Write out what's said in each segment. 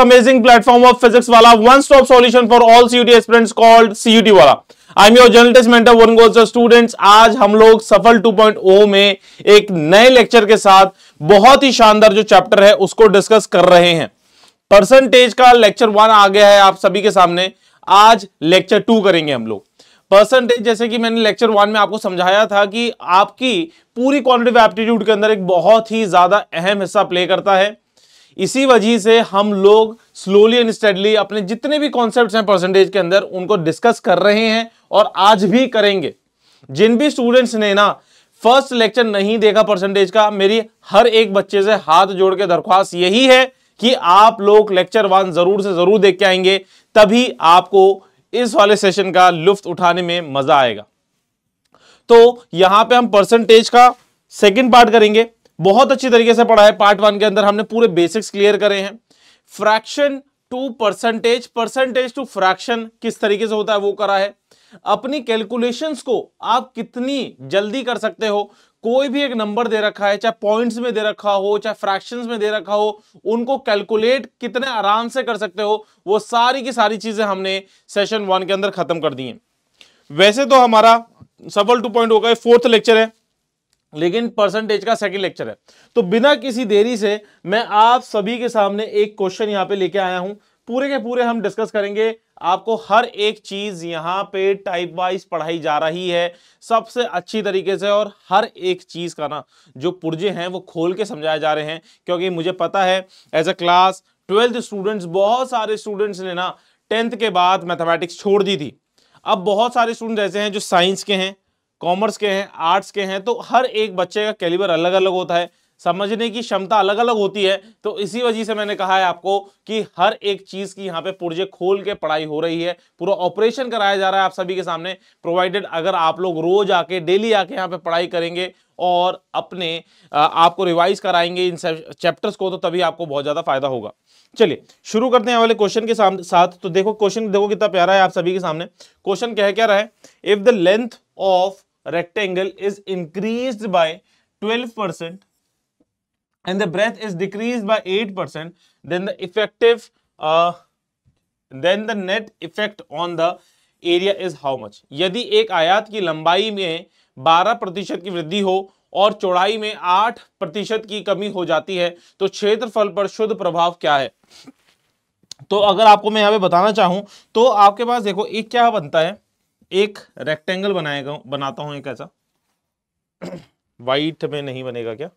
Amazing platform of physics Wallah one stop solution for all CUET aspirants called CUET Wallah I am your general test mentor Varun गोल्सर students आज हम लोग सफल 2.0 में एक नए लेक्चर के साथ बहुत ही शानदार जो चैप्टर है उसको डिस्कस कर रहे हैं परसेंटेज का लेक्चर वन आ गया है आप सभी के सामने आज लेक्चर टू करेंगे हम लोग परसेंटेज जैसे कि मैंने लेक्चर वन में आपको समझाया था कि आपकी पूरी क्वालिटी एप्टीट्यूड के अंदर एक बहुत ही ज्यादा अहम हिस्सा प्ले करता है इसी वजह से हम लोग स्लोली एंड स्टडली अपने जितने भी कॉन्सेप्ट हैं परसेंटेज के अंदर उनको डिस्कस कर रहे हैं और आज भी करेंगे जिन भी स्टूडेंट्स ने ना फर्स्ट लेक्चर नहीं देखा परसेंटेज का मेरी हर एक बच्चे से हाथ जोड़ के दरख्वास्त यही है कि आप लोग लेक्चर वन जरूर से जरूर देख के आएंगे तभी आपको इस वाले सेशन का लुफ्त उठाने में मजा आएगा तो यहां पे हम परसेंटेज का सेकंड पार्ट करेंगे बहुत अच्छी तरीके से पढ़ा है पार्ट वन के अंदर हमने पूरे बेसिक्स क्लियर करे हैं fraction to percentage percentage to fraction किस तरीके से होता है वो करा है अपनी कैलकुलेशंस को आप कितनी जल्दी कर सकते हो कोई भी एक नंबर दे रखा है चाहे पॉइंट्स में दे रखा हो चाहे फ्रैक्शंस में दे रखा हो उनको कैलकुलेट कितने आराम से कर सकते हो वो सारी की सारी चीजें हमने सेशन वन के अंदर खत्म कर दी है वैसे तो हमारा सफल टू पॉइंट होगा फोर्थ लेक्चर है लेकिन परसेंटेज का सेकंड लेक्चर है तो बिना किसी देरी से मैं आप सभी के सामने एक क्वेश्चन यहाँ पे लेके आया हूँ पूरे के पूरे हम डिस्कस करेंगे आपको हर एक चीज यहाँ पे टाइप वाइज पढ़ाई जा रही है सबसे अच्छी तरीके से और हर एक चीज का ना जो पुर्जे हैं वो खोल के समझाए जा रहे हैं क्योंकि मुझे पता है as a class twelfth students बहुत सारे स्टूडेंट्स ने ना टेंथ के बाद मैथमेटिक्स छोड़ दी थी अब बहुत सारे स्टूडेंट ऐसे हैं जो साइंस के हैं कॉमर्स के हैं आर्ट्स के हैं तो हर एक बच्चे का कैलिबर अलग अलग होता है समझने की क्षमता अलग अलग होती है तो इसी वजह से मैंने कहा है आपको कि हर एक चीज़ की यहाँ पे पुर्जे खोल के पढ़ाई हो रही है पूरा ऑपरेशन कराया जा रहा है आप सभी के सामने प्रोवाइडेड अगर आप लोग रोज आके डेली आके यहाँ पे पढ़ाई करेंगे और अपने आपको रिवाइज कराएंगे इन सब चैप्टर्स को तो तभी आपको बहुत ज़्यादा फायदा होगा चलिए शुरू करते हैं वाले क्वेश्चन के साथ तो देखो क्वेश्चन देखो कितना प्यारा है आप सभी के सामने क्वेश्चन कह क्या रहा है if the length of rectangle is increased by 12% and the breadth is decreased by 8%, then the effective, uh, then the net effect on the area is how much? यदि एक आयात की लंबाई में 12 प्रतिशत की वृद्धि हो और चौड़ाई में 8 प्रतिशत की कमी हो जाती है तो क्षेत्रफल पर शुद्ध प्रभाव क्या है तो अगर आपको मैं यहाँ पे बताना चाहूँ तो आपके पास देखो एक क्या बनता है एक रेक्टेंगल बनाएगा बनाता हूं एक ऐसा वाइट में नहीं बनेगा क्या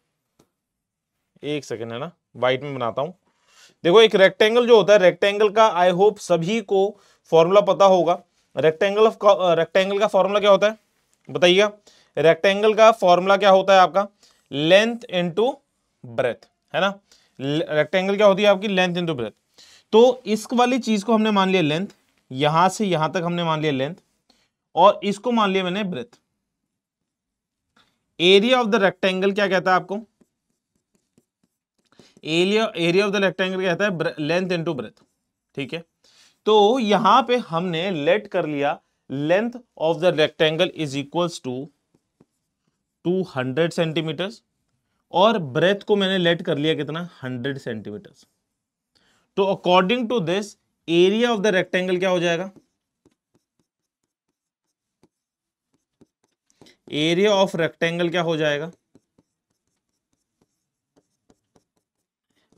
एक सेकेंड है ना वाइट में बनाता हूं देखो एक रेक्टेंगल जो होता है रेक्टेंगल का आई होप सभी को फॉर्मूला पता होगा रेक्टेंगल ऑफ रेक्टेंगल का फॉर्मूला क्या होता है बताइएगा रेक्टेंगल का फॉर्मूला क्या होता है आपका लेंथ इंटू ब्रेथ है ना रेक्टेंगल क्या होती है आपकी लेंथ इंटू ब्रेथ तो इस वाली चीज को हमने मान लिया लेंथ यहां से यहां तक हमने मान लिया लेंथ और इसको मान लिया मैंने breadth area of the rectangle क्या कहता है आपको area area of the rectangle कहता है लेंथ इनटू ब्रेथ ठीक है तो यहां पे हमने लेट कर लिया length of the rectangle is equals to 200 centimetres और ब्रेथ को मैंने लेट कर लिया कितना 100 सेंटीमीटर्स तो according to this area of the rectangle क्या हो जाएगा एरिया ऑफ रेक्टेंगल क्या हो जाएगा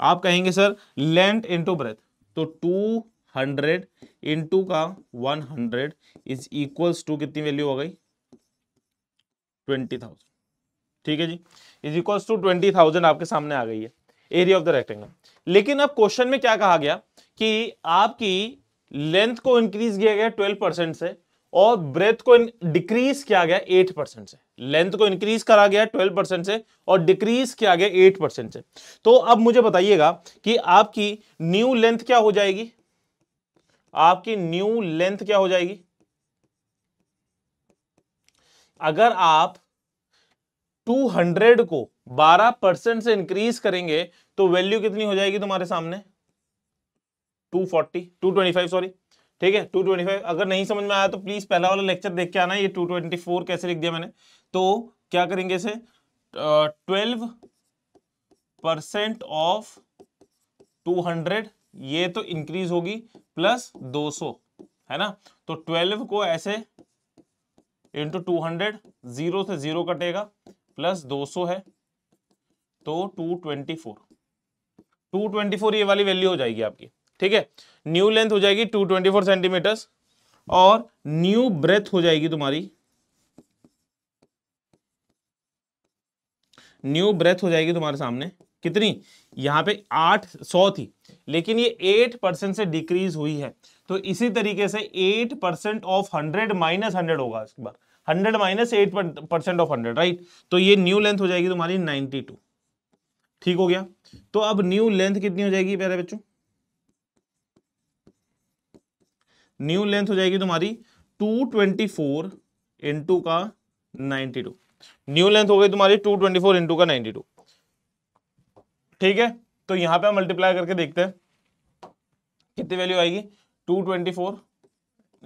आप कहेंगे सर लेंथ इंटू ब्रेथ तो टू हंड्रेड इंटू का one hundred is equals to कितनी वैल्यू हो गई ट्वेंटी थाउजेंड ठीक है जी is equals to twenty thousand आपके सामने आ गई है एरिया ऑफ द रेक्टेंगल लेकिन अब क्वेश्चन में क्या कहा गया कि आपकी लेंथ को इंक्रीज किया गया ट्वेल्व परसेंट से और ब्रेथ को डिक्रीज किया गया एट परसेंट से लेंथ को इंक्रीज करा गया ट्वेल्व परसेंट से और डिक्रीज किया गया एट परसेंट से तो अब मुझे बताइएगा कि आपकी न्यू लेंथ क्या हो जाएगी आपकी न्यू लेंथ क्या हो जाएगी अगर आप 200 को 12 परसेंट से इंक्रीज करेंगे तो वैल्यू कितनी हो जाएगी तुम्हारे सामने 240 225 सॉरी ठीक है 225 अगर नहीं समझ में आया तो प्लीज पहला वाला लेक्चर देख के आना ये 224 कैसे लिख दिया मैंने तो क्या करेंगे इसे ट्वेल्व परसेंट ऑफ 200 ये तो इंक्रीज होगी प्लस 200 है ना तो 12 को ऐसे इंटू टू हंड्रेड जीरो से जीरो कटेगा प्लस 200 है तो 224 224 ये वाली वैल्यू हो जाएगी आपकी ठीक है न्यू लेंथ हो जाएगी 224 सेंटीमीटर्स और न्यू ब्रेथ हो जाएगी तुम्हारी न्यू ब्रेथ हो जाएगी तुम्हारे सामने कितनी यहां पे आठ सौ थी लेकिन ये एट परसेंट से डिक्रीज हुई है तो इसी तरीके से eight percent of hundred minus hundred होगा इस बार hundred minus eight percent of hundred right तो ये न्यू लेंथ हो जाएगी तुम्हारी नाइनटी टू ठीक हो गया तो अब न्यू लेंथ कितनी हो जाएगी प्यारे बच्चों न्यू लेंथ हो जाएगी तुम्हारी टू ट्वेंटी फोर इंटू का नाइन्टी टू न्यू लेंथ हो गई तुम्हारी टू ट्वेंटी फोर इंटू का नाइन्टी टू ठीक है तो यहां पे हम मल्टीप्लाई करके देखते हैं कितनी वैल्यू आएगी two twenty four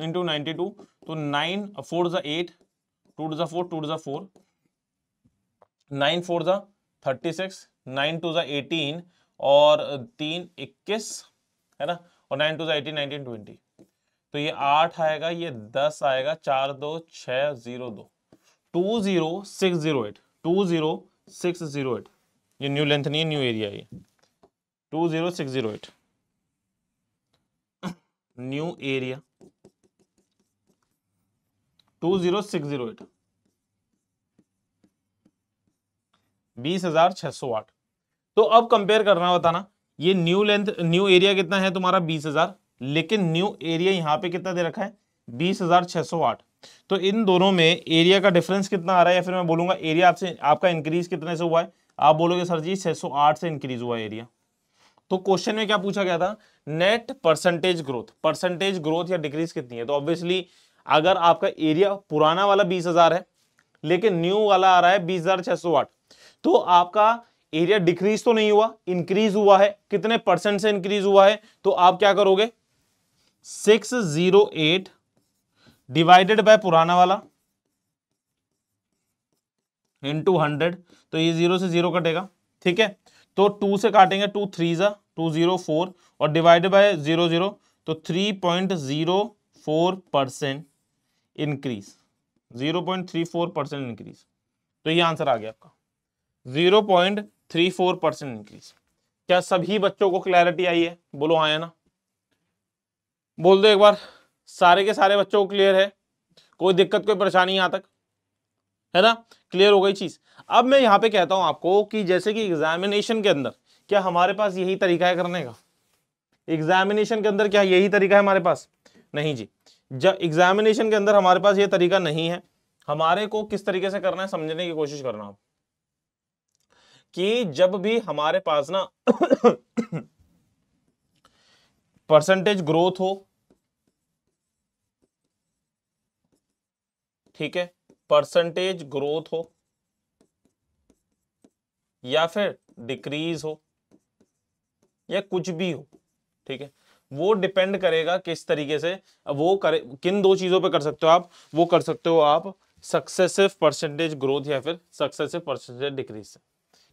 into ninety two तो नाइन फोर ज़ा एट टू ज़ा फोर टू ज़ा फोर नाइन फोर ज़ा थर्टी सिक्स नाइन टू ज़ा एटीन और तीन इक्कीस है ना और नाइन टू ज़ा एटीन नाइनटीन ट्वेंटी तो ये आठ आएगा ये दस आएगा चार दो छ जीरो दो two zero six zero eight two zero six zero eight ये न्यू लेंथ नहीं है न्यू एरिया ये two zero six zero eight new area two zero six zero eight बीस हजार छह सौ आठ तो अब कंपेयर करना बताना ये न्यू लेंथ न्यू एरिया कितना है तुम्हारा बीस हजार लेकिन न्यू एरिया यहाँ पे कितना दे रखा है बीस हजार छह सौ आठ तो इन दोनों में एरिया का डिफरेंस कितना आ रहा है या फिर मैं बोलूंगा एरिया आपसे आपका इंक्रीज कितने से हुआ है आप बोलोगे सर जी आठ से इंक्रीज हुआ एरिया तो क्वेश्चन में क्या पूछा गया था net percentage growth percentage growth या डिक्रीज कितनी है तो ऑब्वियसली अगर आपका एरिया पुराना वाला बीस हजार है लेकिन न्यू वाला आ रहा है बीस हजार छह सौ आठ तो आपका एरिया डिक्रीज तो नहीं हुआ इंक्रीज हुआ है कितने परसेंट से इंक्रीज हुआ है तो आप क्या करोगे six zero eight divided by पुराना वाला इन टू हंड्रेड तो ये जीरो से जीरो कटेगा ठीक है तो टू से काटेंगे टू थ्री ज़ा टू जीरो फोर और डिवाइडेड बाय जीरो जीरो तो three point zero four percent increase zero point three four percent increase तो ये आंसर आ गया आपका zero point three four percent increase क्या सभी बच्चों को क्लैरिटी आई है बोलो आया हाँ ना बोल दो एक बार सारे के सारे बच्चों को क्लियर है कोई दिक्कत कोई परेशानी यहाँ तक है ना क्लियर हो गई चीज़ अब मैं यहाँ पे कहता हूँ आपको कि जैसे कि एग्जामिनेशन के अंदर क्या हमारे पास यही तरीका है करने का एग्जामिनेशन के अंदर क्या यही तरीका है हमारे पास नहीं जी जब एग्जामिनेशन के अंदर हमारे पास ये तरीका नहीं है हमारे को किस तरीके से करना है समझने की कोशिश करना कि जब भी हमारे पास ना परसेंटेज ग्रोथ हो ठीक है परसेंटेज ग्रोथ हो या फिर डिक्रीज हो या कुछ भी हो ठीक है वो डिपेंड करेगा किस तरीके से वो करे किन दो चीजों पे कर सकते हो आप वो कर सकते हो आप सक्सेसिव परसेंटेज ग्रोथ या फिर सक्सेसिव परसेंटेज डिक्रीज से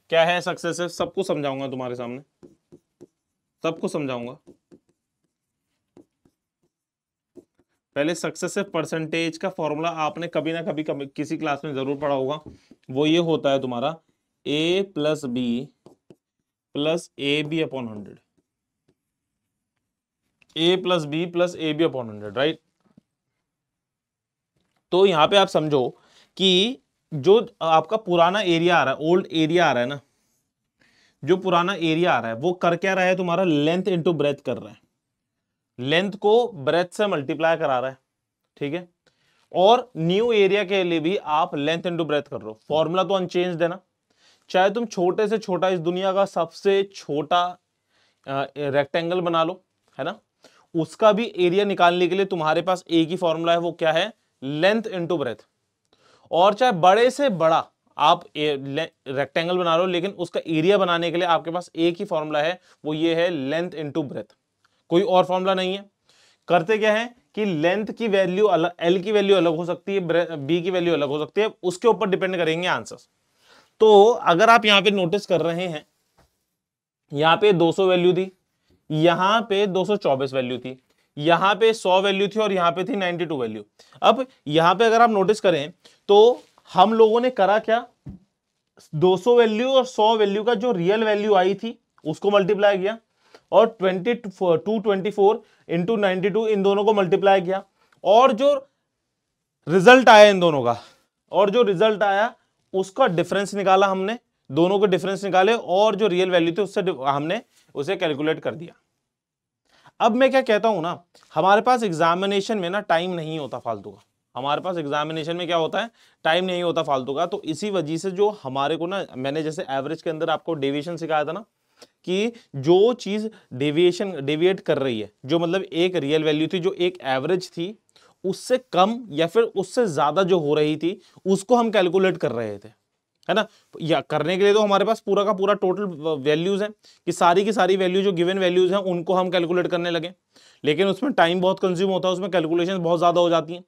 क्या है सक्सेसिव सबको समझाऊंगा तुम्हारे सामने सबको समझाऊंगा पहले सक्सेसिव परसेंटेज का फॉर्मूला आपने कभी ना कभी, कभी किसी क्लास में जरूर पढ़ा होगा वो ये होता है तुम्हारा A plus B plus A B upon hundred A plus B plus A B upon hundred right तो यहां पे आप समझो कि जो आपका पुराना एरिया आ रहा है ओल्ड एरिया आ रहा है ना जो पुराना एरिया आ रहा है वो कर क्या रहा है तुम्हारा लेंथ इंटू ब्रेथ कर रहा है लेंथ को ब्रेथ से मल्टीप्लाई करा रहा है ठीक है और न्यू एरिया के लिए भी आप लेंथ इंटू ब्रेथ कर रहे हो फॉर्मूला तो अनचेंज देना चाहे तुम छोटे से छोटा इस दुनिया का सबसे छोटा रेक्टेंगल बना लो है ना उसका भी एरिया निकालने के लिए तुम्हारे पास एक ही फॉर्मूला है वो क्या है लेंथ इंटू ब्रेथ और चाहे बड़े से बड़ा आप रेक्टेंगल बना लो लेकिन उसका एरिया बनाने के लिए आपके पास एक ही फॉर्मूला है वो ये है लेंथ इंटू ब्रेथ कोई और फॉर्मूला नहीं है करते क्या है कि लेंथ की वैल्यू अलग एल की वैल्यू अलग हो सकती है बी की वैल्यू अलग हो सकती है उसके ऊपर डिपेंड करेंगे आंसर तो अगर आप यहां पे नोटिस कर रहे हैं यहां पे 200 वैल्यू थी यहां पे 224 वैल्यू थी यहां पे 100 वैल्यू थी और यहां पे थी 92 वैल्यू अब यहां पे अगर आप नोटिस करें तो हम लोगों ने करा क्या 200 वैल्यू और 100 वैल्यू का जो रियल वैल्यू आई थी उसको मल्टीप्लाई किया और twenty two twenty four into ninety two इन दोनों को मल्टीप्लाई किया और जो रिजल्ट आया इन दोनों का और जो रिजल्ट आया उसका डिफरेंस निकाला हमने दोनों के डिफरेंस निकाले और जो रियल वैल्यू थी उससे हमने उसे कैलकुलेट कर दिया अब मैं क्या कहता हूँ ना हमारे पास एग्जामिनेशन में ना टाइम नहीं होता फालतू का हमारे पास एग्जामिनेशन में क्या होता है टाइम नहीं होता फालतू का तो इसी वजह से जो हमारे को ना मैंने जैसे एवरेज के अंदर आपको डेविएशन सिखाया था ना कि जो चीज़ डेविएशन डेविएट कर रही है जो मतलब एक रियल वैल्यू थी जो एक एवरेज थी उससे कम या फिर उससे ज़्यादा जो हो रही थी उसको हम कैलकुलेट कर रहे थे है ना या करने के लिए तो हमारे पास पूरा का पूरा टोटल वैल्यूज़ है कि सारी की सारी वैल्यू जो गिवन वैल्यूज़ हैं उनको हम कैलकुलेट करने लगे लेकिन उसमें टाइम बहुत कंज्यूम होता है उसमें कैलकुलेशन बहुत ज़्यादा हो जाती हैं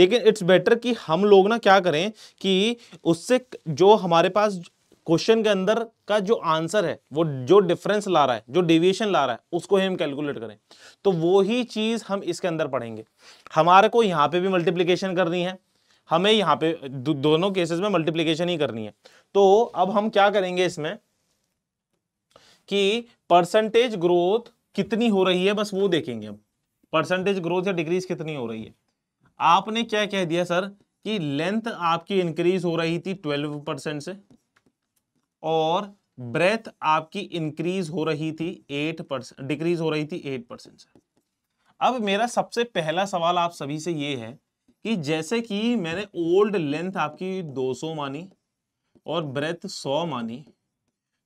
लेकिन इट्स बेटर कि हम लोग ना क्या करें कि उससे जो हमारे पास क्वेश्चन के अंदर का जो आंसर है वो जो डिफरेंस ला रहा है जो डिविएशन ला रहा है उसको हम कैलकुलेट करें तो वो ही चीज़ हम इसके अंदर पढ़ेंगे हमारे को यहाँ पे भी मल्टीप्लिकेशन करनी है हमें यहाँ पे दो, दोनों केसेस में मल्टीप्लिकेशन ही करनी है तो अब हम क्या करेंगे इसमें कि परसेंटेज ग्रोथ कितनी हो रही है बस वो देखेंगे हम परसेंटेज ग्रोथ या डिक्रीज कितनी हो रही है आपने क्या कह दिया सर कि लेंथ आपकी इंक्रीज हो रही थी ट्वेल्व परसेंट से और ब्रेथ हम्म। आपकी इंक्रीज हो रही थी एट परसेंट डिक्रीज हो रही थी एट परसेंट से अब मेरा सबसे पहला सवाल आप सभी से ये है कि जैसे कि मैंने ओल्ड लेंथ आपकी 200 मानी और ब्रेथ 100 मानी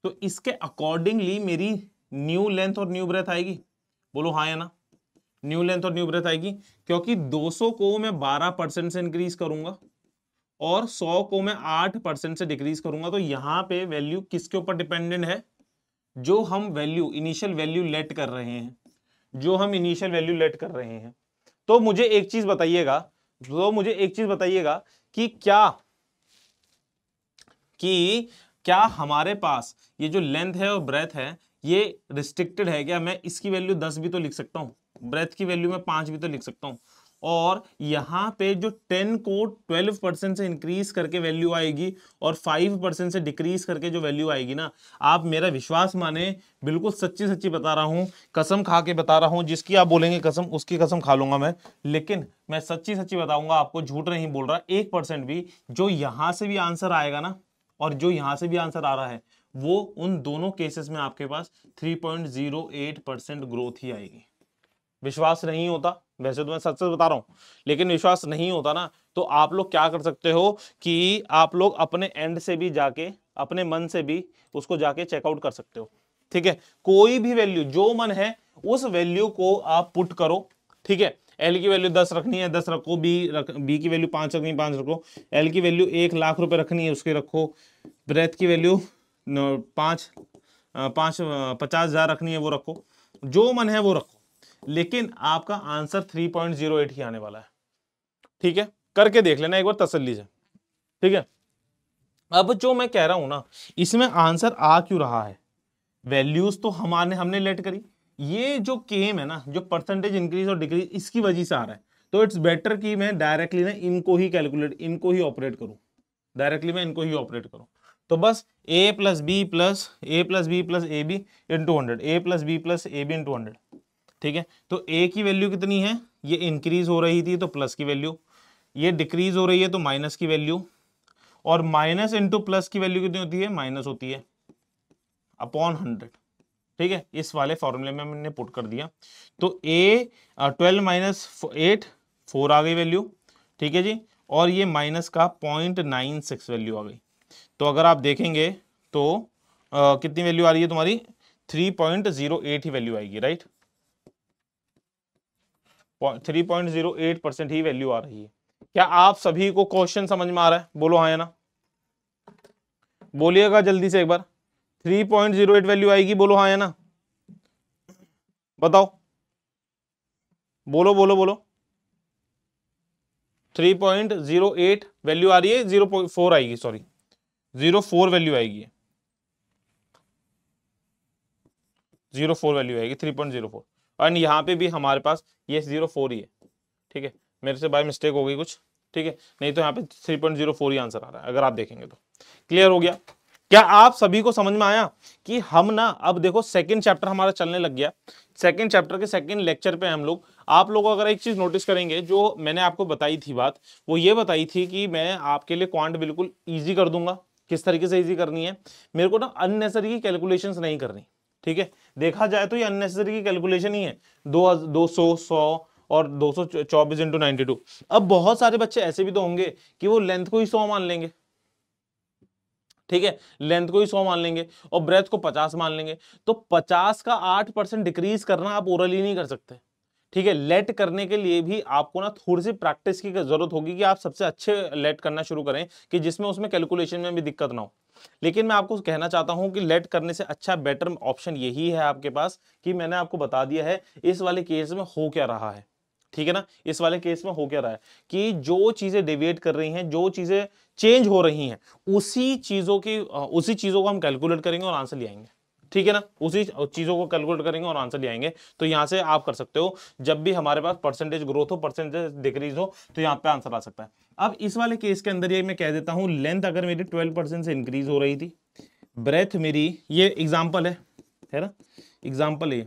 तो इसके अकॉर्डिंगली मेरी न्यू लेंथ और न्यू ब्रेथ आएगी बोलो हाँ या ना न्यू लेंथ और न्यू ब्रेथ आएगी क्योंकि 200 को मैं 12 परसेंट से इंक्रीज करूंगा और 100 को मैं 8 परसेंट से डिक्रीज करूंगा तो यहाँ पे वैल्यू किसके ऊपर डिपेंडेंट है जो हम वैल्यू इनिशियल वैल्यू लेट कर रहे हैं जो हम इनिशियल वैल्यू लेट कर रहे हैं तो मुझे एक चीज बताइएगा तो मुझे एक चीज बताइएगा कि क्या कि क्या हमारे पास ये जो लेंथ है और ब्रेथ है ये रिस्ट्रिक्टेड है क्या मैं इसकी वैल्यू दस भी तो लिख सकता हूँ ब्रेथ की वैल्यू मैं पांच भी तो लिख सकता हूँ और यहाँ पे जो 10 को 12 परसेंट से इंक्रीज करके वैल्यू आएगी और 5 परसेंट से डिक्रीज करके जो वैल्यू आएगी ना आप मेरा विश्वास माने बिल्कुल सच्ची सच्ची बता रहा हूँ कसम खा के बता रहा हूँ जिसकी आप बोलेंगे कसम उसकी कसम खा लूंगा मैं लेकिन मैं सच्ची सच्ची बताऊंगा आपको झूठ नहीं बोल रहा एक परसेंट भी जो यहाँ से भी आंसर आएगा ना और जो यहाँ से भी आंसर आ रहा है वो उन दोनों केसेस में आपके पास थ्री परसेंट ग्रोथ ही आएगी विश्वास नहीं होता वैसे तो मैं सच सच बता रहा हूँ लेकिन विश्वास नहीं होता ना तो आप लोग क्या कर सकते हो कि आप लोग अपने एंड से भी जाके अपने मन से भी उसको जाके चेकआउट कर सकते हो ठीक है कोई भी वैल्यू जो मन है उस वैल्यू को आप पुट करो ठीक है एल की वैल्यू दस रखनी है दस रखो बी रख बी की वैल्यू पांच रखनी है पांच रखो एल की वैल्यू एक लाख रुपए रखनी है उसकी रखो ब्रेथ की वैल्यू पाँच पाँच पचास हजार रखनी है वो रखो जो मन है वो रखो लेकिन आपका आंसर 3.08 ही आने वाला है ठीक है करके देख लेना एक बार तसल्ली से ठीक है अब जो मैं कह रहा हूं ना इसमें आंसर आ क्यों रहा है वैल्यूज तो हमारे हमने लेट करी ये जो केम है ना जो परसेंटेज इंक्रीज और डिक्रीज इसकी वजह से आ रहा है तो इट्स बेटर कि मैं डायरेक्टली ना इनको ही कैलकुलेट इनको ही ऑपरेट करूं डायरेक्टली मैं इनको ही ऑपरेट करूं तो बस A plus B plus A plus B plus A B into hundred A plus B plus A B into hundred ठीक है तो ए की वैल्यू कितनी है ये इंक्रीज हो रही थी तो प्लस की वैल्यू ये डिक्रीज हो रही है तो माइनस की वैल्यू और माइनस इंटू प्लस की वैल्यू कितनी होती है माइनस होती है अपॉन हंड्रेड ठीक है इस वाले फॉर्मूले में मैंने पुट कर दिया तो a twelve minus eight four आ गई वैल्यू ठीक है जी और ये माइनस का पॉइंट नाइन सिक्स वैल्यू आ गई तो अगर आप देखेंगे तो आ, uh, कितनी वैल्यू आ रही है तुम्हारी थ्री पॉइंट जीरो एट ही वैल्यू आएगी right three point zero eight percent ही वैल्यू आ रही है क्या आप सभी को क्वेश्चन समझ में आ रहा है बोलो हाँ ना बोलिएगा जल्दी से एक बार three point zero eight value आएगी बोलो हाँ या ना बताओ बोलो बोलो बोलो three point zero eight value आ रही है जीरो पॉइंट फोर आएगी सॉरी जीरो फोर वैल्यू आएगी जीरो फोर वैल्यू आएगी three point zero four and यहाँ पे भी हमारे पास ये जीरो फोर ही है ठीक है मेरे से बाय मिस्टेक हो गई कुछ ठीक है नहीं तो यहाँ पे थ्री पॉइंट जीरो फोर ही आंसर आ रहा है अगर आप देखेंगे तो क्लियर हो गया क्या आप सभी को समझ में आया कि हम ना अब देखो सेकंड चैप्टर हमारा चलने लग गया सेकंड चैप्टर के सेकंड लेक्चर पे हम लोग आप लोग अगर एक चीज नोटिस करेंगे जो मैंने आपको बताई थी बात वो ये बताई थी कि मैं आपके लिए क्वांट बिल्कुल ईजी कर दूंगा किस तरीके से ईजी करनी है मेरे को ना अननेसरी की कैलकुलेशन नहीं करनी ठीक है देखा जाए तो ये अननेसेसरी की कैलकुलेशन ही है दो दो सौ सौ और दो सौ चौबीस इंटू नाइनटी टू अब बहुत सारे बच्चे ऐसे भी तो होंगे कि वो लेंथ को ही सौ मान लेंगे ठीक है लेंथ को ही सौ मान लेंगे और ब्रेथ को पचास मान लेंगे तो पचास का आठ परसेंट डिक्रीज करना आप ओरली नहीं कर सकते ठीक है लेट करने के लिए भी आपको ना थोड़ी सी प्रैक्टिस की जरूरत होगी कि आप सबसे अच्छे लेट करना शुरू करें कि जिसमें उसमें कैलकुलेशन में भी दिक्कत ना हो लेकिन मैं आपको कहना चाहता हूं कि लेट करने से अच्छा बेटर ऑप्शन यही है आपके पास कि मैंने आपको बता दिया है इस वाले केस में हो क्या रहा है ठीक है ना इस वाले केस में हो क्या रहा है कि जो चीजें डेविएट कर रही हैं जो चीजें चेंज हो रही हैं उसी चीजों की उसी चीजों को हम कैलकुलेट करेंगे और आंसर ले आएंगे ठीक है ना उसी चीज़ों को कैलकुलेट करेंगे और आंसर ले आएंगे तो यहाँ से आप कर सकते हो जब भी हमारे पास परसेंटेज ग्रोथ हो परसेंटेज डिक्रीज हो तो यहाँ पे आंसर आ सकता है अब इस वाले केस के अंदर ये मैं कह देता हूँ लेंथ अगर मेरी ट्वेल्व परसेंट से इंक्रीज हो रही थी ब्रेथ मेरी ये एग्जाम्पल है है ना एग्जाम्पल ये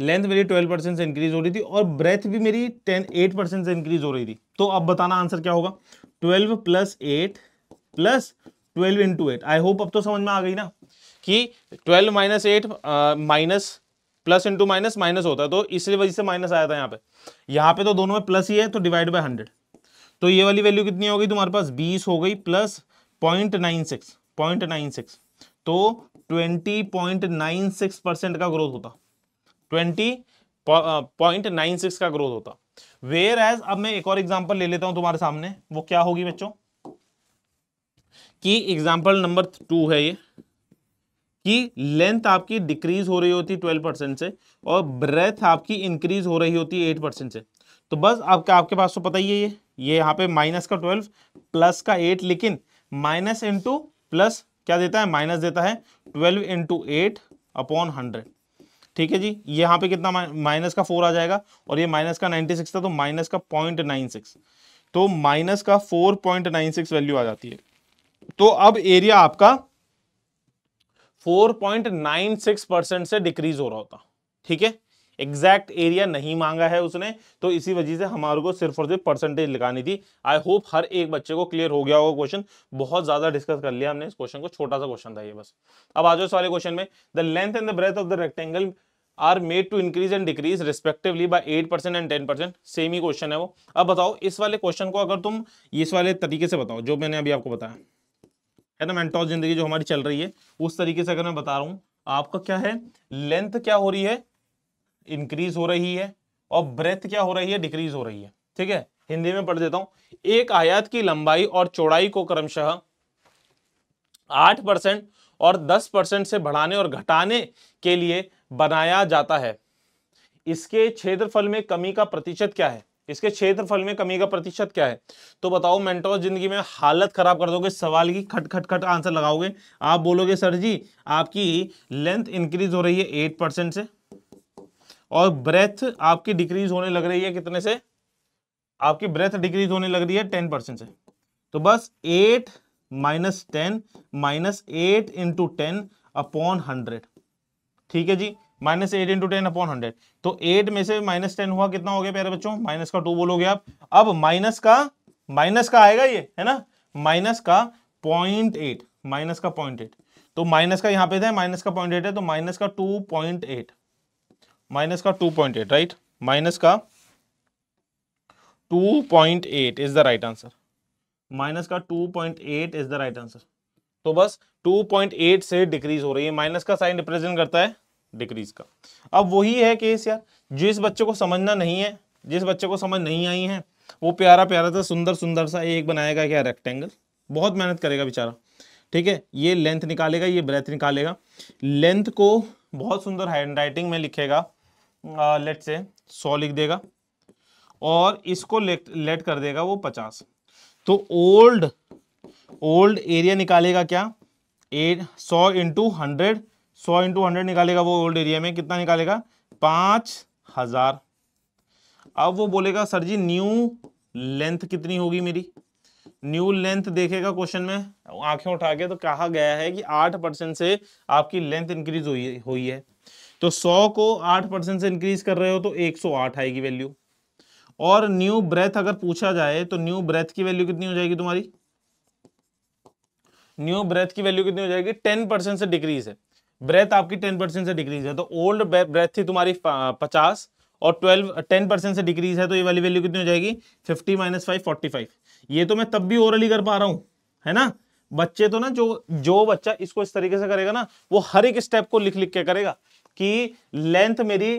लेंथ मेरी 12 परसेंट से इंक्रीज हो रही थी और ब्रेथ भी मेरी 10 8 परसेंट से इंक्रीज हो रही थी तो अब बताना आंसर क्या होगा 12 plus eight plus twelve into eight I hope अब तो समझ में आ गई ना कि twelve minus eight minus plus into minus minus होता है तो इसलिए वजह से माइनस आया था यहाँ पे यहाँ पे तो दोनों में प्लस ही है तो डिवाइड बाय हंड्रेड तो ये वाली वैल्यू कितनी हो गई तुम्हारे पास बीस हो गई plus point nine six point nine six तो twenty point nine six percent का ग्रोथ होता ट्वेंटी पॉइंट नाइन सिक्स का ग्रोथ होता वेयर एज अब मैं एक और एग्जाम्पल ले लेता हूँ तुम्हारे सामने वो क्या होगी बच्चों की एग्जाम्पल नंबर टू है ये कि लेंथ आपकी डिक्रीज हो रही होती ट्वेल्व परसेंट से और ब्रेथ आपकी इंक्रीज हो रही होती है एट परसेंट से तो बस आपके आपके पास तो पता ही है ये ये यहाँ पे माइनस का ट्वेल्व प्लस का एट लेकिन माइनस इंटू प्लस क्या देता है माइनस देता है twelve into eight upon hundred ठीक है जी यहाँ पे कितना माइनस का फोर आ जाएगा और ये माइनस का नाइनटी सिक्स था तो माइनस का पॉइंट नाइन सिक्स तो माइनस का four point nine six value आ जाती है तो अब एरिया आपका 4.96 परसेंट से डिक्रीज हो रहा होता ठीक है एग्जैक्ट एरिया नहीं मांगा है उसने तो इसी वजह से हमारे को सिर्फ और सिर्फ परसेंटेज लगानी थी आई होप हर एक बच्चे को क्लियर हो गया होगा क्वेश्चन बहुत ज्यादा डिस्कस कर लिया हमने इस क्वेश्चन को छोटा सा क्वेश्चन था ये बस अब आ जाओ इस वाले क्वेश्चन में the length and the breadth of the rectangle are made to increase and decrease respectively by eight percent and ten percent same ही क्वेश्चन है वो अब बताओ इस वाले क्वेश्चन को अगर तुम इस वाले तरीके से बताओ जो मैंने अभी आपको बताया है ना मेंटॉस जिंदगी जो हमारी चल रही है उस तरीके से अगर मैं बता रहा हूँ आपका क्या है लेंथ क्या हो रही है इंक्रीज हो रही है और ब्रेथ क्या हो रही है डिक्रीज हो रही है ठीक है हिंदी में पढ़ देता हूं एक आयात की लंबाई और चौड़ाई को क्रमशः आठ परसेंट और दस परसेंट से बढ़ाने और घटाने के लिए बनाया जाता है इसके क्षेत्रफल में कमी का प्रतिशत क्या है इसके क्षेत्रफल में कमी का प्रतिशत क्या है तो बताओ मेंटोस जिंदगी में हालत खराब कर दोगे सवाल की खट खट खट आंसर लगाओगे आप बोलोगे सर जी आपकी लेंथ इंक्रीज हो रही है एट परसेंट से और ब्रेथ आपकी डिक्रीज होने लग रही है कितने से आपकी ब्रेथ डिक्रीज होने लग रही है टेन परसेंट से तो बस eight minus ten minus eight into ten upon hundred ठीक है जी minus eight into ten upon hundred तो एट में से माइनस टेन हुआ कितना हो गया प्यारे बच्चों माइनस का टू बोलोगे आप अब माइनस का माइनस का आएगा ये है ना माइनस का पॉइंट एट माइनस का पॉइंट एट तो माइनस का यहां पे था माइनस का पॉइंट एट है तो माइनस का टू पॉइंट एट माइनस का two point eight right minus का two point eight is the right answer minus का two point eight is the right answer तो बस टू पॉइंट एट से डिक्रीज हो रही है माइनस का साइन रिप्रेजेंट करता है डिक्रीज का अब वही है केस यार जिस बच्चे को समझना नहीं है जिस बच्चे को समझ नहीं आई है वो प्यारा प्यारा था सुंदर सुंदर सा एक बनाएगा क्या रेक्टेंगल बहुत मेहनत करेगा बेचारा ठीक है ये लेंथ निकालेगा ये ब्रेथ निकालेगा लेंथ को बहुत सुंदर हैंड राइटिंग में लिखेगा लेट से सौ लिख देगा और इसको लेट लेट कर देगा वो पचास तो ओल्ड ओल्ड एरिया निकालेगा क्या एट सौ इंटू हंड्रेड सौ इंटू हंड्रेड निकालेगा वो ओल्ड एरिया में कितना निकालेगा पाँच हजार अब वो बोलेगा सर जी न्यू लेंथ कितनी होगी मेरी न्यू लेंथ देखेगा क्वेश्चन में आंखें उठा के तो कहा गया है कि आठ परसेंट से आपकी लेंथ इंक्रीज हुई हुई है तो सौ को आठ परसेंट से इंक्रीज कर रहे हो तो एक सौ आठ आएगी वैल्यू और न्यू ब्रेथ अगर पूछा जाए तो न्यू ब्रेथ की वैल्यू कितनी हो जाएगी तुम्हारी न्यू ब्रेथ की वैल्यू कितनी हो जाएगी टेन परसेंट से डिक्रीज है ब्रेथ आपकी टेन परसेंट से डिक्रीज है तो ओल्ड ब्रेथ थी तुम्हारी पचास और ट्वेल्व टेन परसेंट से डिक्रीज है तो ये वाली वैल्यू कितनी हो जाएगी fifty minus five forty five ये तो मैं तब भी ओरली कर पा रहा हूँ है ना बच्चे तो ना जो जो बच्चा इसको इस तरीके से करेगा ना वो हर एक स्टेप को लिख लिख के करेगा कि लेंथ मेरी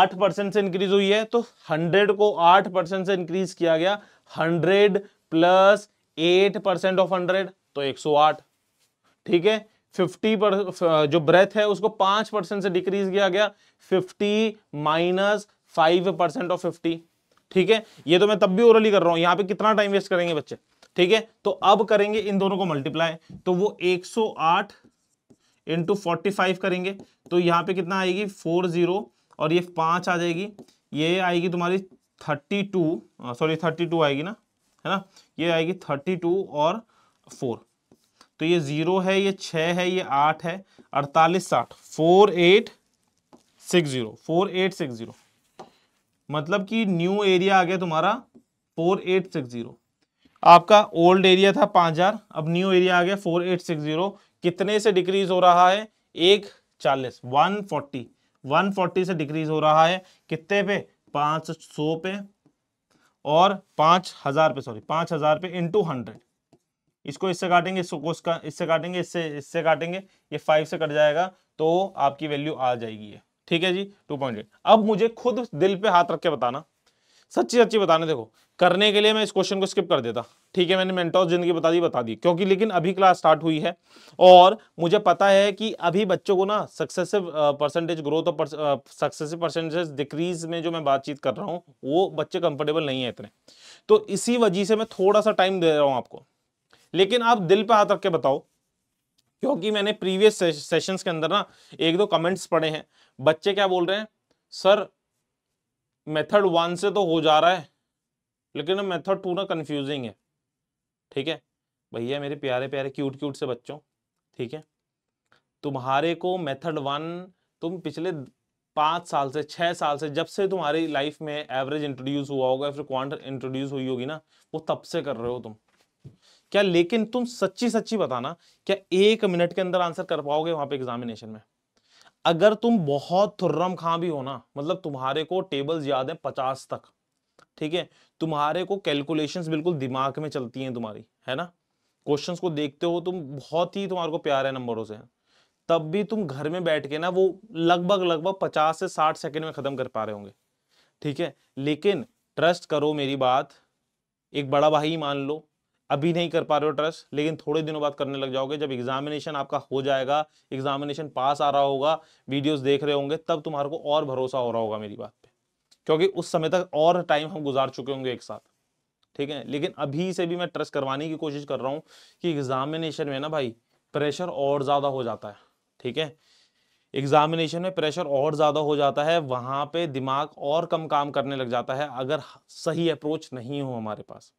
आठ परसेंट से इंक्रीज हुई है तो हंड्रेड को आठ परसेंट से इंक्रीज किया गया hundred plus eight percent of hundred तो एक सौ आठ ठीक है फिफ्टी पर जो ब्रेथ है उसको पांच परसेंट से डिक्रीज किया गया fifty minus five percent of fifty ठीक है ये तो मैं तब भी ओरली कर रहा हूं यहां पे कितना टाइम वेस्ट करेंगे बच्चे ठीक है तो अब करेंगे इन दोनों को मल्टीप्लाई तो वो 108 सौ आठ इंटू फोर्टी करेंगे तो यहाँ पे कितना आएगी फोर जीरो और ये पांच आ जाएगी ये आएगी तुम्हारी thirty two sorry thirty two आएगी ना है ना ये आएगी थर्टी टू और फोर तो ये जीरो है ये छ है ये आठ है अड़तालीस साठ four eight six zero four eight six zero मतलब कि न्यू एरिया आ गया तुम्हारा फोर एट सिक्स जीरो आपका ओल्ड एरिया था पांच हजार अब न्यू एरिया आ गया फोर एट सिक्स जीरो कितने से डिक्रीज हो रहा है एक चालीस वन फोर्टी वन फोर्टी से डिक्रीज हो रहा है कितने पे पांच सौ पे और पांच हज़ार पे सॉरी पांच हज़ार पे इंटू हंड्रेड इसको इससे काटेंगे इसको कोस का इससे काटेंगे इससे इससे काटेंगे ये फाइव से कट जाएगा तो आपकी वैल्यू आ जाएगी ठीक है जी टू पॉइंट एट अब मुझे खुद दिल पे हाथ रख के बताना सच्ची सच्ची बताने देखो करने के लिए मैं इस क्वेश्चन को स्किप कर देता ठीक है मैंने मेंटोस जिंदगी बता दी बता दी क्योंकि लेकिन अभी क्लास स्टार्ट हुई है और मुझे पता है कि अभी बच्चों को ना सक्सेसिव परसेंटेज ग्रोथ और सक्सेसिव परसेंटेज डिक्रीज में जो मैं बातचीत कर रहा हूँ वो बच्चे कंफर्टेबल नहीं है इतने तो इसी वजह से मैं थोड़ा सा टाइम दे रहा हूँ आपको लेकिन आप दिल पे हाथ रख के बताओ क्योंकि मैंने प्रीवियस सेशंस के अंदर ना एक दो कमेंट्स पढ़े हैं बच्चे क्या बोल रहे हैं सर मेथड वन से तो हो जा रहा है लेकिन मेथड टू ना कंफ्यूजिंग है ठीक है भैया मेरे प्यारे प्यारे क्यूट क्यूट से बच्चों ठीक है तुम्हारे को मेथड वन तुम पिछले पाँच साल से छः साल से जब से तुम्हारी लाइफ में एवरेज इंट्रोड्यूस हुआ होगा फिर क्वांट इंट्रोड्यूस हुई होगी ना वो तब से कर रहे हो तुम क्या लेकिन तुम सच्ची सच्ची बताना क्या एक मिनट के अंदर आंसर कर पाओगे वहां पे एग्जामिनेशन में अगर तुम बहुत थुर्रम खां भी हो ना मतलब तुम्हारे को टेबल्स याद है पचास तक ठीक है तुम्हारे को कैलकुलेशंस बिल्कुल दिमाग में चलती हैं तुम्हारी है ना क्वेश्चंस को देखते हो तुम बहुत ही तुम्हारे को प्यार है नंबरों से तब भी तुम घर में बैठ के ना वो लगभग लगभग पचास से साठ सेकेंड में ख़त्म कर पा रहे होंगे ठीक है लेकिन ट्रस्ट करो मेरी बात एक बड़ा भाई मान लो अभी नहीं कर पा रहे हो ट्रस्ट लेकिन थोड़े दिनों बाद करने लग जाओगे जब एग्जामिनेशन आपका हो जाएगा एग्जामिनेशन पास आ रहा होगा वीडियोस देख रहे होंगे तब तुम्हारे को और भरोसा हो रहा होगा मेरी बात पे क्योंकि उस समय तक और टाइम हम गुजार चुके होंगे एक साथ ठीक है लेकिन अभी से भी मैं ट्रस्ट करवाने की कोशिश कर रहा हूँ कि एग्जामिनेशन में ना भाई प्रेशर और ज़्यादा हो जाता है ठीक है एग्जामिनेशन में प्रेशर और ज़्यादा हो जाता है वहां पे दिमाग और कम काम करने लग जाता है अगर सही अप्रोच नहीं हो हमारे पास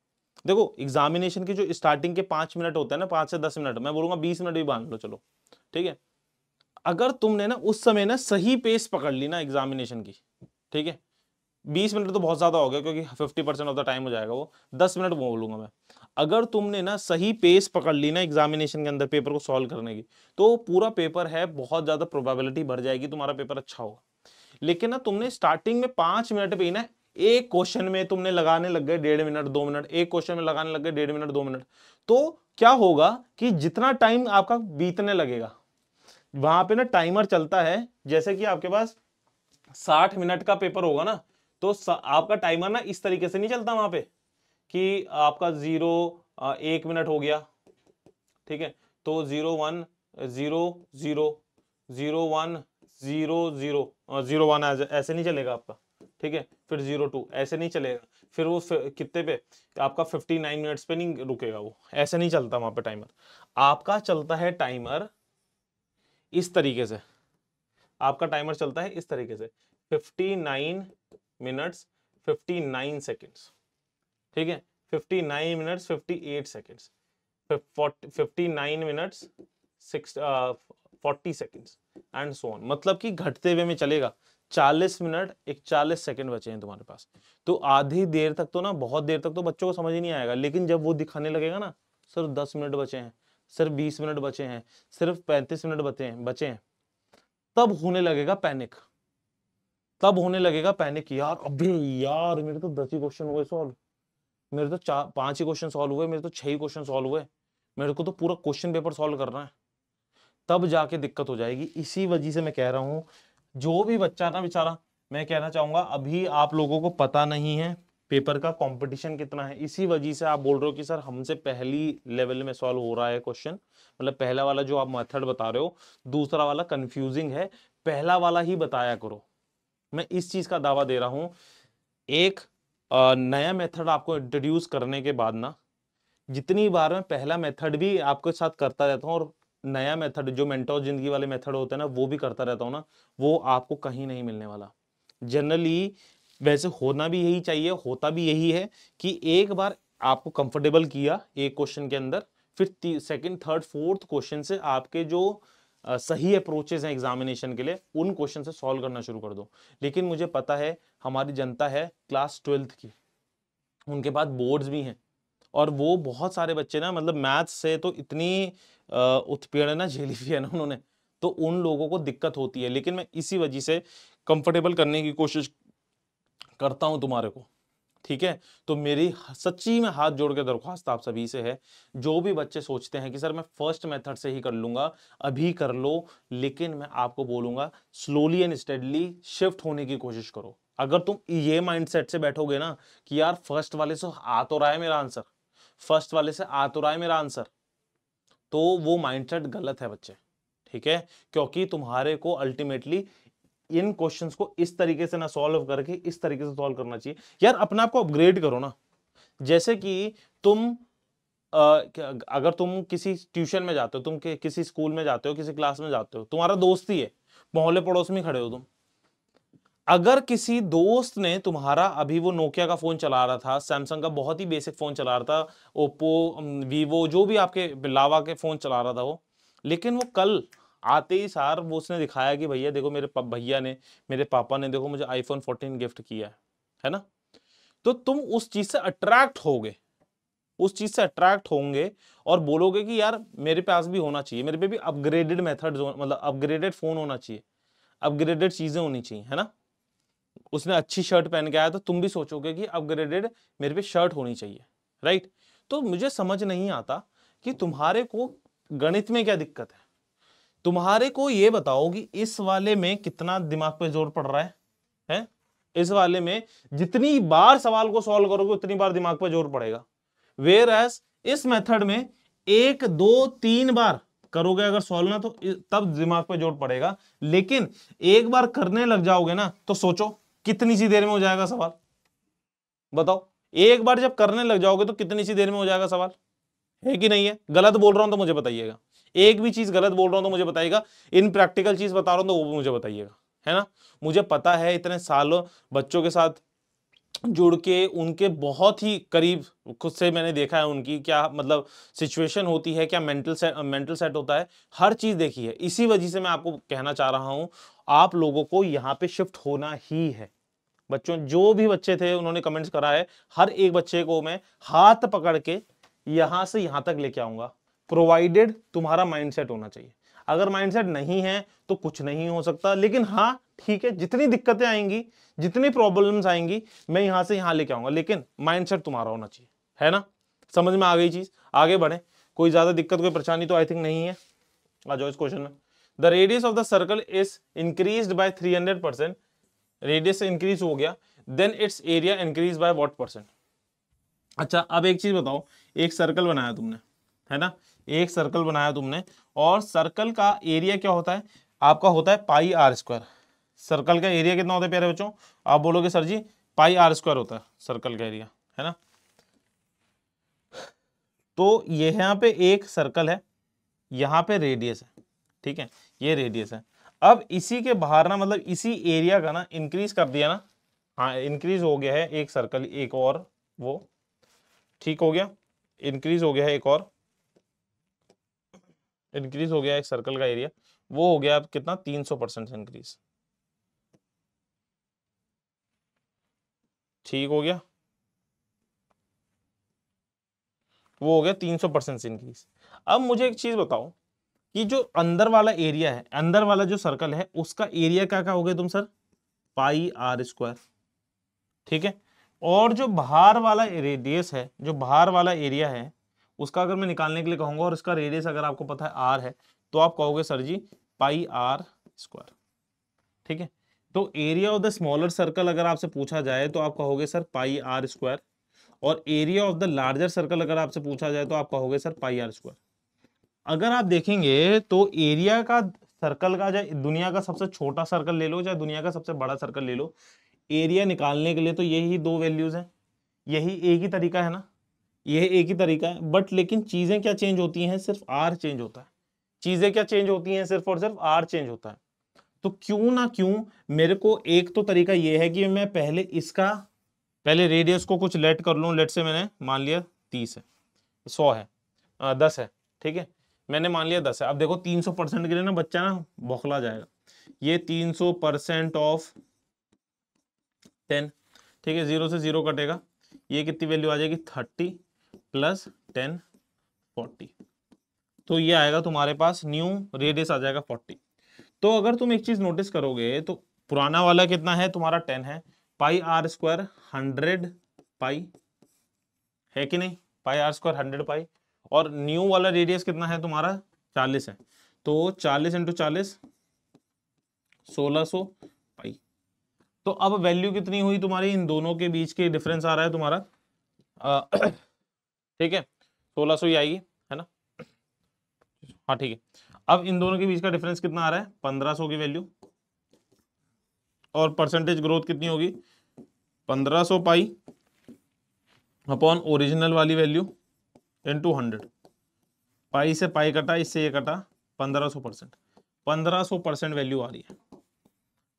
देखो एग्जामिनेशन की जो स्टार्टिंग के पांच मिनट होते हैं ना पांच से दस मिनट मैं बोलूंगा बीस मिनट भी बांध लो चलो ठीक है अगर तुमने ना उस समय ना सही पेस पकड़ ली ना एग्जामिनेशन की ठीक है बीस मिनट तो बहुत ज़्यादा हो गया क्योंकि fifty percent of the time हो जाएगा वो दस मिनट वो बोलूंगा मैं अगर तुमने ना सही पेस पकड़ ली ना एग्जामिनेशन के अंदर पेपर को सॉल्व करने की तो पूरा पेपर है बहुत ज़्यादा प्रोबेबिलिटी बढ़ जाएगी तुम्हारा पेपर अच्छा होगा लेकिन ना तुमने स्टार्टिंग में पांच मिनट पे ही ना एक क्वेश्चन में तुमने लगाने लग गए डेढ़ मिनट दो मिनट एक क्वेश्चन में लगाने लग गए डेढ़ मिनट दो मिनट तो क्या होगा कि जितना टाइम आपका बीतने लगेगा वहां पे ना टाइमर चलता है जैसे कि आपके पास साठ मिनट का पेपर होगा ना तो आपका टाइमर ना इस तरीके से नहीं चलता वहां पे कि आपका जीरो एक मिनट हो गया ठीक है तो zero one zero zero zero one zero zero zero one ऐसे नहीं चलेगा आपका ठीक है फिर जीरो टू ऐसे नहीं चलेगा फिर वो कितने पे आपका फिफ्टी नाइन मिनट्स पे नहीं रुकेगा वो ऐसे नहीं चलता वहां पे टाइमर आपका चलता है टाइमर इस तरीके से आपका टाइमर चलता है इस तरीके से fifty nine minutes fifty nine seconds ठीक है fifty nine minutes fifty eight seconds fifty nine minutes six forty seconds and so on मतलब कि घटते हुए में चलेगा 40 मिनट चालीस सेकंड बचे हैं तुम्हारे पास तो आधी देर तक तो ना बहुत देर तक तो बच्चों को समझ ही नहीं आएगा लेकिन जब वो दिखाने लगेगा ना सिर्फ दस मिनट बचे हैं सिर्फ बीस मिनट बचे हैं सिर्फ पैंतीस मिनट बचे हैं बचे हैं तब होने लगेगा पैनिक तब होने लगेगा पैनिक यार अबे यार मेरे तो दस ही क्वेश्चन हुए सॉल्व मेरे तो चार पांच ही क्वेश्चन सॉल्व हुए मेरे तो छह ही क्वेश्चन सॉल्व हुए मेरे को तो पूरा क्वेश्चन पेपर सॉल्व करना है तब जाके दिक्कत हो जाएगी इसी वजह से मैं कह रहा हूँ जो भी बच्चा ना बेचारा मैं कहना चाहूंगा अभी आप लोगों को पता नहीं है पेपर का कंपटीशन कितना है इसी वजह से आप बोल रहे हो कि सर हमसे पहली लेवल में सॉल्व हो रहा है क्वेश्चन मतलब पहला वाला जो आप मेथड बता रहे हो दूसरा वाला कंफ्यूजिंग है पहला वाला ही बताया करो मैं इस चीज का दावा दे रहा हूं एक नया मेथड आपको इंट्रोड्यूस करने के बाद ना जितनी बार मैं पहला मेथड भी आपके साथ करता रहता हूँ और नया मेथड जो मेंटोर जिंदगी वाले मेथड होते हैं ना वो भी करता रहता हूँ ना वो आपको कहीं नहीं मिलने वाला जनरली वैसे होना भी यही चाहिए होता भी यही है कि एक बार आपको कंफर्टेबल किया एक क्वेश्चन के अंदर फिर सेकंड थर्ड फोर्थ क्वेश्चन से आपके जो आ, सही अप्रोचेज हैं एग्जामिनेशन के लिए उन क्वेश्चन से सॉल्व करना शुरू कर दो लेकिन मुझे पता है हमारी जनता है क्लास ट्वेल्थ की उनके पास बोर्ड्स भी हैं और वो बहुत सारे बच्चे ना मतलब मैथ्स से तो इतनी उत्पीड़ना झेली हुई है ना उन्होंने तो उन लोगों को दिक्कत होती है लेकिन मैं इसी वजह से कंफर्टेबल करने की कोशिश करता हूं तुम्हारे को ठीक है तो मेरी सच्ची में हाथ जोड़ के दरख्वास्त आप सभी से है जो भी बच्चे सोचते हैं कि सर मैं फर्स्ट मेथड से ही कर लूंगा अभी कर लो लेकिन मैं आपको बोलूंगा स्लोली एंड स्टेडली शिफ्ट होने की कोशिश करो अगर तुम ये माइंडसेट से बैठोगे ना कि यार फर्स्ट वाले से आ तो रहा है मेरा आंसर फर्स्ट वाले से आ तो रहा है मेरा आंसर तो वो माइंडसेट गलत है बच्चे ठीक है क्योंकि तुम्हारे को अल्टीमेटली इन क्वेश्चंस को इस तरीके से ना सॉल्व करके इस तरीके से सॉल्व करना चाहिए यार अपने आप को अपग्रेड करो ना जैसे कि तुम आ, अगर तुम किसी ट्यूशन में जाते हो तुम किसी स्कूल में जाते हो किसी क्लास में जाते हो तुम्हारा दोस्त ही है मोहल्ले पड़ोस में खड़े हो तुम अगर किसी दोस्त ने तुम्हारा अभी वो नोकिया का फ़ोन चला रहा था सैमसंग का बहुत ही बेसिक फ़ोन चला रहा था ओप्पो वीवो जो भी आपके लावा के फ़ोन चला रहा था वो लेकिन वो कल आते ही सार वो उसने दिखाया कि भैया देखो मेरे भैया ने मेरे पापा ने देखो मुझे आईफोन 14 गिफ्ट किया है है ना तो तुम उस चीज़ से अट्रैक्ट होगे उस चीज़ से अट्रैक्ट होंगे और बोलोगे कि यार मेरे पास भी होना चाहिए मेरे पे भी अपग्रेडेड मेथड मतलब अपग्रेडेड फ़ोन होना चाहिए अपग्रेडेड चीज़ें होनी चाहिए है ना उसने अच्छी शर्ट पहन के आया तो तुम भी सोचोगे कि अपग्रेडेड मेरे पे शर्ट होनी चाहिए राइट तो मुझे समझ नहीं आता कि तुम्हारे को गणित में क्या दिक्कत है तुम्हारे को ये बताओ कि इस वाले में कितना दिमाग पे जोर पड़ रहा है है? इस वाले में जितनी बार सवाल को सॉल्व करोगे उतनी बार दिमाग पर जोर पड़ेगा वेर एस इस मेथड में एक दो तीन बार करोगे अगर सॉल्व ना तो तब दिमाग पर जोर पड़ेगा लेकिन एक बार करने लग जाओगे ना तो सोचो कितनी सी देर में हो जाएगा सवाल बताओ एक बार जब करने लग जाओगे तो कितनी सी देर में हो जाएगा सवाल है कि नहीं है गलत बोल रहा हूं तो मुझे बताइएगा एक भी चीज गलत बोल रहा हूं तो मुझे बताइएगा इन प्रैक्टिकल चीज बता रहा हूं तो वो भी मुझे बताइएगा है ना मुझे पता है इतने सालों बच्चों के साथ जुड़ के उनके बहुत ही करीब खुद से मैंने देखा है उनकी क्या मतलब सिचुएशन होती है क्या मेंटल सेट मेंटल सेट होता है हर चीज़ देखी है इसी वजह से मैं आपको कहना चाह रहा हूं आप लोगों को यहाँ पे शिफ्ट होना ही है बच्चों जो भी बच्चे थे उन्होंने कमेंट्स करा है हर एक बच्चे को मैं हाथ पकड़ के यहाँ से यहां तक लेके आऊंगा प्रोवाइडेड तुम्हारा माइंडसेट होना चाहिए अगर माइंडसेट नहीं है तो कुछ नहीं हो सकता लेकिन हाँ ठीक है जितनी दिक्कतें आएंगी जितनी प्रॉब्लम्स आएंगी मैं यहां से यहाँ लेके आऊंगा लेकिन माइंड तुम्हारा होना चाहिए है ना समझ में आ गई चीज़ आगे बढ़े कोई ज़्यादा दिक्कत कोई परेशानी तो आई थिंक नहीं है आ जाओ इस क्वेश्चन में the radius of the circle is increase by three hundred percent radius increase हो गया then its area increase by what percent अच्छा अब एक चीज बताओ एक सर्कल बनाया तुमने है ना एक सर्कल बनाया तुमने और सर्कल का एरिया क्या होता है आपका होता है पाई आर स्क्वायर सर्कल का एरिया कितना होता है प्यारे बच्चों आप बोलोगे सर जी पाई आर स्क्वायर होता है सर्कल का एरिया है ना तो यहाँ पे एक सर्कल है यहाँ पे रेडियस है ठीक है ये रेडियस है अब इसी के बाहर ना मतलब इसी एरिया का ना इंक्रीज कर दिया ना हाँ इंक्रीज हो गया है एक सर्कल एक और वो ठीक हो गया इंक्रीज हो गया है एक और इंक्रीज हो गया एक सर्कल का एरिया वो हो गया अब कितना तीन सौ परसेंट इंक्रीज ठीक हो गया वो हो गया तीन सौ परसेंट इंक्रीज अब मुझे एक चीज बताओ कि जो अंदर वाला एरिया है अंदर वाला जो सर्कल है उसका एरिया क्या क्या हो गया तुम सर पाई आर स्क्वायर ठीक है और जो बाहर वाला रेडियस है जो बाहर वाला एरिया है उसका अगर मैं निकालने के लिए कहूंगा और इसका रेडियस अगर आपको पता है आर है तो आप कहोगे सर जी पाई आर स्क्वायर ठीक है तो area of the smaller circle अगर आपसे पूछा जाए तो आप कहोगे सर पाई आर स्क्वायर और area of the larger circle अगर आपसे पूछा जाए तो आप कहोगे सर पाई आर स्क्वायर अगर आप देखेंगे तो एरिया का सर्कल का चाहे दुनिया का सबसे छोटा सर्कल ले लो चाहे दुनिया का सबसे बड़ा सर्कल ले लो एरिया निकालने के लिए तो यही दो वैल्यूज हैं यही एक ही तरीका है ना यह एक ही तरीका है बट लेकिन चीज़ें क्या चेंज होती हैं सिर्फ आर चेंज होता है चीज़ें क्या चेंज होती हैं सिर्फ और सिर्फ आर चेंज होता है तो क्यों ना क्यों मेरे को एक तो तरीका यह है कि मैं पहले इसका पहले रेडियस को कुछ लेट कर लूँ लेट से मैंने मान लिया तीस है सौ है दस है ठीक है मैंने मान लिया दस है अब देखो तीन सौ परसेंट के लिए ना बच्चा ना बौखला जाएगा ये तीन सौ परसेंट ऑफ टेन ठीक है जीरो से जीरो कटेगा ये कितनी वैल्यू आ जाएगी थर्टी प्लस टेन फोर्टी तो ये आएगा तुम्हारे पास न्यू रेडियस आ जाएगा फोर्टी तो अगर तुम एक चीज नोटिस करोगे तो पुराना वाला कितना है तुम्हारा टेन है pi r square hundred pi है कि नहीं pi r square hundred pi और न्यू वाला रेडियस कितना है तुम्हारा चालीस है तो चालीस इंटू चालीस सोलह सो पाई तो अब वैल्यू कितनी हुई तुम्हारी इन दोनों के बीच के डिफरेंस आ रहा है तुम्हारा ठीक है सोलह सो ही आएगी है ना हाँ ठीक है अब इन दोनों के बीच का डिफरेंस कितना आ रहा है पंद्रह सो की वैल्यू और परसेंटेज ग्रोथ कितनी होगी पंद्रह सो पाई अपॉन ओरिजिनल वाली वैल्यू इंटू हंड्रेड पाई से पाई कटा इससे ये कटा पंद्रह सौ परसेंट पंद्रह सौ परसेंट वैल्यू आ रही है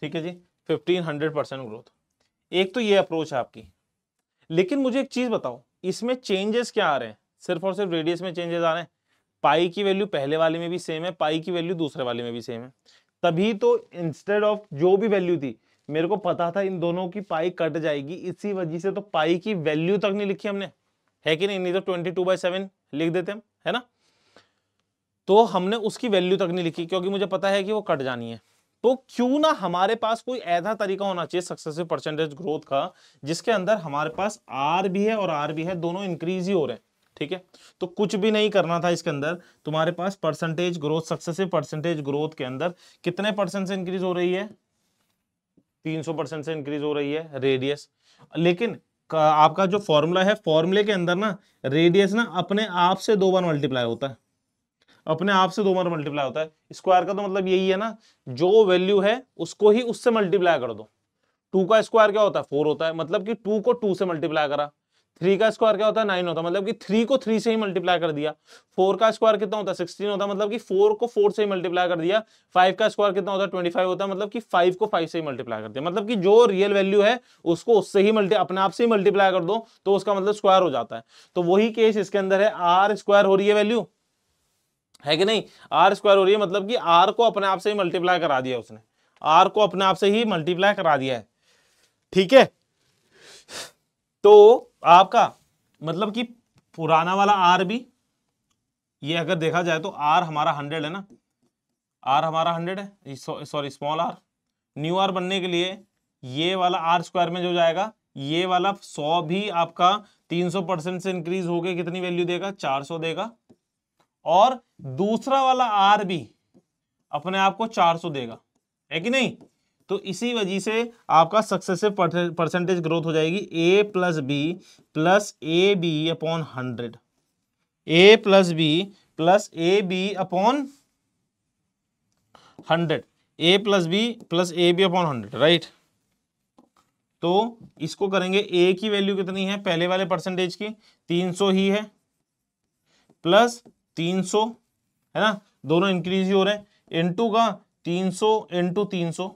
ठीक है जी फिफ्टीन हंड्रेड परसेंट ग्रोथ एक तो ये अप्रोच है आपकी लेकिन मुझे एक चीज़ बताओ इसमें चेंजेस क्या आ रहे हैं सिर्फ और सिर्फ रेडियस में चेंजेस आ रहे हैं पाई की वैल्यू पहले वाले में भी सेम है पाई की वैल्यू दूसरे वाले में भी सेम है तभी तो इंस्टेड ऑफ जो भी वैल्यू थी मेरे को पता था इन दोनों की पाई कट जाएगी इसी वजह से तो पाई की वैल्यू तक नहीं लिखी हमने है कि नहीं नहीं तो ट्वेंटी टू बाई सेवन लिख देते हम है ना तो हमने उसकी वैल्यू तक नहीं लिखी क्योंकि मुझे पता है कि वो कट जानी है तो क्यों ना हमारे पास कोई ऐसा तरीका होना चाहिए सक्सेसिव परसेंटेज ग्रोथ का जिसके अंदर हमारे पास आर भी है और आर भी है दोनों इंक्रीज ही हो रहे हैं ठीक है तो कुछ भी नहीं करना था इसके अंदर तुम्हारे पास percentage growth successive percentage growth के अंदर कितने परसेंट से इंक्रीज हो रही है 300 परसेंट से इंक्रीज हो रही है रेडियस लेकिन आपका जो फॉर्मूला है फॉर्मूले के अंदर ना रेडियस ना अपने आप से दो बार मल्टीप्लाई होता है अपने आप से दो बार मल्टीप्लाई होता है स्क्वायर का तो मतलब यही है ना जो वैल्यू है उसको ही उससे मल्टीप्लाई कर दो टू का स्क्वायर क्या होता है फोर होता है मतलब कि टू को टू से मल्टीप्लाई करा थ्री का स्क्वायर क्या होता है नाइन होता है मतलब कि थ्री को थ्री से ही मल्टीप्लाई कर दिया फोर का स्क्वायर कितना होता है सिक्सटीन होता है मतलब कि फोर को फोर से ही मल्टीप्लाई कर दिया फाइव का स्क्वायर कितना होता है ट्वेंटी फाइव होता है मतलब कि फाइव को फाइव से ही मल्टीप्लाई कर दिया मतलब कि जो रियल वैल्यू है उसको उससे ही मल्टी अपने आप से ही मल्टीप्लाई कर दो तो उसका मतलब स्क्वायर हो जाता है तो वही केस इसके अंदर है आर स्क्वायर हो रही है वैल्यू है कि नहीं आर स्क्वायर हो रही है मतलब कि आर को अपने आप से ही मल्टीप्लाई करा दिया उसने आर को अपने आप से ही मल्टीप्लाई करा दिया है ठीक है तो आपका मतलब कि पुराना वाला आर भी ये अगर देखा जाए तो आर हमारा हंड्रेड है ना आर हमारा हंड्रेड है sorry small r new r बनने के लिए ये वाला आर स्क्वायर में जो जाएगा ये वाला सौ भी आपका तीन सौ परसेंट से इंक्रीज हो गया कितनी वैल्यू देगा चार सौ देगा और दूसरा वाला आर भी अपने आप को चार सौ देगा है कि नहीं तो इसी वजह से आपका सक्सेसिव परसेंटेज ग्रोथ हो जाएगी A plus B plus A B upon hundred A plus B plus A B upon hundred A plus B plus A B upon hundred right तो इसको करेंगे ए की वैल्यू कितनी है पहले वाले परसेंटेज की तीन सौ ही है प्लस तीन सौ है ना दोनों इंक्रीज ही हो रहे हैं इनटू का तीन सौ इंटू तीन सौ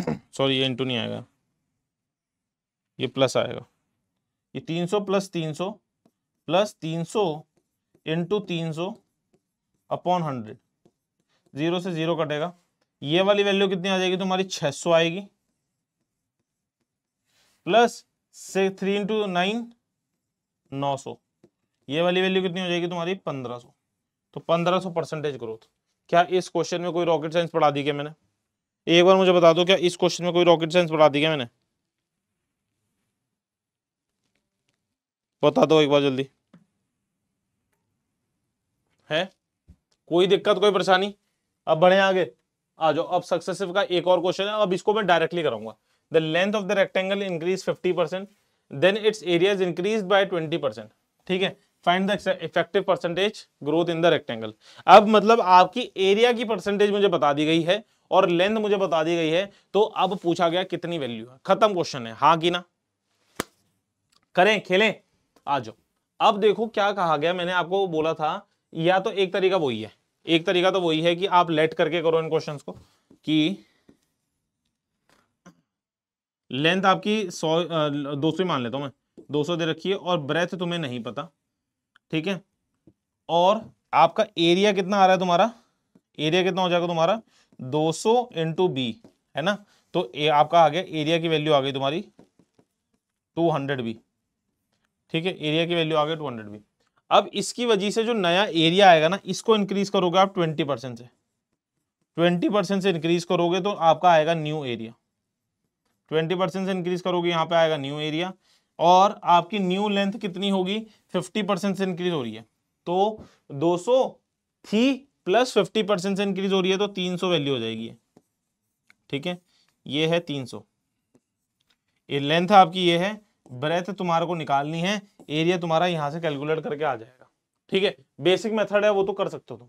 सॉरी ये इंटू नहीं आएगा ये प्लस आएगा ये 300 प्लस 300 प्लस 300 इंटू तीन अपॉन हंड्रेड जीरो से जीरो कटेगा ये वाली वैल्यू कितनी आ जाएगी तुम्हारी 600 आएगी प्लस से थ्री इंटू नाइन नौ सौ ये वाली वैल्यू कितनी हो जाएगी तुम्हारी पंद्रह सौ तो पंद्रह सौ परसेंटेज ग्रोथ क्या इस क्वेश्चन में कोई रॉकेट साइंस पढ़ा दी क्या मैंने एक बार मुझे बता दो क्या इस क्वेश्चन में कोई रॉकेट साइंस पढ़ा दी क्या मैंने बता दो एक बार जल्दी है कोई दिक्कत कोई परेशानी अब बढ़े आगे आ जाओ अब सक्सेसिव का एक और क्वेश्चन है अब इसको मैं डायरेक्टली कराऊंगा the length of the rectangle increase fifty percent then its area increase by twenty percent ठीक है find the effective percentage growth in the rectangle अब मतलब आपकी एरिया की परसेंटेज मुझे बता दी गई है और लेंथ मुझे बता दी गई है तो अब पूछा गया कितनी वैल्यू है खत्म क्वेश्चन है हाँ कि ना करें खेलें आ जाओ अब देखो क्या कहा गया मैंने आपको बोला था या तो एक तरीका वही है एक तरीका तो वही है कि आप लेट करके करो इन क्वेश्चंस को कि लेंथ आपकी सौ दो सौ मान लेता हूं मैं दो सौ दे रखी है और ब्रेथ तुम्हें नहीं पता ठीक है और आपका एरिया कितना आ रहा है तुम्हारा एरिया कितना हो जाएगा तुम्हारा 200 सौ इंटू बी है ना तो ए, आपका आ गया एरिया की वैल्यू आ गई तुम्हारी 200 हंड्रेड बी ठीक है एरिया की वैल्यू आ गई 200 हंड्रेड बी अब इसकी वजह से जो नया एरिया आएगा ना इसको इंक्रीज करोगे आप 20 परसेंट से 20 परसेंट से इंक्रीज करोगे तो आपका आएगा न्यू एरिया 20 परसेंट से इंक्रीज करोगे यहाँ पे आएगा न्यू एरिया और आपकी न्यू लेंथ कितनी होगी 50 परसेंट से इंक्रीज हो रही है तो 200 थी प्लस फिफ्टी परसेंट से इंक्रीज हो रही है तो तीन सौ वैल्यू हो जाएगी ठीक है ये है तीन सौ ये लेंथ आपकी ये है ब्रेथ तुम्हारे को निकालनी है एरिया तुम्हारा यहां से कैलकुलेट करके आ जाएगा ठीक है बेसिक मेथड है वो तो कर सकते हो तुम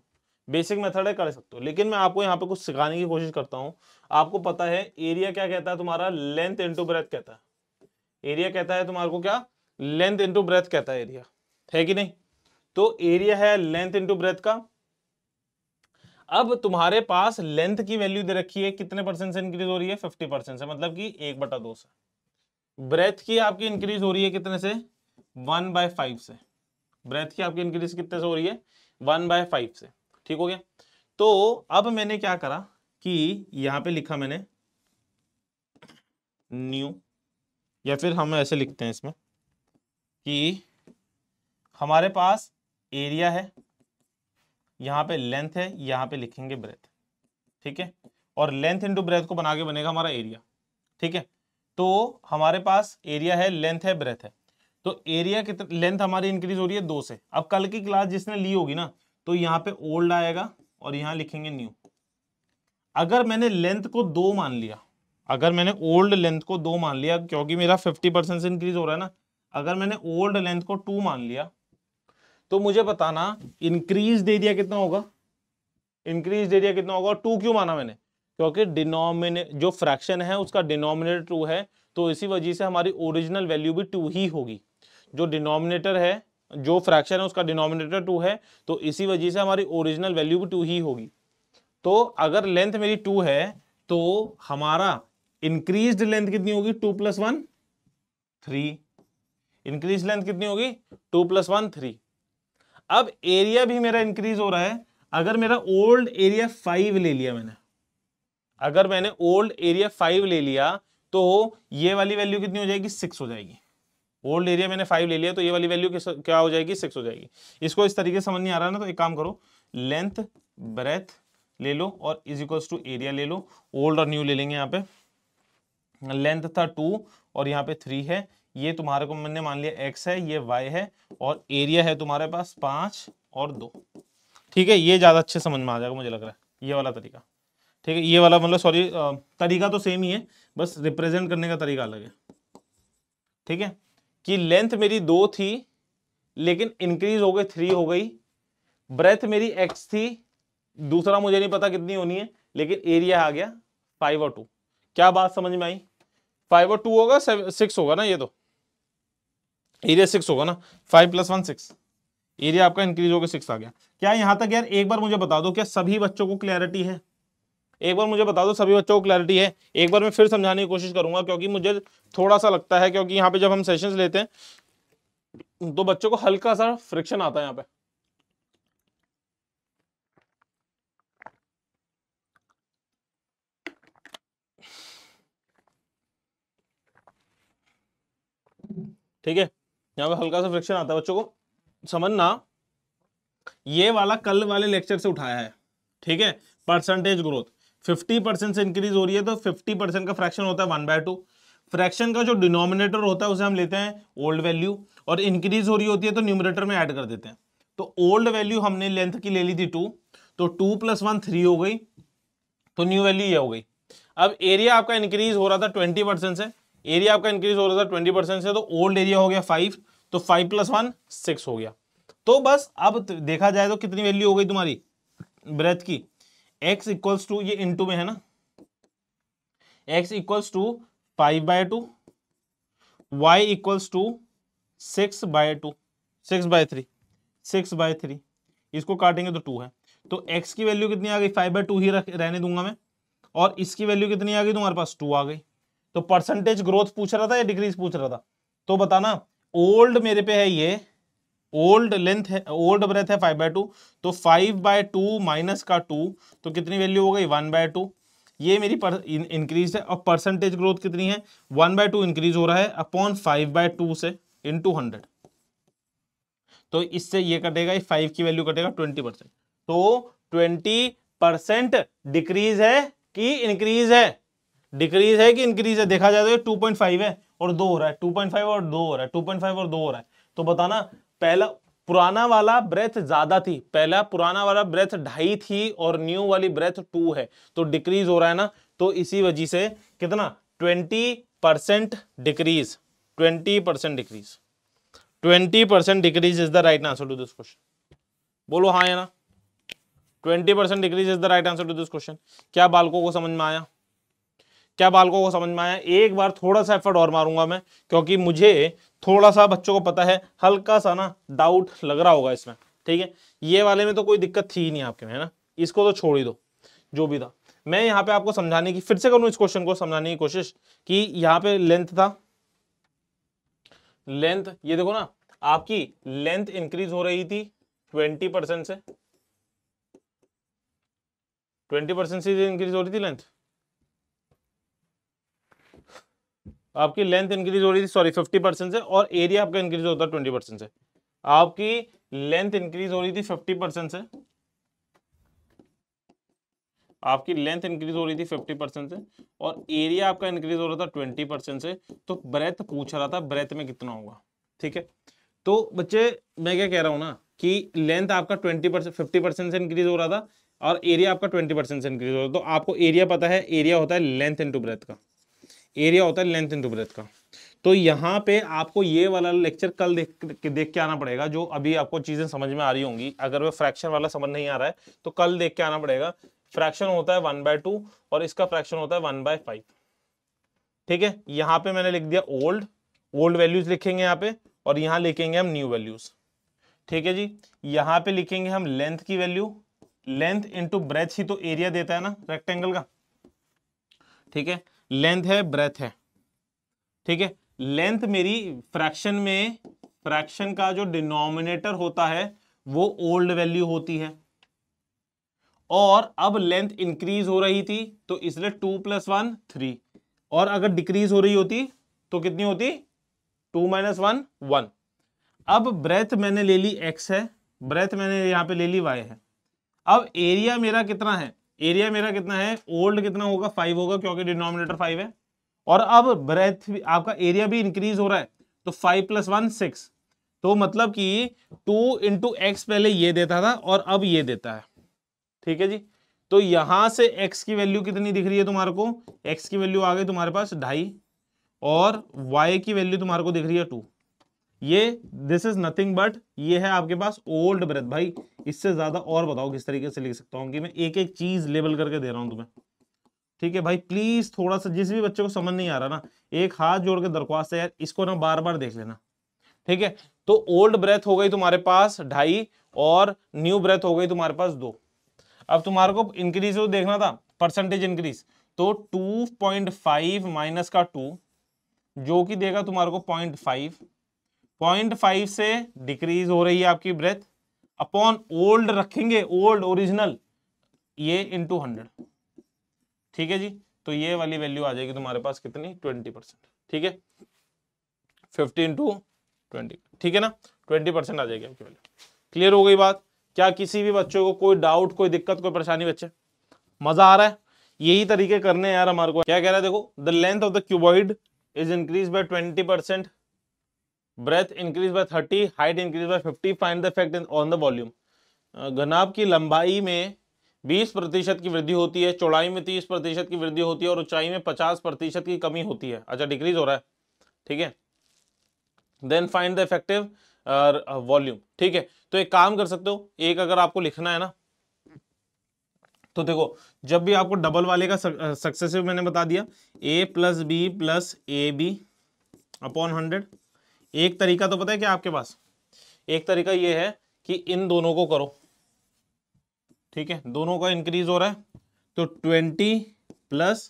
बेसिक मेथड है कर सकते हो लेकिन मैं आपको यहाँ पे कुछ सिखाने की कोशिश करता हूँ आपको पता है एरिया क्या कहता है तुम्हारा लेंथ इंटू ब्रेथ कहता है एरिया कहता है तुम्हारे को क्या लेंथ इंटू ब्रेथ कहता है एरिया है कि नहीं तो एरिया है लेंथ इंटू ब्रेथ का अब तुम्हारे पास लेंथ की वैल्यू दे रखी है कितने परसेंट से इंक्रीज हो रही है फिफ्टी परसेंट से मतलब कि एक बटा दो से ब्रेथ की आपकी इंक्रीज हो रही है कितने से वन बाय फाइव से ब्रेथ की आपकी इंक्रीज कितने से हो रही है वन बाय फाइव से ठीक हो गया तो अब मैंने क्या करा कि यहां पे लिखा मैंने न्यू या फिर हम ऐसे लिखते हैं इसमें कि हमारे पास एरिया है यहाँ पे लेंथ है यहाँ पे लिखेंगे ब्रेथ ठीक है और लेंथ इंटू ब्रेथ को बना के बनेगा हमारा एरिया ठीक है तो हमारे पास एरिया है लेंथ है ब्रेथ है तो एरिया कितना लेंथ हमारी इंक्रीज हो रही है दो से अब कल की क्लास जिसने ली होगी ना तो यहाँ पे ओल्ड आएगा और यहाँ लिखेंगे न्यू अगर मैंने लेंथ को दो मान लिया अगर मैंने ओल्ड लेंथ को दो मान लिया क्योंकि मेरा फिफ्टी परसेंट से इंक्रीज हो रहा है ना अगर मैंने ओल्ड लेंथ को टू मान लिया तो मुझे बताना इंक्रीज एरिया कितना होगा इंक्रीज एरिया कितना होगा टू क्यों माना मैंने क्योंकि डिनोमिने जो फ्रैक्शन है उसका डिनोमिनेटर टू है तो इसी वजह से हमारी ओरिजिनल वैल्यू भी टू ही होगी जो डिनोमिनेटर है जो फ्रैक्शन है उसका डिनोमिनेटर टू है तो इसी वजह से हमारी ओरिजिनल वैल्यू भी टू ही होगी तो अगर लेंथ मेरी टू है तो हमारा इंक्रीज लेंथ कितनी होगी two plus one three increase length कितनी होगी टू प्लस वन थ्री अब एरिया भी मेरा इंक्रीज हो रहा है अगर मेरा ओल्ड एरिया फाइव ले लिया मैंने अगर मैंने ओल्ड एरिया फाइव ले लिया तो ये वाली वैल्यू कितनी हो जाएगी सिक्स हो जाएगी ओल्ड एरिया मैंने फाइव ले लिया तो ये वाली वैल्यू क्या हो जाएगी सिक्स हो जाएगी इसको इस तरीके से समझ नहीं आ रहा ना तो एक काम करो लेंथ ब्रेथ ले लो और इज इक्वल्स टू एरिया ले लो ओल्ड और न्यू ले लेंगे यहाँ पे लेंथ था टू और यहाँ पे थ्री है ये तुम्हारे को मैंने मान लिया एक्स है ये वाई है और एरिया है तुम्हारे पास पांच और दो ठीक है ये ज्यादा अच्छे समझ में आ जाएगा मुझे लग रहा है ये वाला तरीका ठीक है ये वाला मतलब सॉरी तरीका तो सेम ही है बस रिप्रेजेंट करने का तरीका अलग है ठीक है कि लेंथ मेरी दो थी लेकिन इंक्रीज हो गई थ्री हो गई ब्रेथ मेरी एक्स थी दूसरा मुझे नहीं पता कितनी होनी है लेकिन एरिया आ गया फाइव और टू क्या बात समझ में आई फाइव और टू होगा सिक्स होगा ना ये तो एरिया सिक्स होगा ना five plus one six area आपका इंक्रीज होकर सिक्स आ गया क्या यहां तक यार एक बार मुझे बता दो क्या सभी बच्चों को क्लैरिटी है एक बार मुझे बता दो सभी बच्चों को क्लैरिटी है एक बार मैं फिर समझाने की कोशिश करूंगा क्योंकि मुझे थोड़ा सा लगता है क्योंकि यहाँ पे जब हम सेशंस लेते हैं तो बच्चों को हल्का सा फ्रिक्शन आता है यहाँ पे ठीक है यहाँ पे हल्का सा फ्रिक्शन आता है बच्चों को समझना ये वाला कल वाले लेक्चर से उठाया है ठीक है परसेंटेज ग्रोथ 50 परसेंट से इंक्रीज हो रही है तो 50 परसेंट का फ्रैक्शन होता है वन बाय टू फ्रैक्शन का जो डिनोमिनेटर होता है उसे हम लेते हैं ओल्ड वैल्यू और इंक्रीज हो रही होती है तो न्यूमिनेटर में ऐड कर देते हैं तो ओल्ड वैल्यू हमने लेंथ की ले ली थी टू तो टू प्लस वन थ्री हो गई तो न्यू वैल्यू ये हो गई अब एरिया आपका इंक्रीज हो रहा था ट्वेंटी से एरिया आपका इंक्रीज हो रहा था ट्वेंटी परसेंट से तो ओल्ड एरिया हो गया फाइव तो फाइव प्लस वन सिक्स हो गया तो बस अब देखा जाए तो कितनी वैल्यू हो गई तुम्हारी ब्रेथ की एक्स इक्वल्स टू ये इंटू में है ना x equals to five by two y equals to six by two six by three six by three इसको काटेंगे तो टू है तो एक्स की वैल्यू कितनी आ गई फाइव बाय टू ही रह, रहने दूंगा मैं और इसकी वैल्यू कितनी आ गई तुम्हारे पास टू आ गई तो परसेंटेज ग्रोथ पूछ रहा था या डिक्रीज पूछ रहा था तो बताना ओल्ड मेरे पे है ये ओल्ड लेंथ है ओल्ड ब्रेथ है फाइव बाय टू तो फाइव बाय टू माइनस का टू तो कितनी वैल्यू हो गई वन बाय टू ये मेरी पर, इन, इंक्रीज है और परसेंटेज ग्रोथ कितनी है वन बाय टू इंक्रीज हो रहा है अपॉन फाइव बाय टू से इन टू हंड्रेड तो इससे ये कटेगा फाइव की वैल्यू कटेगा ट्वेंटी परसेंट तो ट्वेंटी परसेंट डिक्रीज है कि इंक्रीज है डिक्रीज है कि इंक्रीज है देखा जाए तो ये 2.5 है और दो हो रहा है 2.5 और दो हो रहा है 2.5 और दो हो रहा है तो बताना पहला पुराना वाला ब्रेथ ज्यादा थी पहला पुराना वाला ब्रेथ ढाई थी और न्यू वाली ब्रेथ टू है तो डिक्रीज हो रहा है ना तो इसी वजह से कितना twenty percent decrease twenty percent decrease twenty percent decrease is the right answer to this question बोलो हाँ या ना twenty percent decrease is the right answer to this question क्या बालकों को समझ में आया क्या बालकों को समझ में आया एक बार थोड़ा सा एफर्ट और मारूंगा मैं क्योंकि मुझे थोड़ा सा बच्चों को पता है हल्का सा ना डाउट लग रहा होगा इसमें ठीक है ये वाले में तो कोई दिक्कत थी ही नहीं आपके में है ना इसको तो छोड़ ही दो जो भी था मैं यहाँ पे आपको समझाने की फिर से करूँ इस क्वेश्चन को समझाने की कोशिश कि यहाँ पे लेंथ था लेंथ ये देखो ना आपकी लेंथ इंक्रीज हो रही थी ट्वेंटी परसेंट से ट्वेंटी परसेंट से इंक्रीज हो रही थी लेंथ आपकी लेंथ इंक्रीज हो रही थी सॉरी फिफ्टी परसेंट से और एरिया आपका इंक्रीज होता है ट्वेंटी परसेंट से आपकी लेंथ इंक्रीज हो रही थी फिफ्टी परसेंट से आपकी लेंथ इंक्रीज हो रही थी फिफ्टी परसेंट से और एरिया आपका इंक्रीज हो रहा था ट्वेंटी परसेंट से तो ब्रेथ पूछ रहा था ब्रेथ में कितना होगा ठीक है तो बच्चे मैं क्या कह रहा हूँ ना कि लेंथ आपका ट्वेंटी परसेंट फिफ्टी परसेंट से इंक्रीज हो रहा था और एरिया आपका ट्वेंटी परसेंट से इंक्रीज हो रहा था तो आपको एरिया पता है एरिया होता है लेंथ इंटू ब्रेथ का एरिया होता है लेंथ इन ब्रेथ का तो यहाँ पे आपको ये वाला लेक्चर कल देख देख के आना पड़ेगा जो अभी आपको चीज़ें समझ में आ रही होंगी अगर वो फ्रैक्शन वाला समझ नहीं आ रहा है तो कल देख के आना पड़ेगा फ्रैक्शन होता है वन बाय टू और इसका फ्रैक्शन होता है वन बाय फाइव ठीक है यहाँ पे मैंने लिख दिया ओल्ड ओल्ड वैल्यूज लिखेंगे यहाँ पे और यहाँ लिखेंगे हम न्यू वैल्यूज ठीक है जी यहाँ पे लिखेंगे हम लेंथ की वैल्यू लेंथ इंटू ब्रेथ ही तो एरिया देता है ना रेक्टेंगल का ठीक है लेंथ है ब्रेथ है ठीक है लेंथ मेरी फ्रैक्शन में फ्रैक्शन का जो डिनोमिनेटर होता है वो ओल्ड वैल्यू होती है और अब लेंथ इंक्रीज हो रही थी तो इसलिए टू प्लस वन थ्री और अगर डिक्रीज हो रही होती तो कितनी होती टू माइनस वन वन अब ब्रेथ मैंने ले ली एक्स है ब्रेथ मैंने यहाँ पे ले ली वाई है अब एरिया मेरा कितना है एरिया मेरा कितना है ओल्ड कितना होगा फाइव होगा क्योंकि डिनोमिनेटर फाइव है और अब ब्रेथ आपका एरिया भी इंक्रीज हो रहा है तो फाइव प्लस वन सिक्स तो मतलब कि टू इंटू एक्स पहले ये देता था और अब ये देता है ठीक है जी तो यहां से एक्स की वैल्यू कितनी दिख रही है तुम्हारे को एक्स की वैल्यू आ गई तुम्हारे पास ढाई और वाई की वैल्यू तुम्हारे को दिख रही है टू ये दिस इज नथिंग बट ये है आपके पास ओल्ड ब्रेथ भाई इससे ज्यादा और बताओ किस तरीके से लिख सकता हूँ कि मैं एक एक चीज लेबल करके दे रहा हूँ तुम्हें ठीक है भाई प्लीज थोड़ा सा जिस भी बच्चे को समझ नहीं आ रहा ना एक हाथ जोड़ के दरख्वास्त है यार इसको ना बार बार देख लेना ठीक है तो ओल्ड ब्रेथ हो गई तुम्हारे पास ढाई और न्यू ब्रेथ हो गई तुम्हारे पास दो अब तुम्हारे को इंक्रीज तो देखना था परसेंटेज इंक्रीज तो 2.5 माइनस का 2 जो कि देगा तुम्हारे को फाइव पॉइंट फाइव से डिक्रीज हो रही है आपकी ब्रेथ अपॉन ओल्ड रखेंगे ओल्ड ओरिजिनल ये टू हंड्रेड ठीक है जी तो ये वाली वैल्यू आ जाएगी तुम्हारे पास कितनी ट्वेंटी परसेंट ठीक है फिफ्टी इंटू ट्वेंटी ठीक है ना ट्वेंटी परसेंट आ जाएगी आपकी वैल्यू क्लियर हो गई बात क्या किसी भी बच्चों को कोई डाउट कोई दिक्कत कोई परेशानी बच्चे मजा आ रहा है यही तरीके करने यार हमारे को क्या कह रहा है देखो the length of the cuboid is increase by twenty percent breadth increase by thirty height increase by fifty find the effect on the volume घनाब की लंबाई में बीस प्रतिशत की वृद्धि होती है चौड़ाई में तीस प्रतिशत की वृद्धि होती है और ऊंचाई में पचास प्रतिशत की कमी होती है अच्छा डिक्रीज हो रहा है ठीक है then find the effective volume ठीक है तो एक काम कर सकते हो एक अगर आपको लिखना है ना तो देखो जब भी आपको डबल वाले का सक्सेसिव uh, मैंने बता दिया A plus B plus A B upon hundred एक तरीका तो पता है क्या आपके पास एक तरीका ये है कि इन दोनों को करो ठीक है दोनों का इंक्रीज हो रहा है तो twenty plus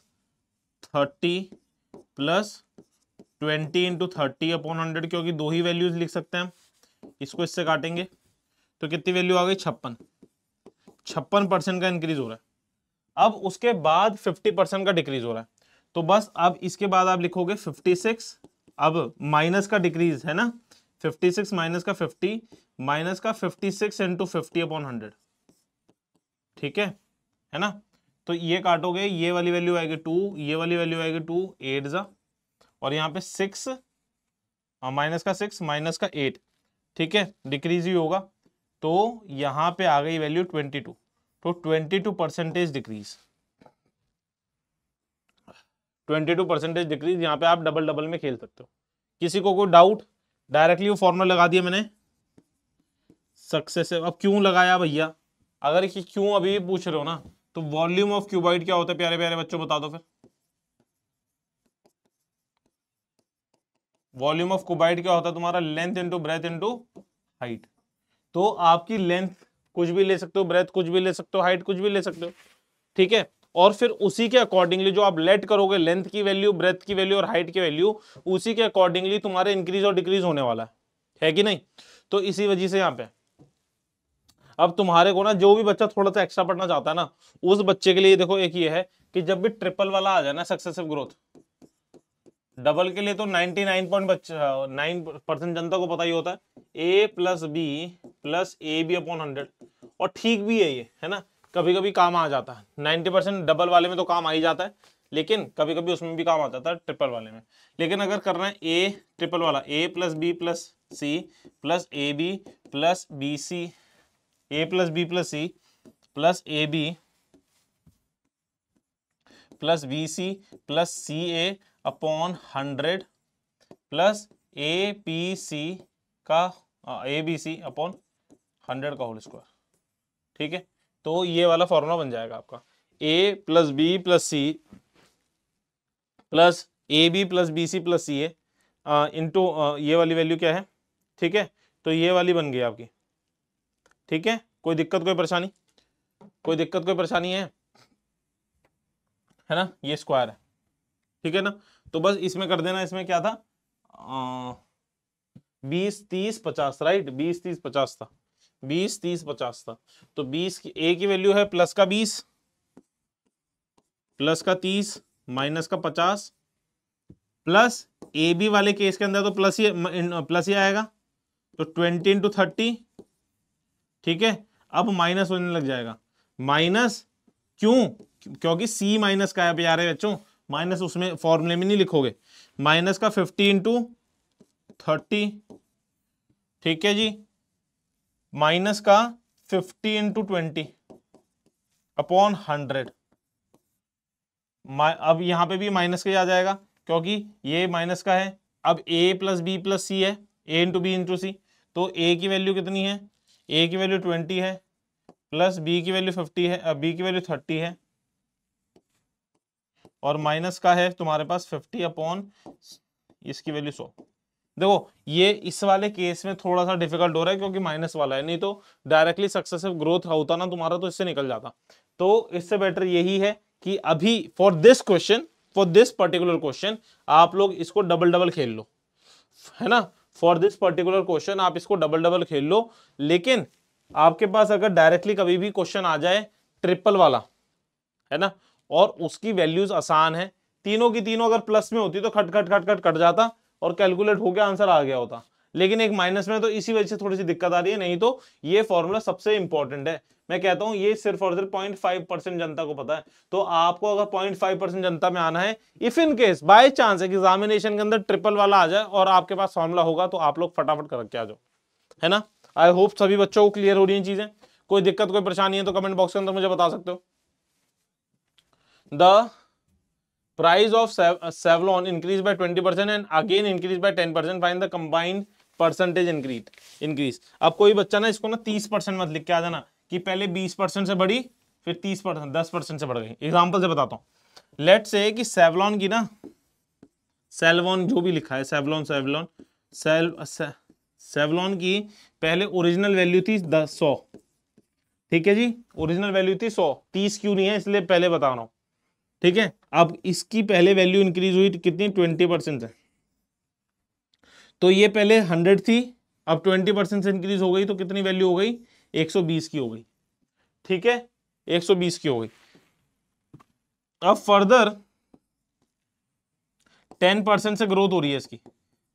thirty plus twenty into thirty upon hundred क्योंकि दो ही वैल्यूज लिख सकते हैं हम इसको इससे काटेंगे तो कितनी वैल्यू आ गई छप्पन छप्पन परसेंट का इंक्रीज हो रहा है अब उसके बाद फिफ्टी परसेंट का डिक्रीज हो रहा है तो बस अब इसके बाद आप लिखोगे फिफ्टी सिक्स अब माइनस का डिक्रीज है ना 56 माइनस का 50 माइनस का 56 six into fifty upon hundred ठीक है है ना तो ये काटोगे ये वाली वैल्यू आएगी टू ये वाली वैल्यू आएगी टू एट जा और यहाँ पे सिक्स माइनस का सिक्स माइनस का एट ठीक है डिक्रीज ही होगा तो यहाँ पे आ गई वैल्यू ट्वेंटी टू तो twenty two percentage decrease twenty two percentage decrease यहाँ पे आप डबल डबल में खेल सकते हो किसी को कोई डाउट डायरेक्टली वो फॉर्मूला लगा दिया मैंने सक्सेसिव अब क्यों लगाया भैया अगर ये क्यों अभी पूछ रहे हो ना तो वॉल्यूम ऑफ क्यूबाइड क्या होता है प्यारे प्यारे बच्चों बता दो फिर वॉल्यूम ऑफ क्यूबाइड क्या होता है तुम्हारा length into breadth into height तो आपकी लेंथ कुछ भी ले सकते हो ब्रेथ कुछ भी ले सकते हो हाइट कुछ भी ले सकते हो ठीक है और फिर उसी के अकॉर्डिंगली जो आप लेट करोगे लेंथ की वैल्यू ब्रेथ की वैल्यू और हाइट की वैल्यू उसी के अकॉर्डिंगली तुम्हारे इंक्रीज और डिक्रीज होने वाला है कि नहीं तो इसी वजह से यहाँ पे अब तुम्हारे को ना जो भी बच्चा थोड़ा सा एक्स्ट्रा पढ़ना चाहता है ना उस बच्चे के लिए देखो एक ये है कि जब भी ट्रिपल वाला आ जाए ना सक्सेसिव ग्रोथ डबल के लिए तो 99 पॉइंट बच्चा 9 परसेंट जनता को पता ही होता है A plus B plus A B upon hundred और ठीक भी है ये है ना कभी कभी काम आ जाता है नाइन्टी परसेंट डबल वाले में तो काम आ ही जाता है लेकिन कभी कभी उसमें भी काम आ जाता है ट्रिपल वाले में लेकिन अगर रहे हैं ए ट्रिपल वाला A plus B plus C plus A B plus B C A plus B plus C plus A B plus B C plus C A upon hundred plus A P C का A B C upon hundred का whole square ठीक है तो ये वाला formula बन जाएगा आपका A plus B plus C plus A B plus B C plus C A into ये वाली वैल्यू क्या है ठीक है तो ये वाली बन गई आपकी ठीक है कोई दिक्कत कोई परेशानी कोई दिक्कत कोई परेशानी है है ना ये स्क्वायर है ठीक है ना तो बस इसमें कर देना इसमें क्या था बीस तीस पचास राइट बीस तीस पचास था बीस तीस पचास था तो बीस की ए की वैल्यू है प्लस का बीस प्लस का तीस माइनस का पचास प्लस ए बी वाले केस के अंदर तो प्लस ही प्लस ही आएगा तो ट्वेंटी इंटू थर्टी ठीक है अब माइनस होने लग जाएगा माइनस क्यों क्योंकि सी माइनस का है यार बच्चों माइनस उसमें फॉर्मूले में नहीं लिखोगे माइनस का फिफ्टी इंटू थर्टी ठीक है जी माइनस का fifty into twenty upon hundred अब यहां पे भी माइनस का आ जाएगा क्योंकि ये माइनस का है अब A plus B plus C है A into B into C तो ए की वैल्यू कितनी है ए की वैल्यू ट्वेंटी है प्लस बी की वैल्यू फिफ्टी है बी की वैल्यू थर्टी है और माइनस का है तुम्हारे पास फिफ्टी अपॉन इसकी वैल्यू सौ देखो ये इस वाले केस में थोड़ा सा डिफिकल्ट हो रहा है क्योंकि माइनस वाला है नहीं तो डायरेक्टली सक्सेसिव ग्रोथ होता ना तुम्हारा तो इससे निकल जाता तो इससे बेटर यही है कि अभी for this question for this particular question आप लोग इसको डबल डबल खेल लो है ना फॉर दिस पर्टिकुलर क्वेश्चन आप इसको डबल डबल खेल लो लेकिन आपके पास अगर डायरेक्टली कभी भी क्वेश्चन आ जाए ट्रिपल वाला है ना और उसकी वैल्यूज आसान है तीनों की तीनों अगर प्लस में होती तो खट खट खट खट कट जाता और कैलकुलेट हो गया आंसर आ गया होता लेकिन एक माइनस में तो इसी वजह से थोड़ी सी दिक्कत आ रही है नहीं तो ये फॉर्मूला सबसे इंपॉर्टेंट है मैं कहता हूं ये सिर्फ और सिर्फ पॉइंट फाइव परसेंट जनता को पता है तो आपको अगर पॉइंट फाइव परसेंट जनता में आना है if in case by chance examination के अंदर ट्रिपल वाला आ जाए और आपके पास फॉर्मूला होगा तो आप लोग फटाफट करके आ जाओ है ना आई होप सभी बच्चों को क्लियर हो रही है चीजें कोई दिक्कत कोई परेशानी है तो कमेंट बॉक्स के अंदर मुझे बता सकते हो the price of Savlon uh, increased by 20% and again increase by 10% find the combined percentage increase increase अब कोई बच्चा ना इसको ना तीस परसेंट मत लिख के आ जाना कि पहले बीस परसेंट से बढ़ी फिर तीस परसेंट दस परसेंट से बढ़ गई एग्जाम्पल से बताता हूँ लेट से कि सेवलॉन की ना सेलवॉन जो भी लिखा है सेवलॉन सेवलॉन सेल सेवलॉन की पहले ओरिजिनल वैल्यू थी दस सौ ठीक है जी ओरिजिनल वैल्यू थी सौ तीस क्यों नहीं है इसलिए पहले बता रहा हूँ ठीक है अब इसकी पहले वैल्यू इंक्रीज हुई तो कितनी ट्वेंटी परसेंट है तो ये पहले हंड्रेड थी अब ट्वेंटी परसेंट से इंक्रीज हो गई तो कितनी वैल्यू हो गई एक सौ बीस की हो गई ठीक है एक सौ बीस की हो गई अब फर्दर टेन परसेंट से ग्रोथ हो रही है इसकी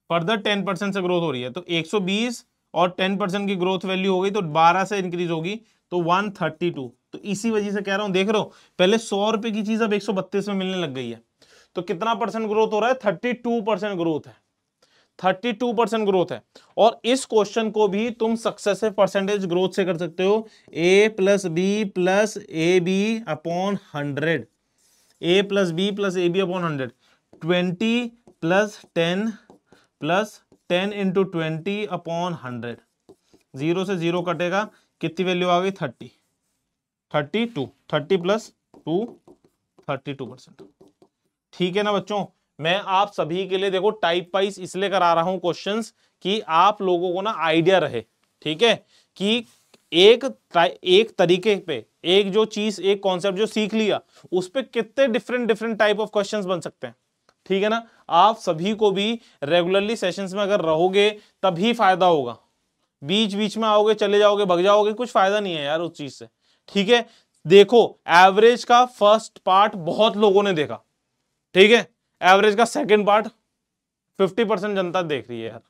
फर्दर टेन परसेंट से ग्रोथ हो रही है तो एक सौ बीस और टेन परसेंट की ग्रोथ वैल्यू हो गई तो बारह से इंक्रीज होगी तो वन थर्टी टू तो इसी वजह से कह रहा हूं देख रहे हो पहले सौ रुपए की चीज अब एक में मिलने लग गई है तो कितना परसेंट ग्रोथ हो रहा है थर्टी टू परसेंट ग्रोथ है थर्टी टू परसेंट ग्रोथ है और इस क्वेश्चन को भी तुम सक्सेसिव परसेंटेज ग्रोथ से कर सकते हो A plus B plus A B upon hundred A plus B plus A B upon hundred twenty plus ten plus ten into twenty upon hundred zero से जीरो कटेगा कितनी वैल्यू आ गई thirty thirty two thirty plus two thirty two percent ठीक है ना बच्चों मैं आप सभी के लिए देखो टाइप वाइज इसलिए करा रहा हूं क्वेश्चन कि आप लोगों को ना आइडिया रहे ठीक है कि एक एक तरीके पे एक जो चीज एक कॉन्सेप्ट जो सीख लिया उस पर कितने different different type of questions बन सकते हैं ठीक है ना आप सभी को भी रेगुलरली सेशंस में अगर रहोगे तभी फायदा होगा बीच बीच में आओगे चले जाओगे भग जाओगे कुछ फायदा नहीं है यार उस चीज से ठीक है देखो एवरेज का फर्स्ट पार्ट बहुत लोगों ने देखा ठीक है एवरेज का सेकंड पार्ट 50 परसेंट जनता देख रही है यार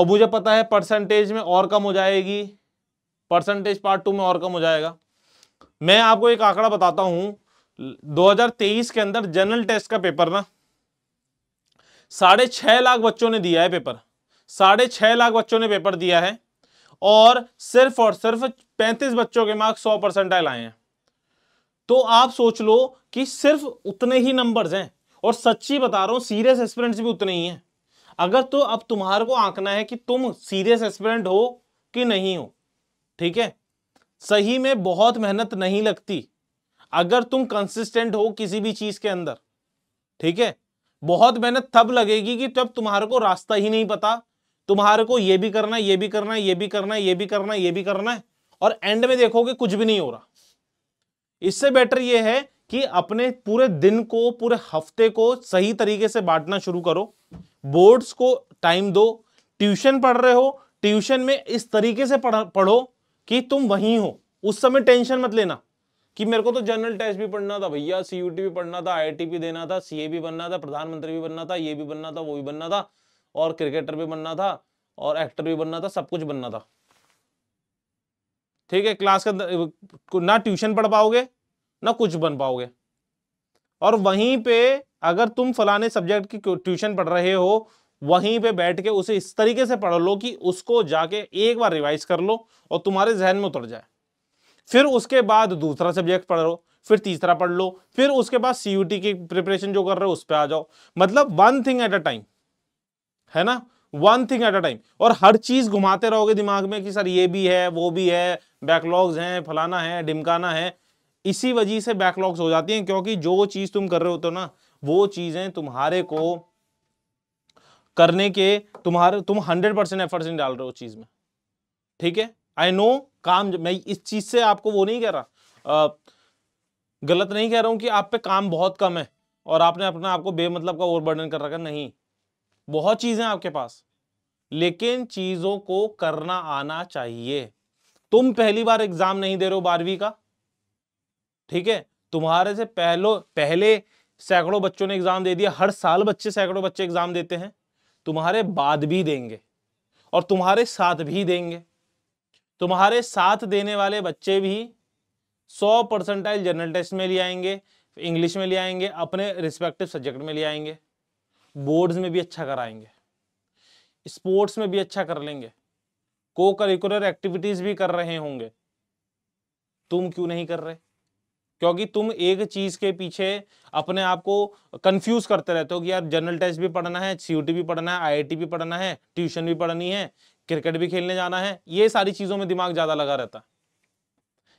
और मुझे पता है परसेंटेज में और कम हो जाएगी परसेंटेज पार्ट टू में और कम हो जाएगा मैं आपको एक आंकड़ा बताता हूं 2023 के अंदर जनरल टेस्ट का पेपर ना साढ़े छह लाख बच्चों ने दिया है पेपर साढ़े छह लाख बच्चों ने पेपर दिया है और सिर्फ और सिर्फ 35 बच्चों के मार्क्स 100 परसेंट आए हैं तो आप सोच लो कि सिर्फ उतने ही नंबर्स हैं और सच्ची बता रहा हूं सीरियस एस्पिरेंट्स भी उतने ही हैं अगर तो अब तुम्हारे को आंकना है कि तुम सीरियस एस्पिरेंट हो कि नहीं हो ठीक है सही में बहुत मेहनत नहीं लगती अगर तुम कंसिस्टेंट हो किसी भी चीज के अंदर ठीक है बहुत मेहनत तब लगेगी कि जब तुम्हारे को रास्ता ही नहीं पता तुम्हारे को ये भी करना है ये भी करना है ये भी करना है ये भी करना है ये भी करना है और एंड में देखोगे कुछ भी नहीं हो रहा इससे बेटर ये है कि अपने पूरे दिन को पूरे हफ्ते को सही तरीके से बांटना शुरू करो बोर्ड्स को टाइम दो ट्यूशन पढ़ रहे हो ट्यूशन में इस तरीके से पढ़ो कि तुम वहीं हो उस समय टेंशन मत लेना कि मेरे को तो जनरल टेस्ट भी पढ़ना था भैया सीयूटी भी पढ़ना था आईआईटी भी देना था सीए भी बनना था प्रधानमंत्री भी बनना था ये भी बनना था वो भी बनना था और क्रिकेटर भी बनना था और एक्टर भी बनना था सब कुछ बनना था ठीक है क्लास का ना ट्यूशन पढ़ पाओगे ना कुछ बन पाओगे और वहीं पे अगर तुम फलाने सब्जेक्ट की ट्यूशन पढ़ रहे हो वहीं पे बैठ के उसे इस तरीके से पढ़ लो कि उसको जाके एक बार रिवाइज कर लो और तुम्हारे जहन में उतर जाए फिर उसके बाद दूसरा सब्जेक्ट पढ़ लो फिर तीसरा पढ़ लो फिर उसके बाद सी की प्रिपरेशन जो कर रहे हो उस पर आ जाओ मतलब one thing at a time है ना one thing at a time और हर चीज घुमाते रहोगे दिमाग में कि सर ये भी है वो भी है बैकलॉग्स हैं फलाना है डिमकाना है इसी वजह से बैकलॉग्स हो जाती हैं क्योंकि जो चीज तुम कर रहे हो हो ना वो चीजें तुम्हारे को करने के तुम्हारे तुम हंड्रेड परसेंट एफर्ट्स नहीं डाल रहे हो चीज में ठीक है आई नो काम मैं इस चीज से आपको वो नहीं कह रहा आ, गलत नहीं कह रहा हूं कि आप पे काम बहुत कम है और आपने अपना आपको बेमतलब का ओवरबर्डन कर रखा नहीं बहुत चीजें आपके पास लेकिन चीजों को करना आना चाहिए तुम पहली बार एग्जाम नहीं दे रहे हो बारहवीं का ठीक है तुम्हारे से पहलो पहले सैकड़ों बच्चों ने एग्जाम दे दिया हर साल बच्चे सैकड़ों बच्चे एग्जाम देते हैं तुम्हारे बाद भी देंगे और तुम्हारे साथ भी देंगे तुम्हारे साथ देने वाले बच्चे भी सौ परसेंटाइल जनरल टेस्ट में ले आएंगे इंग्लिश में ले आएंगे अपने रिस्पेक्टिव सब्जेक्ट में ले आएंगे बोर्ड्स में भी अच्छा कराएंगे स्पोर्ट्स में भी अच्छा कर लेंगे को करिकुलर एक्टिविटीज भी कर रहे होंगे तुम क्यों नहीं कर रहे क्योंकि तुम एक चीज के पीछे अपने आप को कंफ्यूज करते रहते हो कि यार जनरल टेस्ट भी पढ़ना है सीयूटी भी पढ़ना है आईआईटी भी पढ़ना है ट्यूशन भी पढ़नी है क्रिकेट भी खेलने जाना है ये सारी चीजों में दिमाग ज्यादा लगा रहता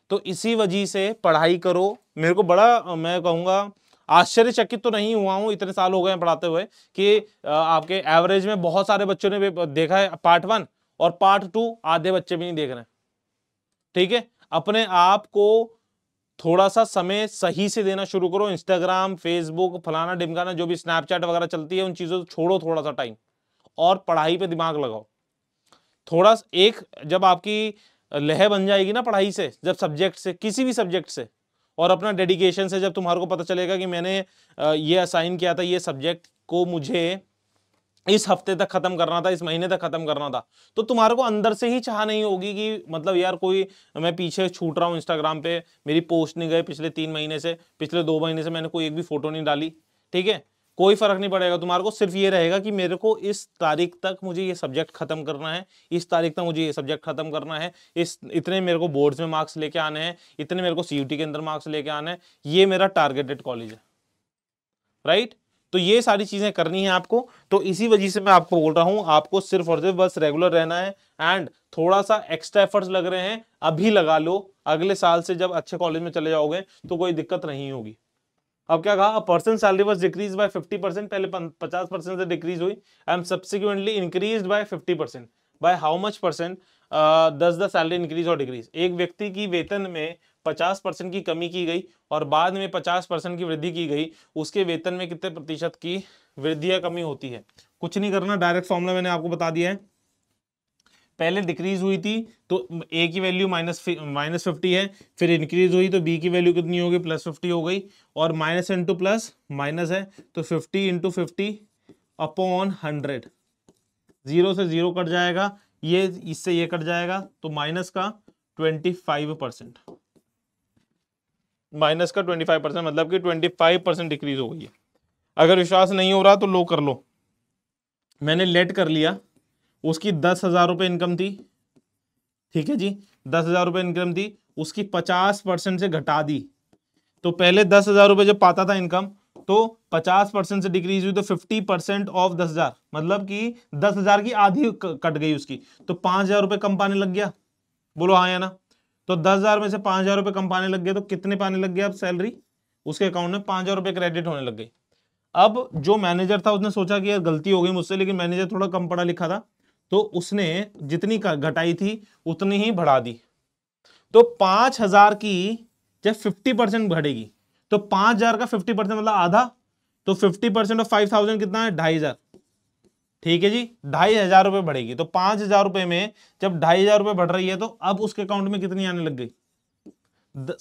तो इसी वजह से पढ़ाई करो मेरे को बड़ा मैं कहूँगा आश्चर्यचकित तो नहीं हुआ हूँ इतने साल हो गए पढ़ाते हुए कि आपके एवरेज में बहुत सारे बच्चों ने देखा है पार्ट वन और पार्ट टू आधे बच्चे भी नहीं देख रहे ठीक है अपने आप को थोड़ा सा समय सही से देना शुरू करो इंस्टाग्राम फेसबुक फलाना डिमकाना जो भी स्नैपचैट वगैरह चलती है उन चीज़ों को छोड़ो थोड़ा सा टाइम और पढ़ाई पे दिमाग लगाओ थोड़ा एक जब आपकी लह बन जाएगी ना पढ़ाई से जब सब्जेक्ट से किसी भी सब्जेक्ट से और अपना डेडिकेशन से जब तुम्हारे को पता चलेगा कि मैंने ये असाइन किया था ये सब्जेक्ट को मुझे इस हफ्ते तक खत्म करना था इस महीने तक खत्म करना था तो तुम्हारे को अंदर से ही चाह नहीं होगी कि मतलब यार कोई मैं पीछे छूट रहा हूँ इंस्टाग्राम पे मेरी पोस्ट नहीं गए पिछले तीन महीने से पिछले दो महीने से मैंने कोई एक भी फोटो नहीं डाली ठीक है कोई फ़र्क नहीं पड़ेगा तुम्हारे को सिर्फ ये रहेगा कि मेरे को इस तारीख तक मुझे ये सब्जेक्ट ख़त्म करना है इस तारीख तक मुझे ये सब्जेक्ट ख़त्म करना है इस इतने मेरे को बोर्ड्स में मार्क्स लेके आने हैं इतने मेरे को सी के अंदर मार्क्स लेके आने हैं ये मेरा टारगेटेड कॉलेज है राइट तो ये सारी चीज़ें करनी है आपको तो इसी वजह से मैं आपको बोल रहा हूँ आपको सिर्फ और सिर्फ बस रेगुलर रहना है एंड थोड़ा सा एक्स्ट्रा एफर्ट्स लग रहे हैं अभी लगा लो अगले साल से जब अच्छे कॉलेज में चले जाओगे तो कोई दिक्कत नहीं होगी अब क्या कहा person salary was decrease by 50 percent पहले 50 परसेंट से डिक्रीज हुई I am subsequently increase by 50 percent by how much percent does the salary increase और डिक्रीज एक व्यक्ति की वेतन में 50 परसेंट की कमी की गई और बाद में 50 परसेंट की वृद्धि की गई उसके वेतन में कितने प्रतिशत की वृद्धि या कमी होती है कुछ नहीं करना डायरेक्ट फॉर्मला मैंने आपको बता दिया है पहले डिक्रीज हुई थी तो ए की वैल्यू माइनस माइनस फिफ्टी है फिर इंक्रीज हुई तो बी की वैल्यू कितनी होगी प्लस फिफ्टी हो गई और माइनस इंटू प्लस माइनस है तो fifty into fifty upon hundred zero से जीरो कट जाएगा ये इससे ये कट जाएगा तो माइनस का ट्वेंटी फाइव परसेंट माइनस का ट्वेंटी फाइव परसेंट मतलब कि ट्वेंटी फाइव परसेंट डिक्रीज हो गई है अगर विश्वास नहीं हो रहा तो लो कर लो मैंने लेट कर लिया उसकी दस हज़ार रुपये इनकम थी ठीक है जी दस हज़ार रुपये इनकम थी उसकी पचास परसेंट से घटा दी तो पहले दस हज़ार रुपये जब पाता था इनकम तो पचास परसेंट से डिक्रीज हुई तो फिफ्टी परसेंट ऑफ दस हज़ार मतलब कि दस हज़ार की आधी कट गई उसकी तो पांच हज़ार रुपये कम पाने लग गया बोलो हाँ या ना तो दस हज़ार में से पांच हज़ार रुपये कम पाने लग गया तो कितने पाने लग गया अब सैलरी उसके अकाउंट में पांच हज़ार रुपये क्रेडिट होने लग गई अब जो मैनेजर था उसने सोचा कि यार गलती हो गई मुझसे लेकिन मैनेजर थोड़ा कम पढ़ा लिखा था तो उसने जितनी घटाई थी उतनी ही बढ़ा दी तो पांच हजार की जब फिफ्टी परसेंट घटेगी तो पांच हजार का फिफ्टी परसेंट मतलब आधा तो fifty percent of five thousand कितना है ढाई हजार ठीक है जी ढाई हजार रुपये बढ़ेगी तो पांच हजार रुपये में जब ढाई हजार रुपये बढ़ रही है तो अब उसके अकाउंट में कितनी आने लग गई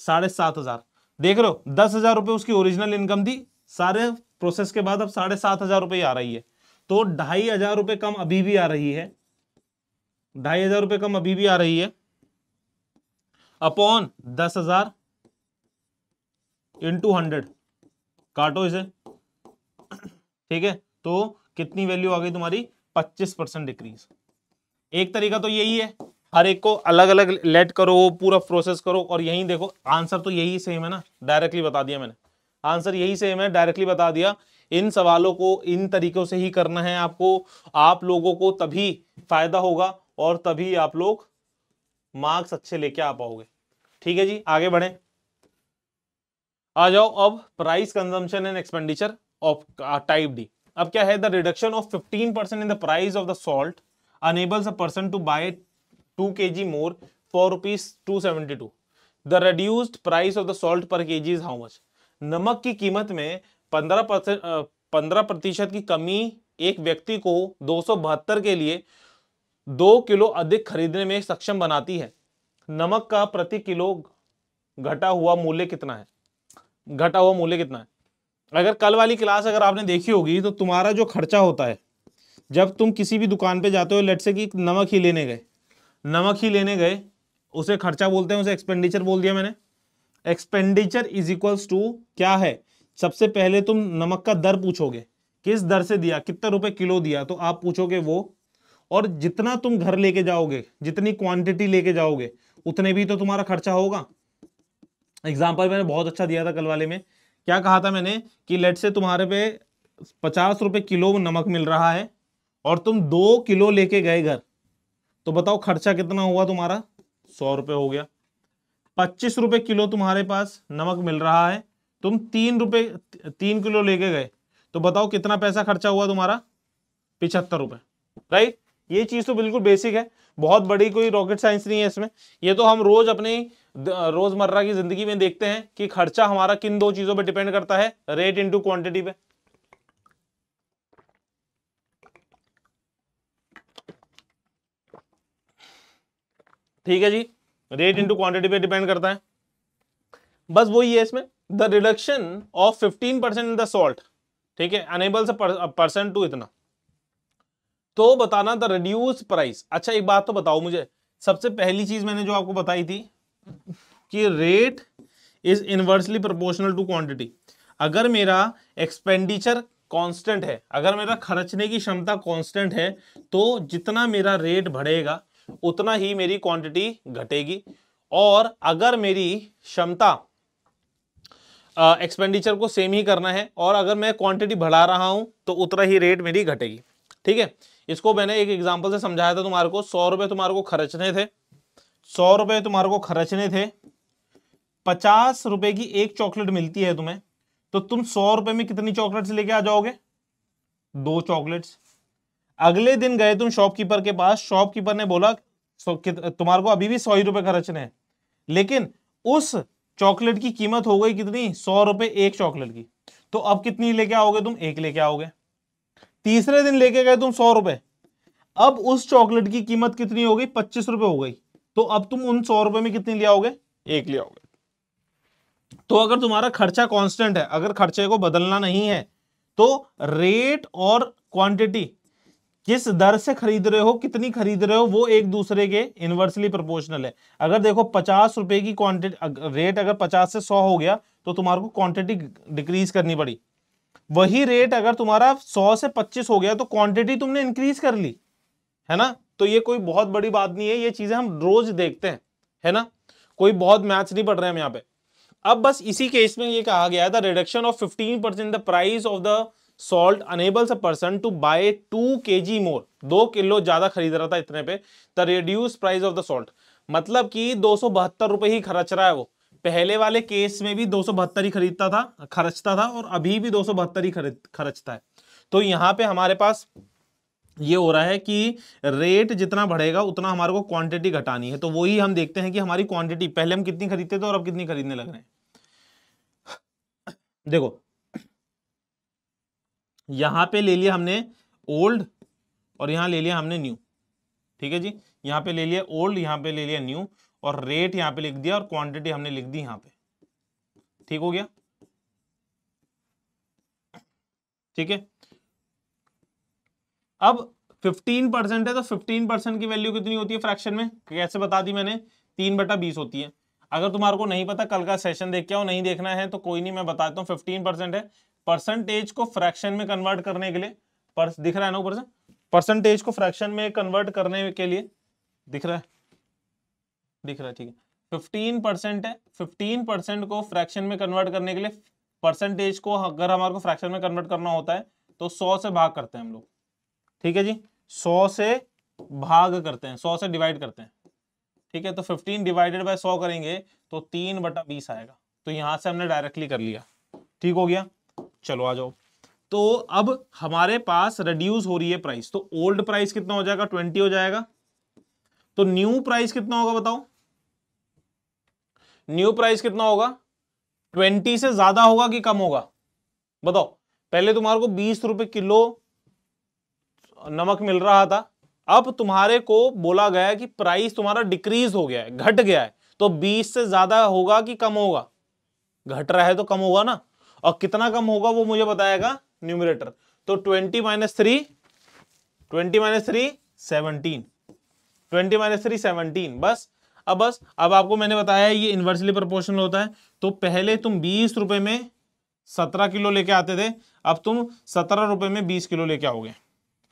साढ़े सात हजार देख लो दस हजार रुपये उसकी ओरिजिनल इनकम थी सारे प्रोसेस के बाद अब साढ़े सात हजार रुपये आ रही है तो ढाई हजार रुपये कम अभी भी आ रही है ढाई हजार रुपये कम अभी भी आ रही है अपॉन दस हजार इंटू हंड्रेड काटो इसे ठीक है तो कितनी वैल्यू आ गई तुम्हारी पच्चीस परसेंट डिक्रीज एक तरीका तो यही है हर एक को अलग अलग लेट करो पूरा प्रोसेस करो और यहीं देखो आंसर तो यही सेम है ना डायरेक्टली बता दिया मैंने आंसर यही सेम है डायरेक्टली बता दिया इन सवालों को इन तरीकों से ही करना है आपको आप लोगों को तभी फायदा होगा और तभी आप लोग मार्क्स अच्छे लेके आ पाओगे ठीक है जी आगे बढ़े आ जाओ अब price consumption and expenditure of type D अब क्या है the reduction of fifteen percent in the price of the salt enables a person to buy for rupees two seventy two the the price of the salt per K G is how much नमक की कीमत में पंद्रह percent पंद्रह प्रतिशत की कमी एक व्यक्ति को दो के लिए दो किलो अधिक खरीदने में सक्षम बनाती है नमक का प्रति किलो घटा हुआ मूल्य कितना है घटा हुआ मूल्य कितना है अगर कल वाली क्लास अगर आपने देखी होगी तो तुम्हारा जो खर्चा होता है जब तुम किसी भी दुकान पे जाते हो लेट से कि नमक ही लेने गए नमक ही लेने गए उसे खर्चा बोलते हैं उसे एक्सपेंडिचर बोल दिया मैंने एक्सपेंडिचर इज इक्वल्स टू क्या है सबसे पहले तुम नमक का दर पूछोगे किस दर से दिया कितना रुपए किलो दिया तो आप पूछोगे वो और जितना तुम घर लेके जाओगे जितनी क्वांटिटी लेके जाओगे उतने भी तो तुम्हारा खर्चा होगा एग्जाम्पल मैंने बहुत अच्छा दिया था कल वाले में क्या कहा था मैंने कि लेट से तुम्हारे पे पचास रुपए किलो नमक मिल रहा है और तुम दो किलो लेके गए घर तो बताओ खर्चा कितना हुआ तुम्हारा सौ रुपये हो गया पच्चीस रुपये किलो तुम्हारे पास नमक मिल रहा है तुम तीन रुपए तीन किलो लेके गए तो बताओ कितना पैसा खर्चा हुआ तुम्हारा पिछहत्तर रुपए राइट ये चीज तो बिल्कुल बेसिक है बहुत बड़ी कोई रॉकेट साइंस नहीं है इसमें ये तो हम रोज अपनी रोजमर्रा की जिंदगी में देखते हैं कि खर्चा हमारा किन दो चीजों पर डिपेंड करता है रेट इंटू क्वांटिटी पे ठीक है जी रेट इंटू क्वांटिटी पे डिपेंड करता है बस वही है इसमें the reduction of fifteen percent in the salt ठीक है अनेबल परसेंट टू इतना तो बताना द रिड्यूस प्राइस अच्छा एक बात तो बताओ मुझे सबसे पहली चीज मैंने जो आपको बताई थी कि rate is inversely proportional to quantity अगर मेरा एक्सपेंडिचर कांस्टेंट है अगर मेरा खर्चने की क्षमता कांस्टेंट है तो जितना मेरा रेट बढ़ेगा उतना ही मेरी क्वांटिटी घटेगी और अगर मेरी क्षमता एक्सपेंडिचर को सेम ही करना है और अगर मैं क्वांटिटी बढ़ा रहा हूँ तो उतना ही रेट मेरी घटेगी ठीक है इसको मैंने एक एग्जाम्पल से समझाया था तुम्हारे को सौ रुपये तुम्हारे को खर्चने थे सौ रुपये तुम्हारे को खर्चने थे पचास रुपये की एक चॉकलेट मिलती है तुम्हें तो तुम सौ रुपये में कितनी चॉकलेट्स लेके आ जाओगे दो चॉकलेट्स अगले दिन गए तुम शॉपकीपर के पास शॉपकीपर ने बोला तुम्हारे को अभी भी सौ ही रुपये खर्चने हैं लेकिन उस चॉकलेट की कीमत हो गई कितनी सौ रुपए एक चॉकलेट की तो अब कितनी लेके आओगे तुम एक लेके आओगे तीसरे दिन लेके गए तुम सौ रुपए अब उस चॉकलेट की कीमत कितनी हो गई पच्चीस रुपए हो गई तो अब तुम उन सौ रुपए में कितनी ले आओगे एक ले आओगे तो अगर तुम्हारा खर्चा कांस्टेंट है अगर खर्चे को बदलना नहीं है तो रेट और क्वांटिटी किस दर से खरीद रहे हो कितनी खरीद रहे हो वो एक दूसरे के इनवर्सली प्रोपोर्शनल है अगर देखो पचास रुपए की क्वांटिटी रेट अगर पचास से सौ हो गया तो तुम्हारे को क्वांटिटी डिक्रीज करनी पड़ी वही रेट अगर तुम्हारा सौ से पच्चीस हो गया तो क्वांटिटी तुमने इंक्रीज कर ली है ना तो ये कोई बहुत बड़ी बात नहीं है ये चीजें हम रोज देखते हैं है ना कोई बहुत मैच नहीं पड़ रहे हम यहाँ पे अब बस इसी केस में ये कहा गया था reduction of fifteen percent the price of the salt enables a person to buy two K G मोर दो किलो ज़्यादा खरीद रहा था इतने पे the reduce price of the salt मतलब कि दो सौ बहत्तर रुपये ही खर्च रहा है वो पहले वाले केस में भी दो सौ बहत्तर ही खरीदता था खर्चता था और अभी भी दो सौ बहत्तर ही खरीद खर्चता है तो यहाँ पे हमारे पास ये हो रहा है कि रेट जितना बढ़ेगा उतना हमारे को क्वांटिटी घटानी है तो वही हम देखते हैं कि हमारी क्वांटिटी पहले हम कितनी खरीदते थे और अब कितनी खरीदने लग रहे हैं देखो यहाँ पे ले लिया हमने ओल्ड और यहाँ ले लिया हमने न्यू ठीक है जी यहाँ पे ले लिया ओल्ड यहाँ पे ले लिया न्यू और रेट यहाँ पे लिख दिया और क्वांटिटी हमने लिख दी यहाँ पे ठीक हो गया ठीक है अब 15 परसेंट है तो 15 परसेंट की वैल्यू कितनी होती है फ्रैक्शन में कैसे बता दी मैंने तीन बटा बीस होती है अगर तुम्हारे को नहीं पता कल का सेशन देख के आओ नहीं देखना है तो कोई नहीं मैं बताता हूँ फिफ्टीन परसेंट है परसेंटेज को फ्रैक्शन में कन्वर्ट करने के लिए पर, दिख रहा है ना ऊपर से परसेंटेज को फ्रैक्शन में कन्वर्ट करने के लिए दिख रहा है दिख रहा है ठीक है फिफ्टीन परसेंट है फिफ्टीन परसेंट को फ्रैक्शन में कन्वर्ट करने के लिए परसेंटेज को अगर हमारे को फ्रैक्शन में कन्वर्ट करना होता है तो सौ से भाग करते हैं हम लोग ठीक है जी सौ से भाग करते हैं सौ से डिवाइड करते हैं ठीक है तो फिफ्टीन डिवाइडेड बाय सौ करेंगे तो तीन बटा बीस आएगा तो यहां से हमने डायरेक्टली कर लिया ठीक हो गया चलो आ जाओ तो अब हमारे पास रिड्यूस हो रही है प्राइस तो ओल्ड प्राइस कितना हो जाएगा ट्वेंटी हो जाएगा तो न्यू प्राइस कितना होगा बताओ न्यू प्राइस कितना होगा ट्वेंटी से ज्यादा होगा कि कम होगा बताओ पहले तुम्हारे को बीस रुपए किलो नमक मिल रहा था अब तुम्हारे को बोला गया है कि प्राइस तुम्हारा डिक्रीज हो गया है घट गया है तो बीस से ज्यादा होगा कि कम होगा घट रहा है तो कम होगा ना और कितना कम होगा वो मुझे बताएगा न्यूमिनेटर तो twenty minus three twenty minus three seventeen twenty minus three seventeen बस अब बस अब आपको मैंने बताया ये इन्वर्सली प्रोपोर्शनल होता है तो पहले तुम बीस रुपए में सत्रह किलो लेके आते थे अब तुम सत्रह रुपए में बीस किलो लेके आओगे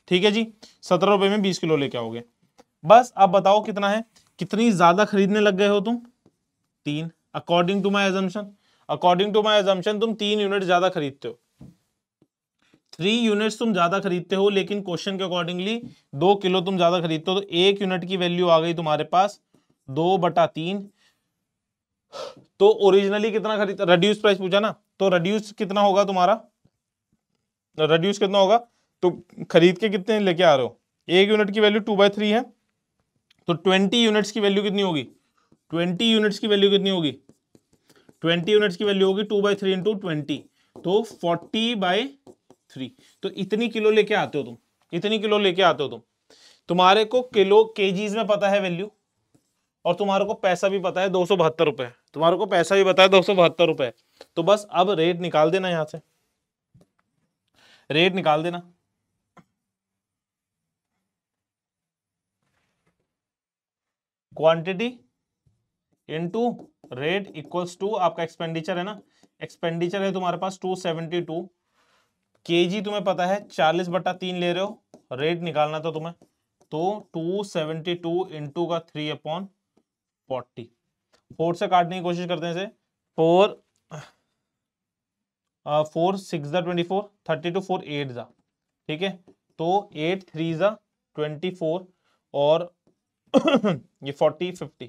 ठीक है जी सत्रह रुपए में बीस किलो लेके आओगे बस अब बताओ कितना है कितनी ज्यादा खरीदने लग गए हो तुम तीन according to my assumption according to my assumption तुम तीन यूनिट ज्यादा खरीदते हो थ्री यूनिट्स तुम ज्यादा खरीदते हो लेकिन क्वेश्चन के अकॉर्डिंगली दो किलो तुम ज्यादा खरीदते हो तो एक यूनिट की वैल्यू आ गई तुम्हारे पास दो बटा तीन तो ओरिजिनली कितना खरीद रेड्यूस प्राइस पूछा ना तो रेड्यूस कितना होगा तुम्हारा रेड्यूस कितना होगा तो खरीद के कितने लेके आ रहे हो एक यूनिट की वैल्यू टू बाई है तो ट्वेंटी यूनिट्स की वैल्यू कितनी होगी ट्वेंटी यूनिट्स की वैल्यू कितनी होगी ट्वेंटी यूनिट्स की वैल्यू होगी two by three into twenty तो फोर्टी बाई थ्री तो इतनी किलो लेके आते हो तुम इतनी किलो लेके आते हो तुम तुम्हारे को किलो के में पता है वैल्यू और तुम्हारे को पैसा भी पता है दो सौ बहत्तर रुपए तुम्हारे को पैसा भी पता है दो सौ बहत्तर रुपए तो बस अब रेट निकाल देना यहां से रेट निकाल देना quantity into rate equals to आपका एक्सपेंडिचर है ना एक्सपेंडिचर है तुम्हारे पास टू सेवेंटी टू के जी तुम्हें पता है चालीस बटा तीन ले रहे हो रेट निकालना था तुम्हें तो टू सेवेंटी टू का थ्री अपॉन फोर्टी फोर से काटने की कोशिश करते हैं इसे फोर फोर सिक्स दा twenty four thirty two four eight दा ठीक है तो एट थ्री ज़ा ट्वेंटी फोर और ये फोर्टी फिफ्टी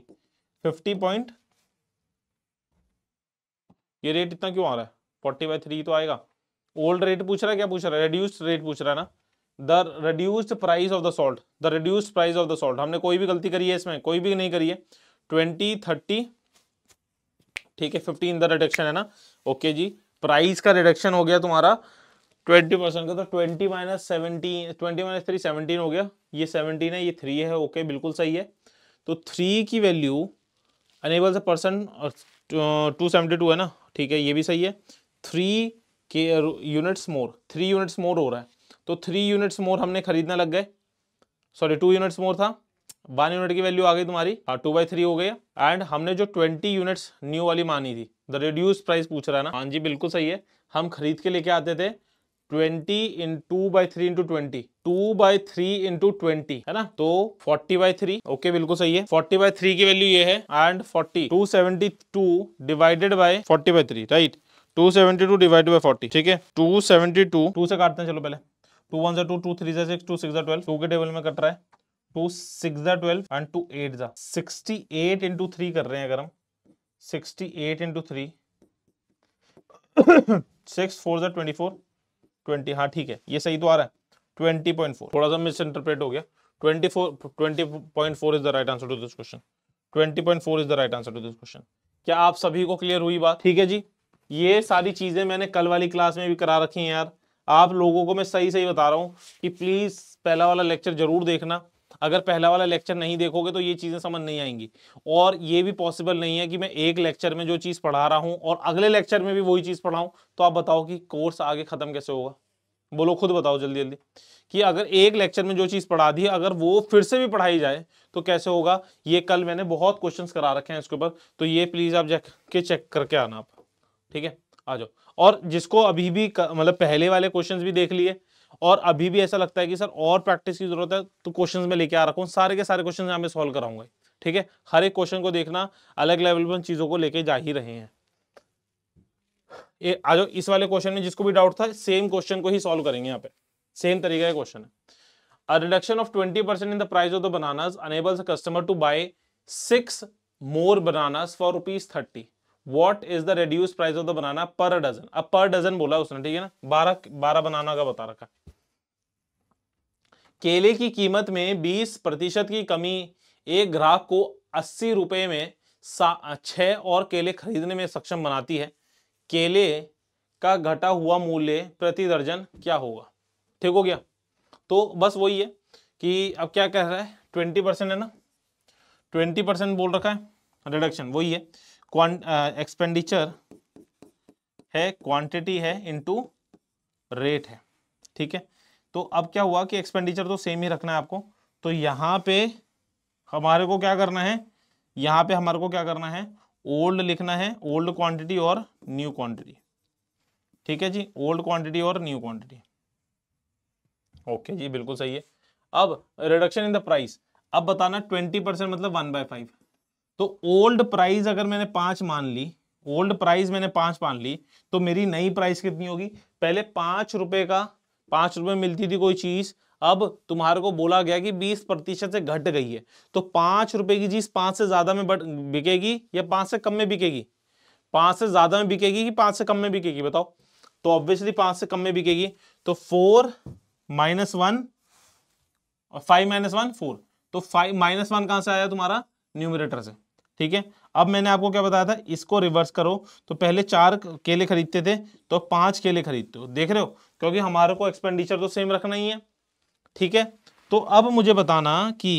फिफ्टी पॉइंट ये रेट इतना क्यों आ रहा है फोर्टी बाई थ्री तो आएगा ओल्ड रेट पूछ रहा है क्या पूछ रहा है रेड्यूस्ड रेट पूछ रहा है ना the reduced price of the salt the reduced price of the salt हमने कोई भी गलती करी है इसमें कोई भी नहीं करी है ट्वेंटी थर्टी ठीक है फिफ्टीन द रिडक्शन है ना ओके okay जी प्राइस का रिडक्शन हो गया तुम्हारा ट्वेंटी परसेंट का तो twenty minus seventeen twenty minus three seventeen हो गया ये सेवनटीन है ये थ्री है ओके okay, बिल्कुल सही है तो थ्री की वैल्यू अनेबल से परसेंट टू सेवेंटी टू है ना ठीक है ये भी सही है थ्री के units more three units more हो रहा है तो थ्री यूनिट्स मोर हमने खरीदने लग गए सॉरी टू यूनिट्स मोर था वन यूनिट की वैल्यू आ गई तुम्हारी हाँ टू बाई थ्री हो गया एंड हमने जो ट्वेंटी यूनिट्स न्यू वाली मानी थी द रिड्यूस प्राइस पूछ रहा है ना हाँ जी बिल्कुल सही है हम खरीद के लेके आते थे twenty into by three into twenty two by three into twenty है ना तो फोर्टी बाई थ्री ओके बिल्कुल सही है फोर्टी बाई थ्री की वैल्यू ये है and forty two seventy two divided by forty by three right two seventy two divide by forty ठीक है टू सेवेंटी टू टू से काटते हैं चलो पहले टू वन से टू टू थ्री से six two six twelve two के टेबल में कट रहा है two six twelve and two eight जा सिक्सटी एट इंटू थ्री कर रहे हैं अगर हम sixty eight into three six four जा ट्वेंटी फोर ट्वेंटी हाँ ठीक है ये सही तो आ रहा है ट्वेंटी पॉइंट फोर थोड़ा सा मिस इंटरप्रेट हो गया twenty four twenty point four is the right answer to this question twenty point four is the right answer to this question क्या आप सभी को क्लियर हुई बात ठीक है जी ये सारी चीजें मैंने कल वाली क्लास में भी करा रखी हैं यार आप लोगों को मैं सही सही बता रहा हूँ कि प्लीज पहला वाला लेक्चर जरूर देखना अगर पहला वाला लेक्चर नहीं देखोगे तो ये चीज़ें समझ नहीं आएंगी और ये भी पॉसिबल नहीं है कि मैं एक लेक्चर में जो चीज़ पढ़ा रहा हूं और अगले लेक्चर में भी वही चीज़ पढ़ाऊं तो आप बताओ कि कोर्स आगे ख़त्म कैसे होगा बोलो खुद बताओ जल्दी जल्दी कि अगर एक लेक्चर में जो चीज़ पढ़ा दी अगर वो फिर से भी पढ़ाई जाए तो कैसे होगा ये कल मैंने बहुत क्वेश्चन करा रखे हैं इसके ऊपर तो ये प्लीज़ आप जाके के चेक करके आना आप ठीक है आ जाओ और जिसको अभी भी मतलब पहले वाले क्वेश्चंस भी देख लिए और अभी भी ऐसा लगता है कि सर और प्रैक्टिस की जरूरत है तो क्वेश्चन में लेके आ रखा सारे के सारे क्वेश्चन यहाँ पे सॉल्व कराऊंगा ठीक है हर एक क्वेश्चन को देखना अलग लेवल पर चीजों को लेके जा ही रहे हैं आज इस वाले क्वेश्चन में जिसको भी डाउट था सेम क्वेश्चन को ही सॉल्व करेंगे यहाँ पे सेम तरीके का क्वेश्चन है a reduction of 20% in the price of the bananas enables a customer to buy 6 more bananas for what is the reduce price of the banana per dozen अब पर dozen बोला उसने ठीक है ना बारह बारह बनाना का बता रखा केले की कीमत में बीस प्रतिशत की कमी एक ग्राहक को अस्सी रुपए में छः और केले खरीदने में सक्षम बनाती है केले का घटा हुआ मूल्य प्रति दर्जन क्या होगा ठीक हो गया तो बस वही है कि अब क्या कह रहा है ट्वेंटी परसेंट है ना ट्वेंटी परसेंट बोल रखा है रिडक्शन वही है एक्सपेंडिचर uh, है क्वांटिटी है इनटू रेट है ठीक है तो अब क्या हुआ कि एक्सपेंडिचर तो सेम ही रखना है आपको तो यहाँ पे हमारे को क्या करना है यहाँ पे हमारे को क्या करना है ओल्ड लिखना है ओल्ड क्वांटिटी और न्यू क्वांटिटी ठीक है जी ओल्ड क्वांटिटी और न्यू क्वांटिटी ओके जी बिल्कुल सही है अब रिडक्शन इन द प्राइस अब बताना ट्वेंटी परसेंट मतलब वन बाय फाइव तो ओल्ड प्राइस अगर मैंने पांच मान ली ओल्ड प्राइस मैंने पांच मान ली तो मेरी नई प्राइस कितनी होगी पहले पांच रुपए का पांच रुपए मिलती थी कोई चीज अब तुम्हारे को बोला गया कि बीस प्रतिशत से घट गई है तो पांच रुपए की चीज पांच से ज्यादा में बिकेगी या पांच से कम में बिकेगी पांच से ज्यादा में बिकेगी कि पांच से कम में बिकेगी बताओ तो ऑब्वियसली पांच से कम में बिकेगी तो फोर माइनस वन और फाइव माइनस वन फोर तो फाइव माइनस वन कहां से आया तुम्हारा न्यूमिनेटर से ठीक है अब मैंने आपको क्या बताया था इसको रिवर्स करो तो पहले चार केले खरीदते थे तो पांच केले खरीदते हो देख रहे हो क्योंकि हमारे को एक्सपेंडिचर तो सेम रखना ही है ठीक है तो अब मुझे बताना कि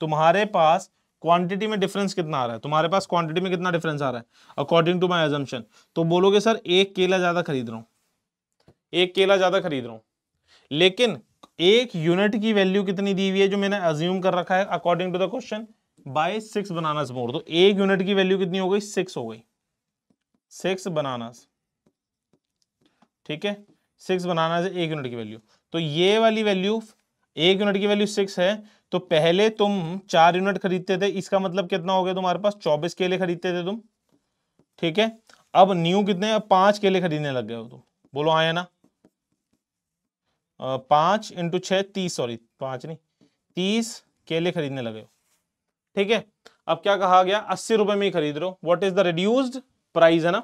तुम्हारे पास क्वांटिटी में डिफरेंस कितना आ रहा है तुम्हारे पास क्वांटिटी में कितना डिफरेंस आ रहा है अकॉर्डिंग टू माई एजम्पन तो बोलोगे सर एक केला ज़्यादा खरीद रहा हूँ एक केला ज़्यादा खरीद रहा हूँ लेकिन एक यूनिट की वैल्यू कितनी दी हुई है जो मैंने अज्यूम कर रखा है according to the question by six bananas more तो एक यूनिट की वैल्यू कितनी हो गई सिक्स हो गई सिक्स बनानास ठीक है सिक्स बनाना से एक यूनिट की वैल्यू तो ये वाली वैल्यू एक यूनिट की वैल्यू सिक्स है तो पहले तुम चार यूनिट खरीदते थे इसका मतलब कितना हो गया तुम्हारे पास चौबीस केले खरीदते थे तुम ठीक है अब न्यू कितने अब पांच केले खरीदने लग गए हो तुम बोलो आया ना पांच इंटू छ तीस सॉरी पांच नहीं तीस केले खरीदने लगे हो ठीक है अब क्या कहा गया अस्सी रुपए में ही खरीद रहे हो what is the reduced price है ना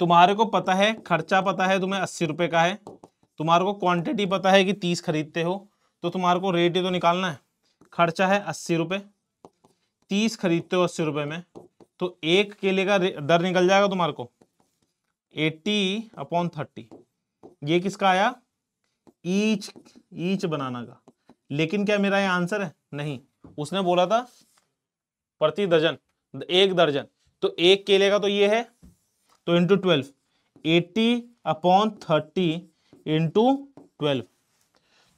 तुम्हारे को पता है खर्चा पता है तुम्हें अस्सी रुपए का है तुम्हारे को क्वांटिटी पता है कि तीस खरीदते हो तो तुम्हारे को रेट ही तो निकालना है खर्चा है अस्सी रुपए तीस खरीदते हो अस्सी रुपए में तो एक केले का दर निकल जाएगा तुम्हारे को एट्टी अपॉन थर्टी ये किसका आया ईच ईच बनाना का लेकिन क्या मेरा ये आंसर है नहीं उसने बोला था प्रति दर्जन एक दर्जन तो एक केले का तो ये है तो into twelve eighty upon thirty into twelve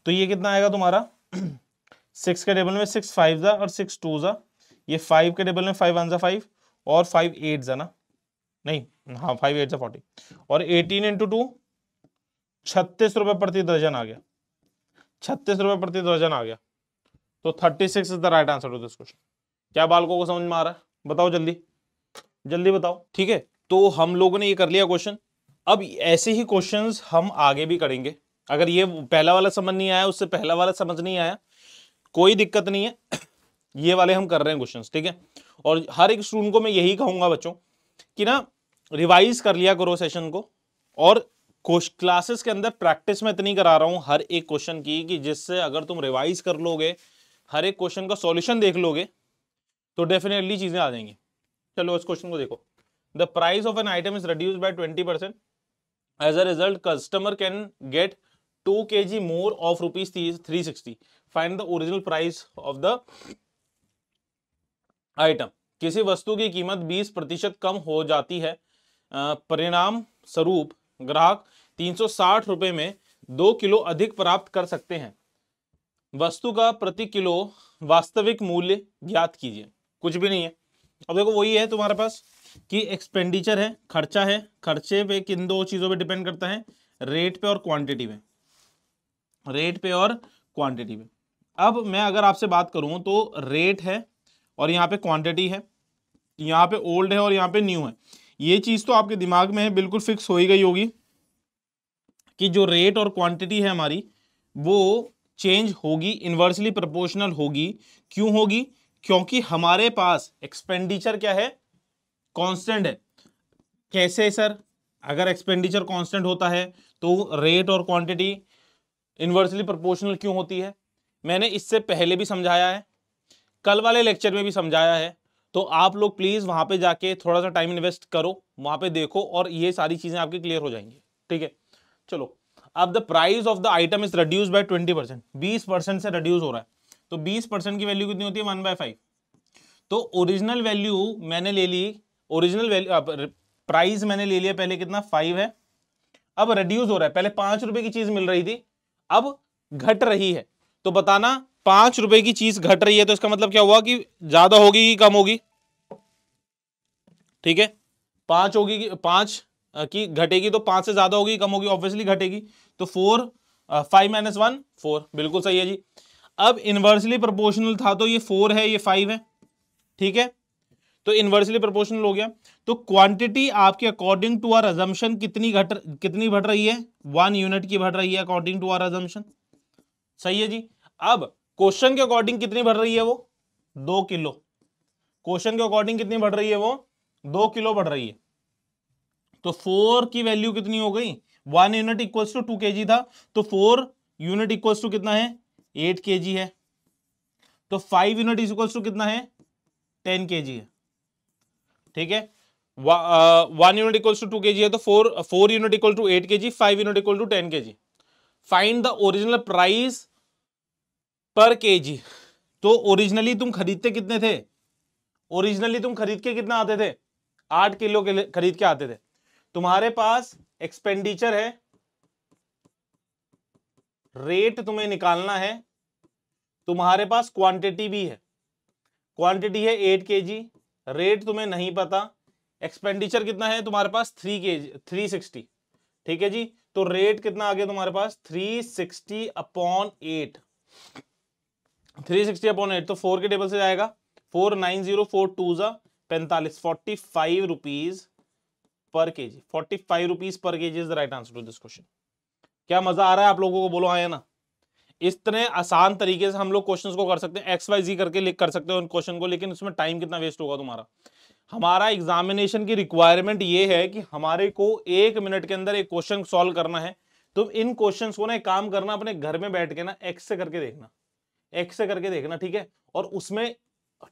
तो ये कितना आएगा तुम्हारा सिक्स के टेबल में सिक्स फाइव जा और सिक्स टू जा ये फाइव के टेबल में फाइव वन जा फाइव और फाइव एट जा ना नहीं हाँ फाइव एट जा फोर्टी और एटीन इंटू टू छत्तीस रुपये प्रति दर्जन आ गया छत्तीस रुपये प्रति दर्जन आ गया तो thirty six is the right answer to this question क्या बालकों को समझ में आ रहा है बताओ जल्दी जल्दी बताओ ठीक है तो हम लोगों ने ये कर लिया क्वेश्चन अब ऐसे ही क्वेश्चन हम आगे भी करेंगे अगर ये पहला वाला समझ नहीं आया उससे पहला वाला समझ नहीं आया कोई दिक्कत नहीं है ये वाले हम कर रहे हैं क्वेश्चंस ठीक है और हर एक स्टूडेंट को मैं यही कहूंगा बच्चों कि ना रिवाइज कर लिया करो सेशन को और क्लासेस के अंदर प्रैक्टिस में इतनी करा रहा हूँ हर एक क्वेश्चन की कि जिससे अगर तुम रिवाइज कर लोगे हर एक क्वेश्चन का सॉल्यूशन देख लोगे तो डेफिनेटली चीज़ें आ जाएंगी चलो इस क्वेश्चन को देखो the price of an item is reduce by twenty percent as a result customer can get two K G more of rupees three sixty find the original price of the item किसी वस्तु की कीमत बीस प्रतिशत कम हो जाती है परिणाम स्वरूप ग्राहक तीन सौ साठ रुपए में दो किलो अधिक प्राप्त कर सकते हैं वस्तु का प्रति किलो वास्तविक मूल्य ज्ञात कीजिए कुछ भी नहीं है अब देखो वही है तुम्हारे पास कि एक्सपेंडिचर है खर्चा है खर्चे पे किन दो चीज़ों पे डिपेंड करता है रेट पे और क्वांटिटी पे रेट पे और क्वांटिटी पे अब मैं अगर आपसे बात करूं तो रेट है और यहाँ पे क्वांटिटी है यहाँ पे ओल्ड है और यहाँ पे न्यू है ये चीज़ तो आपके दिमाग में है बिल्कुल फिक्स हो ही गई होगी कि जो रेट और क्वांटिटी है हमारी वो चेंज होगी इन्वर्सली प्रोपोर्शनल होगी क्यों होगी क्योंकि हमारे पास एक्सपेंडिचर क्या है कांस्टेंट है कैसे सर अगर एक्सपेंडिचर कांस्टेंट होता है तो रेट और क्वांटिटी इन्वर्सली प्रोपोर्शनल क्यों होती है मैंने इससे पहले भी समझाया है कल वाले लेक्चर में भी समझाया है तो आप लोग प्लीज़ वहाँ पे जाके थोड़ा सा टाइम इन्वेस्ट करो वहाँ पे देखो और ये सारी चीज़ें आपकी क्लियर हो जाएंगी ठीक है चलो अब the price of the item is reduce by twenty percent बीस परसेंट से रिड्यूस हो रहा है तो बीस परसेंट की वैल्यू कितनी होती है वन बाय फाइव तो ओरिजिनल वैल्यू मैंने ले ली ओरिजिनल वैल्यू प्राइस मैंने ले लिया पहले कितना फाइव है अब रिड्यूस हो रहा है पहले पांच रुपए की चीज मिल रही थी अब घट रही है तो बताना पांच रुपए की चीज घट रही है तो इसका मतलब क्या हुआ कि ज्यादा होगी कि कम होगी ठीक है पांच होगी कि पांच की घटेगी तो पांच से ज्यादा होगी कम होगी ऑब्वियसली घटेगी तो four five minus one four बिल्कुल सही है जी अब इन्वर्सली प्रोपोर्शनल था तो ये फोर है ये फाइव है ठीक है तो इन्वर्सली प्रोपोर्शनल हो गया तो क्वांटिटी आपके अकॉर्डिंग टू आर अजम्पन कितनी घट कितनी बढ़ रही है वन यूनिट की बढ़ रही है अकॉर्डिंग टू आर अजम्पन सही है जी अब क्वेश्चन के अकॉर्डिंग कितनी बढ़ रही है वो दो किलो क्वेश्चन के अकॉर्डिंग कितनी बढ़ रही है वो दो किलो बढ़ रही है तो फोर की वैल्यू कितनी हो गई one unit equals to two K G था तो फोर यूनिट इक्वल्स टू कितना है एट के जी है तो फाइव यूनिट इक्वल्स टू कितना है टेन के जी है ठीक है one unit equals to two K G है तो four four unit equal to eight K G five unit equal to ten K G find the original price per K जी तो originally तुम खरीदते कितने थे ओरिजिनली तुम खरीद के कितना आते थे आठ किलो के खरीद के आते थे तुम्हारे पास एक्सपेंडिचर है रेट तुम्हें निकालना है तुम्हारे पास क्वांटिटी भी है क्वांटिटी है एट के जी रेट तुम्हें नहीं पता एक्सपेंडिचर कितना है तुम्हारे पास थ्री के जी थ्री सिक्सटी ठीक है जी तो रेट कितना आ गया तुम्हारे पास three sixty upon eight three sixty upon eight तो फोर के टेबल से जाएगा four nine zero four two जा पैंतालीस forty five rupees per K ji forty five rupees per K G is the right answer to this question क्या मजा आ रहा है आप लोगों को बोलो आया हाँ ना इतने आसान तरीके से हम लोग क्वेश्चन को कर सकते हैं एक्स वाई जी करके लिख कर सकते हैं उन क्वेश्चन को लेकिन उसमें टाइम कितना वेस्ट होगा तुम्हारा हमारा एग्जामिनेशन की रिक्वायरमेंट ये है कि हमारे को एक मिनट के अंदर एक क्वेश्चन सॉल्व करना है तुम इन क्वेश्चन को ना एक काम करना अपने घर में बैठ के ना एक्स से करके देखना एक्स से करके देखना ठीक है और उसमें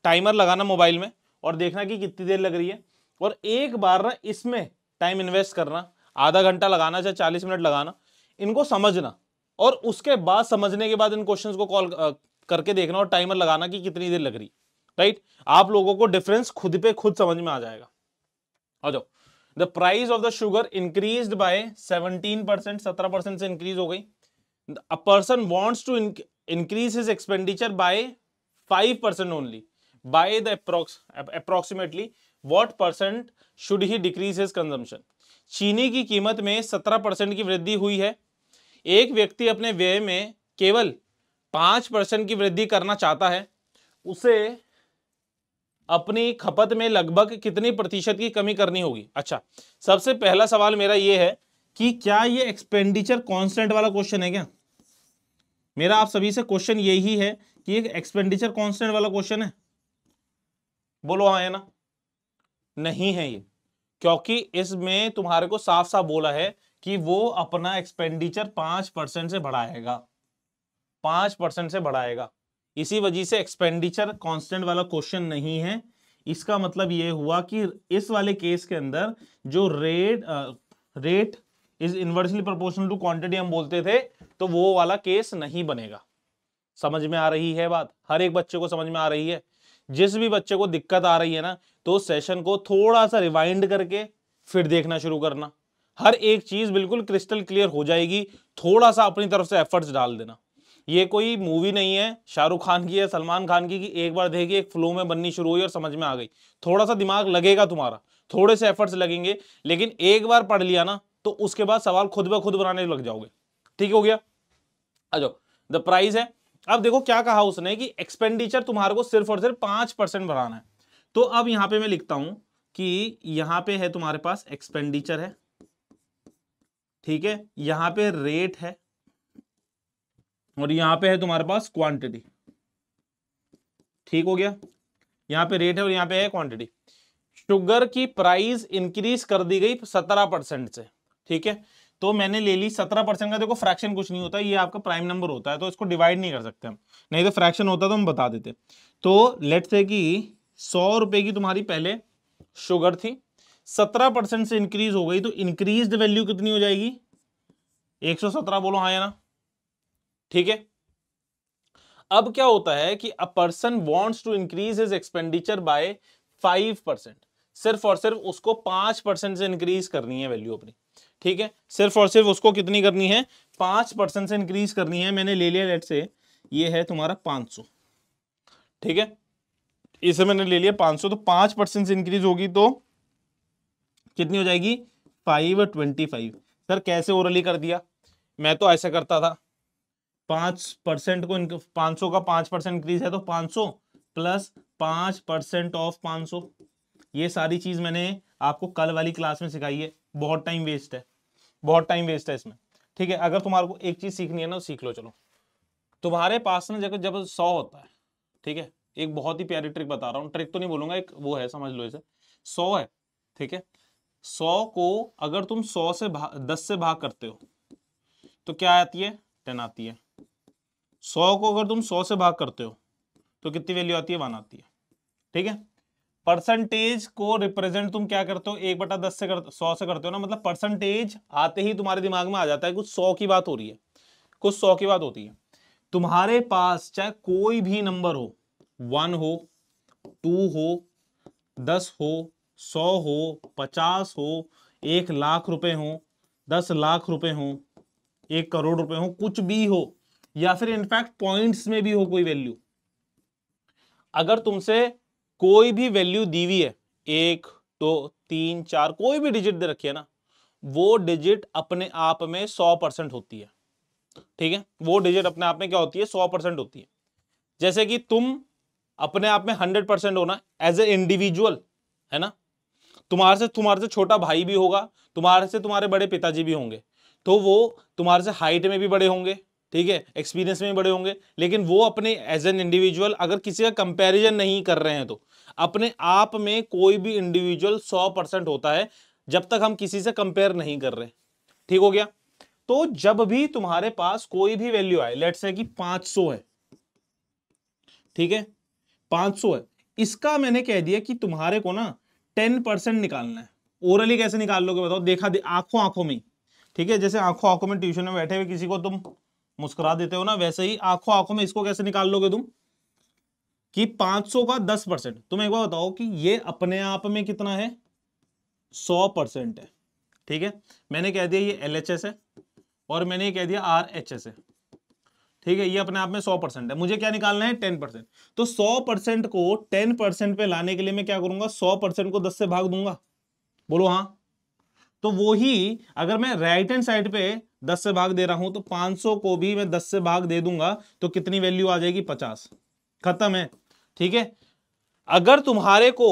टाइमर लगाना मोबाइल में और देखना कि कितनी देर लग रही है और एक बार ना इसमें टाइम इन्वेस्ट करना आधा घंटा लगाना चाहे चालीस मिनट लगाना इनको समझना और उसके बाद समझने के बाद इन क्वेश्चंस को कॉल करके देखना और टाइमर लगाना कि कितनी देर लग रही राइट आप लोगों को डिफरेंस खुद पे खुद समझ में आ जाएगा आ जाओ the price of the sugar increase by 17 percent सत्रह परसेंट से इंक्रीज हो गई a person wants to increase his expenditure by five percent only by the approximately what percent should he decrease his consumption चीनी की कीमत में सत्रह percent की वृद्धि हुई है एक व्यक्ति अपने व्यय में केवल पांच परसेंट की वृद्धि करना चाहता है उसे अपनी खपत में लगभग कितनी प्रतिशत की कमी करनी होगी अच्छा सबसे पहला सवाल मेरा ये है कि क्या ये एक्सपेंडिचर कांस्टेंट वाला क्वेश्चन है क्या मेरा आप सभी से क्वेश्चन यही है कि एक्सपेंडिचर कांस्टेंट वाला क्वेश्चन है बोलो हाँ है ना नहीं है ये क्योंकि इसमें तुम्हारे को साफ साफ बोला है कि वो अपना एक्सपेंडिचर पांच परसेंट से बढ़ाएगा पांच परसेंट से बढ़ाएगा इसी वजह से एक्सपेंडिचर कांस्टेंट वाला क्वेश्चन नहीं है इसका मतलब ये हुआ कि इस वाले केस के अंदर जो rate rate is inversely proportional to quantity हम बोलते थे तो वो वाला केस नहीं बनेगा समझ में आ रही है बात हर एक बच्चे को समझ में आ रही है जिस भी बच्चे को दिक्कत आ रही है ना तो उस सेशन को थोड़ा सा रिवाइंड करके फिर देखना शुरू करना हर एक चीज बिल्कुल क्रिस्टल क्लियर हो जाएगी थोड़ा सा अपनी तरफ से एफर्ट्स डाल देना ये कोई मूवी नहीं है शाहरुख खान की है सलमान खान की कि एक बार देखिए एक फ्लो में बननी शुरू हुई और समझ में आ गई थोड़ा सा दिमाग लगेगा तुम्हारा थोड़े से एफर्ट्स लगेंगे लेकिन एक बार पढ़ लिया ना तो उसके बाद सवाल खुद ब खुद बनाने लग जाओगे ठीक हो गया आ द प्राइज है अब देखो क्या कहा उसने कि एक्सपेंडिचर तुम्हारे को सिर्फ और सिर्फ पांच परसेंट बढ़ाना है तो अब यहां पे मैं लिखता हूं कि यहां पे है तुम्हारे पास एक्सपेंडिचर है ठीक है यहां पे रेट है और यहां पे है तुम्हारे पास क्वांटिटी ठीक हो गया यहां पे रेट है और यहां पे है क्वांटिटी शुगर की प्राइस इंक्रीज कर दी गई सत्रह परसेंट से ठीक है तो मैंने ले ली सत्रह परसेंट का देखो फ्रैक्शन कुछ नहीं होता ये आपका प्राइम नंबर होता है तो इसको डिवाइड नहीं कर सकते हम नहीं तो फ्रैक्शन होता तो हम बता देते तो लेट से कि सौ रुपए की तुम्हारी पहले शुगर थी सत्रह परसेंट से इंक्रीज हो गई तो इंक्रीज वैल्यू कितनी हो जाएगी एक सौ सत्रह बोलो हाँ या ना ठीक है अब क्या होता है कि a person wants to increase his expenditure by five percent सिर्फ और सिर्फ उसको पांच परसेंट से इंक्रीज करनी है वैल्यू अपनी ठीक है सिर्फ और सिर्फ उसको कितनी करनी है पांच परसेंट से इंक्रीज करनी है मैंने ले लिया लेट से ये है तुम्हारा पांच सौ ठीक है इसे मैंने ले लिया पांच सौ तो पांच परसेंट से इंक्रीज होगी तो कितनी हो जाएगी फाइव ट्वेंटी फाइव सर कैसे ओरली कर दिया मैं तो ऐसा करता था पांच परसेंट को पांच सौ का पांच परसेंट इंक्रीज है तो पांच सौ प्लस पांच परसेंट ऑफ पांच सौ ये सारी चीज़ मैंने आपको कल वाली क्लास में सिखाई है बहुत टाइम वेस्ट है बहुत टाइम वेस्ट है इसमें ठीक है अगर तुम्हारे को एक चीज सीखनी है ना सीख लो चलो तुम्हारे पास ना जब जब सौ होता है ठीक है एक बहुत ही प्यारी ट्रिक बता रहा हूँ ट्रिक तो नहीं बोलूंगा एक वो है समझ लो इसे सौ है ठीक है सौ को अगर तुम सौ से दस से भाग करते हो तो क्या आती है टेन आती है सौ को अगर तुम सौ से भाग करते हो तो कितनी वैल्यू आती है वन आती है ठीक है परसेंटेज को रिप्रेजेंट तुम क्या करते हो एक बटा दस से कर सौ से करते हो ना मतलब परसेंटेज आते ही तुम्हारे दिमाग में आ जाता है कुछ सौ की बात हो रही है कुछ सौ की बात होती है तुम्हारे पास चाहे कोई भी नंबर हो वन हो टू हो दस हो सौ हो पचास हो एक लाख रुपए हो दस लाख रुपए हो एक करोड़ रुपए हो कुछ भी हो या फिर इनफैक्ट पॉइंट्स में भी हो कोई वैल्यू अगर तुमसे कोई भी वैल्यू दी हुई है एक दो तीन चार कोई भी डिजिट दे रखी है ना वो डिजिट अपने आप में सौ परसेंट होती है ठीक है वो डिजिट अपने आप में क्या होती है सौ परसेंट होती है जैसे कि तुम अपने आप में हंड्रेड परसेंट होना एज ए इंडिविजुअल है ना तुम्हारे से तुम्हारे से छोटा भाई भी होगा तुम्हारे से तुम्हारे बड़े पिताजी भी होंगे तो वो तुम्हारे से हाइट में भी बड़े होंगे ठीक है एक्सपीरियंस में भी बड़े होंगे लेकिन वो अपने एज एन इंडिविजुअल अगर किसी का कंपैरिजन नहीं कर रहे हैं तो अपने आप में कोई भी इंडिविजुअल सौ परसेंट होता है जब तक हम किसी से कंपेयर नहीं कर रहे ठीक हो गया तो जब भी तुम्हारे पास कोई भी वैल्यू आए लेट्स है कि 500 है ठीक है 500 है इसका मैंने कह दिया कि तुम्हारे को ना 10 परसेंट निकालना है ओरली कैसे निकाल लोगे बताओ देखा दे, आंखों आंखों में ठीक है जैसे आंखों आंखों में ट्यूशन में बैठे हुए किसी को तुम मुस्कुरा देते हो ना वैसे ही आंखों आंखों में इसको कैसे निकाल लोगे तुम कि 500 का 10 परसेंट तुम तो एक बार बताओ कि ये अपने आप में कितना है 100 परसेंट है ठीक है मैंने कह दिया ये एल है और मैंने ये कह दिया आर एच एस है ठीक है ये अपने आप में 100 परसेंट है मुझे क्या निकालना है 10 परसेंट तो 100 परसेंट को 10 परसेंट पे लाने के लिए मैं क्या करूंगा 100 परसेंट को 10 से भाग दूंगा बोलो हाँ तो वो ही अगर मैं राइट हैंड साइड पे 10 से भाग दे रहा हूं तो 500 को भी मैं 10 से भाग दे दूंगा तो कितनी वैल्यू आ जाएगी 50 खत्म है ठीक है अगर तुम्हारे को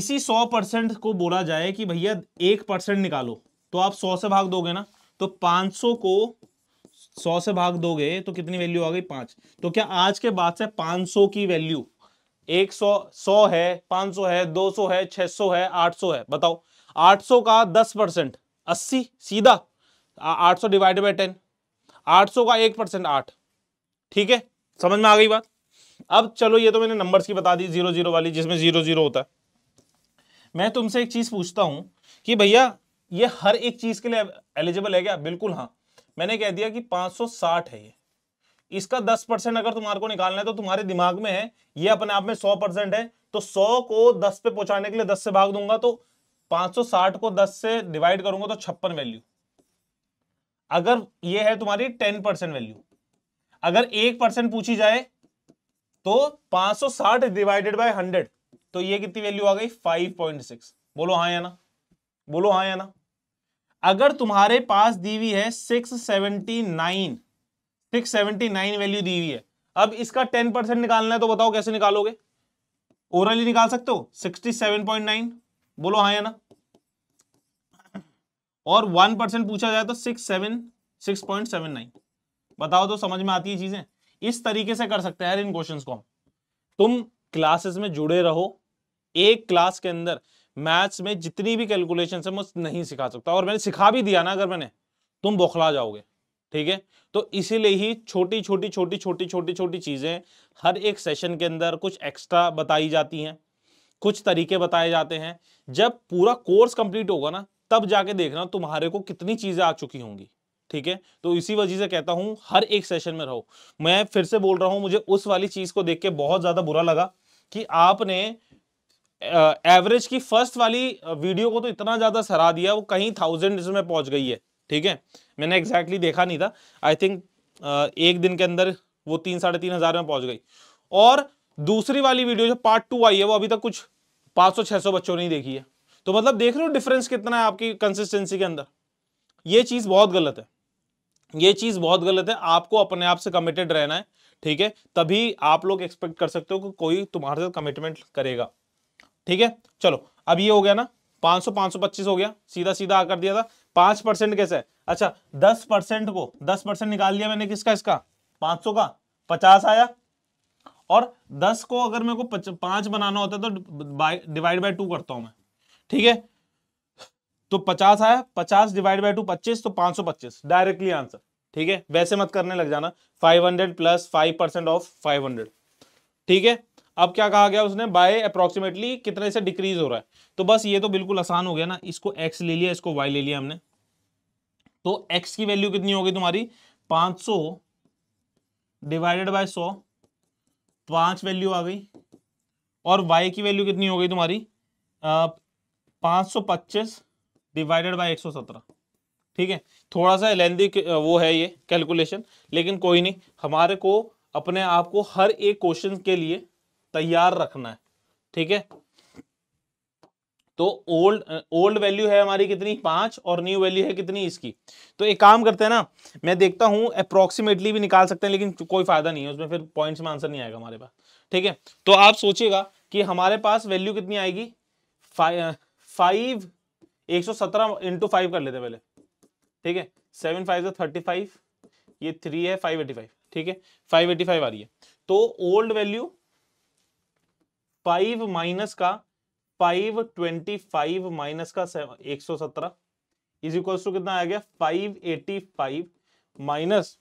इसी सौ परसेंट को बोला जाए कि भैया एक परसेंट निकालो तो आप सौ से भाग दोगे ना तो पांच सौ को सौ से भाग दोगे तो कितनी वैल्यू आ गई पांच तो क्या आज के बाद से पांच सौ की वैल्यू एक सौ सौ है पांच सौ है दो सौ है छह सौ है आठ सौ है बताओ आठ सौ का दस परसेंट अस्सी सीधा आठ सौ डिवाइडेड बाई टेन आठ सौ का एक परसेंट आठ ठीक है समझ में आ गई बात अब चलो ये तो मैंने नंबर्स की बता दी जीरो जीरो वाली जिसमें जीरो जीरो होता है मैं तुमसे एक चीज़ पूछता हूं कि भैया ये हर एक चीज़ के लिए एलिजिबल है क्या बिल्कुल हाँ मैंने कह दिया कि 560 है ये इसका 10 परसेंट अगर तुम्हारे को निकालना है तो तुम्हारे दिमाग में है ये अपने आप में सौ परसेंट है तो सौ को दस पे पहुंचाने के लिए दस से भाग दूंगा तो 560 को दस से डिवाइड करूंगा तो छप्पन वैल्यू अगर ये है तुम्हारी टेन परसेंट वैल्यू अगर एक परसेंट पूछी जाए तो 560 डिवाइडेड बाय 100 तो ये कितनी वैल्यू आ गई 5.6 बोलो हाँ या ना बोलो हाँ या ना अगर तुम्हारे पास दी हुई है 679 679 वैल्यू दी हुई है अब इसका 10 परसेंट निकालना है तो बताओ कैसे निकालोगे ओरली निकाल सकते हो 67.9 बोलो हाँ या ना और 1 परसेंट पूछा जाए तो सिक्स सेवन बताओ तो समझ में आती है चीजें इस तरीके से कर सकते हैं इन क्वेश्चन को तुम क्लासेस में जुड़े रहो एक क्लास के अंदर मैथ्स में जितनी भी कैलकुलेशन है मैं नहीं सिखा सकता और मैंने सिखा भी दिया ना अगर मैंने तुम बौखला जाओगे ठीक है तो इसीलिए ही छोटी छोटी छोटी छोटी छोटी छोटी चीज़ें हर एक सेशन के अंदर कुछ एक्स्ट्रा बताई जाती हैं कुछ तरीके बताए जाते हैं जब पूरा कोर्स कंप्लीट होगा ना तब जाके देखना तुम्हारे को कितनी चीज़ें आ चुकी होंगी ठीक है तो इसी वजह से कहता हूं हर एक सेशन में रहो मैं फिर से बोल रहा हूं मुझे उस वाली चीज को देख के बहुत ज्यादा बुरा लगा कि आपने एवरेज की फर्स्ट वाली वीडियो को तो इतना ज्यादा सराह दिया वो कहीं थाउजेंड में पहुंच गई है ठीक है मैंने एग्जैक्टली exactly देखा नहीं था आई थिंक एक दिन के अंदर वो तीन साढ़े तीन हजार में पहुंच गई और दूसरी वाली वीडियो जो पार्ट टू आई है वो अभी तक कुछ पांच सौ छह सौ बच्चों ने देखी है तो मतलब देख रहे हो डिफरेंस कितना है आपकी कंसिस्टेंसी के अंदर ये चीज बहुत गलत है ये चीज़ बहुत गलत है आपको अपने आप से कमिटेड रहना है ठीक है तभी आप लोग एक्सपेक्ट कर सकते हो कि कोई तुम्हारे साथ कमिटमेंट करेगा ठीक है चलो अब ये हो गया ना 500 सौ सौ पच्चीस हो गया सीधा सीधा आकर दिया था पांच परसेंट कैसे अच्छा दस परसेंट को दस परसेंट निकाल दिया मैंने किसका इसका 500 सौ का पचास आया और दस को अगर मेरे को पांच बनाना होता है तो डिवाइड बाय टू करता हूँ मैं ठीक है तो पचास आया पचास डिवाइड बाई टू पच्चीस तो पांच सौ पच्चीस डायरेक्टली आंसर ठीक है वैसे मत करने लग जाना five hundred plus five percent of five hundred ठीक है अब क्या कहा गया उसने बाय अप्रोक्सीमेटली कितने से डिक्रीज हो रहा है तो बस ये तो बिल्कुल आसान हो गया ना इसको एक्स ले लिया इसको वाई ले लिया हमने तो एक्स की वैल्यू कितनी होगी तुम्हारी 500 डिवाइडेड बाय 100 पांच वैल्यू आ गई और वाई की वैल्यू कितनी हो गई तुम्हारी पांच सौ पच्चीस डिवाइडेड बाय 117 ठीक है थोड़ा सा लेंदी वो है ये कैलकुलेशन लेकिन कोई नहीं हमारे को अपने आप को हर एक क्वेश्चन के लिए तैयार रखना है ठीक है तो ओल्ड ओल्ड वैल्यू है हमारी कितनी पांच और न्यू वैल्यू है कितनी इसकी तो एक काम करते हैं ना मैं देखता हूं अप्रोक्सीमेटली भी निकाल सकते हैं लेकिन कोई फायदा नहीं है उसमें फिर पॉइंट्स में आंसर नहीं आएगा हमारे पास ठीक है तो आप सोचिएगा कि हमारे पास वैल्यू कितनी आएगी फाइव एक सौ सत्रह इंटू फाइव कर लेते पहले ठीक है सेवन फाइव थर्टी फाइव ये थ्री है फाइव एटी फाइव ठीक है फाइव एटी फाइव आ रही है तो ओल्ड वैल्यू फाइव माइनस का फाइव ट्वेंटी फाइव माइनस का एक सौ सत्रह इज इक्वल टू कितना आ गया five eighty five minus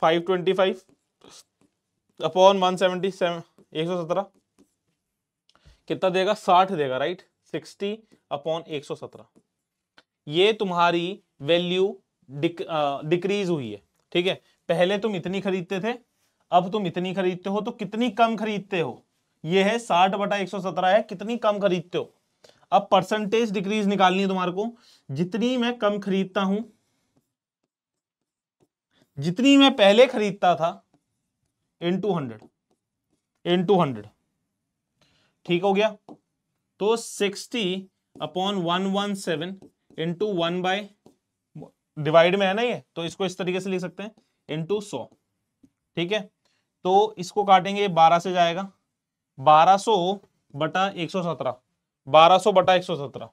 five twenty five upon one seventy seven एक सौ सत्रह कितना देगा साठ देगा राइट सिक्सटी अपॉन एक सौ सत्रह ये तुम्हारी वैल्यू डिक, डिक्रीज हुई है ठीक है पहले तुम इतनी खरीदते थे अब तुम इतनी खरीदते हो तो कितनी कम खरीदते हो ये है साठ बटा एक सौ सत्रह है कितनी कम खरीदते हो अब परसेंटेज डिक्रीज निकालनी है तुम्हारे को जितनी मैं कम खरीदता हूं जितनी मैं पहले खरीदता था into hundred into hundred ठीक हो गया तो sixty upon one one seven into one by divide में है ना ये तो इसको इस तरीके से लिख सकते हैं इंटू सौ ठीक है तो इसको काटेंगे बारह से जाएगा बारह सो बटा एक सौ सत्रह बारह सो बटा एक सौ सत्रह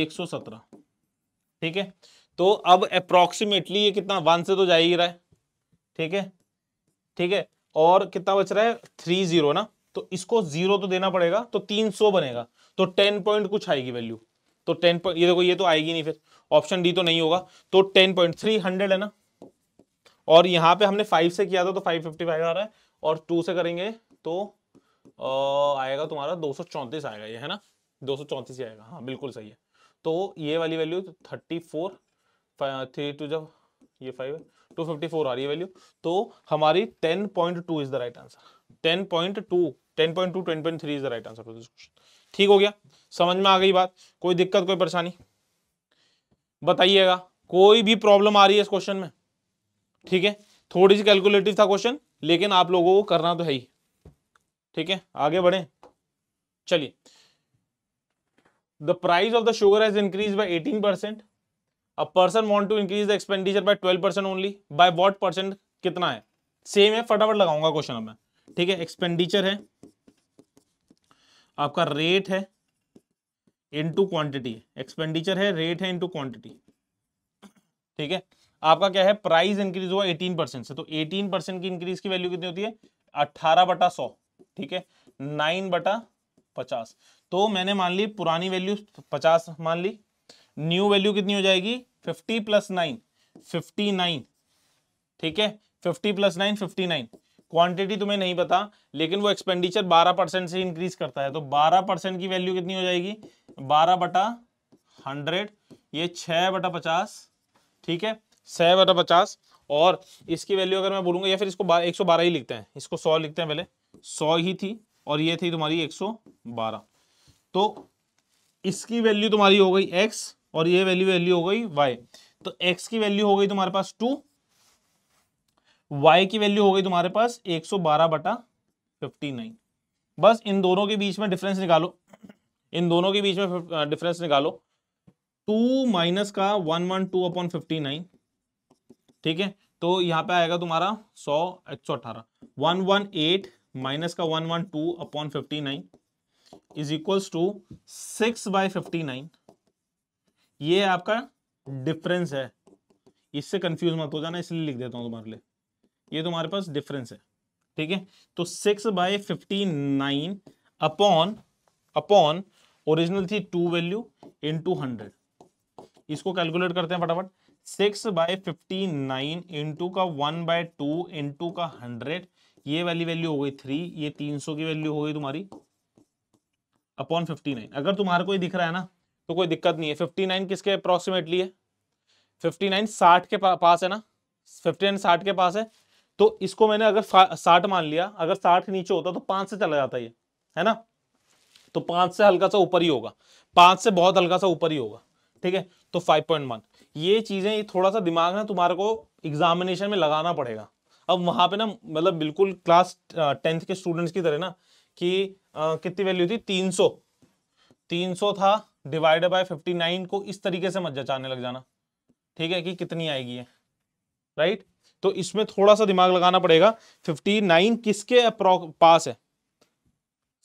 एक सौ सत्रह ठीक है तो अब अप्रोक्सीमेटली ये कितना वन से तो जा ही रहा है ठीक है ठीक है और कितना बच रहा है थ्री जीरो ना तो इसको जीरो तो देना पड़ेगा तो तीन सौ बनेगा तो टेन पॉइंट कुछ आएगी वैल्यू तो टेन पॉइंट ये देखो ये तो आएगी नहीं फिर ऑप्शन डी तो नहीं होगा तो टेन पॉइंट थ्री हंड्रेड है ना और यहां पे हमने फाइव से किया था तो फाइव फिफ्टी फाइव आ रहा है और टू से करेंगे तो आ, आएगा तुम्हारा दो सौ चौंतीस आएगा ये है ना दो सौ चौंतीस ही आएगा हाँ बिल्कुल सही है तो ये वाली value thirty four three two जब ये फाइव है टू फिफ्टी फोर आ रही है वैल्यू तो हमारी ten point two is the right answer right answer to this question ठीक हो गया समझ में आ गई बात कोई दिक्कत कोई परेशानी बताइएगा कोई भी प्रॉब्लम आ रही है इस क्वेश्चन में ठीक है थोड़ी सी कैलकुलेटिव था क्वेश्चन लेकिन आप लोगों को करना तो है ही ठीक है आगे बढ़े चलिए the price of the sugar has increase by 18 percent a person want to increase the expenditure by 12 percent only by what percent कितना है सेम है फटाफट लगाऊंगा क्वेश्चन अब मैं ठीक है एक्सपेंडिचर है आपका रेट है इनटू क्वांटिटी एक्सपेंडिचर है रेट है इनटू क्वांटिटी ठीक है आपका क्या है प्राइस इंक्रीज हुआ 18 परसेंट से तो 18 परसेंट की इंक्रीज की वैल्यू कितनी होती है 18 बटा सौ ठीक है 9 बटा 50 तो मैंने मान ली पुरानी वैल्यू 50 मान ली न्यू वैल्यू कितनी हो जाएगी 50 प्लस नाइन फिफ्टी ठीक है fifty plus nine fifty quantity तुम्हें नहीं पता लेकिन वो एक्सपेंडिचर 12 परसेंट से इंक्रीज करता है तो 12 परसेंट की वैल्यू कितनी हो जाएगी 12 बटा 100 ये 6 बटा पचास ठीक है 6 बटा पचास और इसकी वैल्यू अगर मैं बोलूंगा या फिर इसको एक सौ बारह ही लिखते हैं इसको सौ लिखते हैं पहले सौ ही थी और ये थी तुम्हारी एक सौ बारह तो इसकी वैल्यू तुम्हारी हो गई एक्स और ये वैल्यू वैल्यू हो गई वाई तो एक्स की वैल्यू हो गई तुम्हारे पास टू y की वैल्यू हो गई तुम्हारे पास 112 सौ बारह बटा फिफ्टी बस इन दोनों के बीच में डिफरेंस निकालो इन दोनों के बीच में डिफरेंस निकालो टू माइनस का one one two upon fifty nine ठीक है तो यहाँ पे आएगा तुम्हारा सौ एक सौ अठारह वन वन एट माइनस का one one two upon fifty nine is equals to six by fifty nine ये आपका डिफरेंस है इससे कंफ्यूज मत हो जाना इसलिए लिख देता हूँ तुम्हारे लिए ये तुम्हारे पास डिफरेंस है ठीक है तो six by fifty nine upon upon original थी two value into hundred इसको कैलकुलेट करते हैं फटाफट six by fifty nine into का वन बाय टू इंटू का हंड्रेड ये वाली वैल्यू हो गई थ्री ये तीन सौ की वैल्यू हो गई तुम्हारी अपॉन फिफ्टी नाइन अगर तुम्हारे कोई दिख रहा है ना तो कोई दिक्कत नहीं है फिफ्टी नाइन किसके अप्रोक्सीमेटली है फिफ्टी नाइन साठ के पास है ना फिफ्टी नाइन साठ के पास है तो इसको मैंने अगर साठ मान लिया अगर साठ नीचे होता तो पांच से चला जाता ये है ना तो पांच से हल्का सा ऊपर ही होगा पांच से बहुत हल्का सा ऊपर ही होगा ठीक है तो फाइव पॉइंट वन ये चीजें ये थोड़ा सा दिमाग ना तुम्हारे को एग्जामिनेशन में लगाना पड़ेगा अब वहां पे ना मतलब बिल्कुल क्लास टेंथ के स्टूडेंट्स की तरह ना कि कितनी वैल्यू थी तीन सौ तीन सौ था डिवाइड बाय फिफ्टी नाइन को इस तरीके से मत जचाने लग जाना ठीक है कि कितनी आएगी ये राइट तो इसमें थोड़ा सा दिमाग लगाना पड़ेगा फिफ्टी नाइन किसके पास है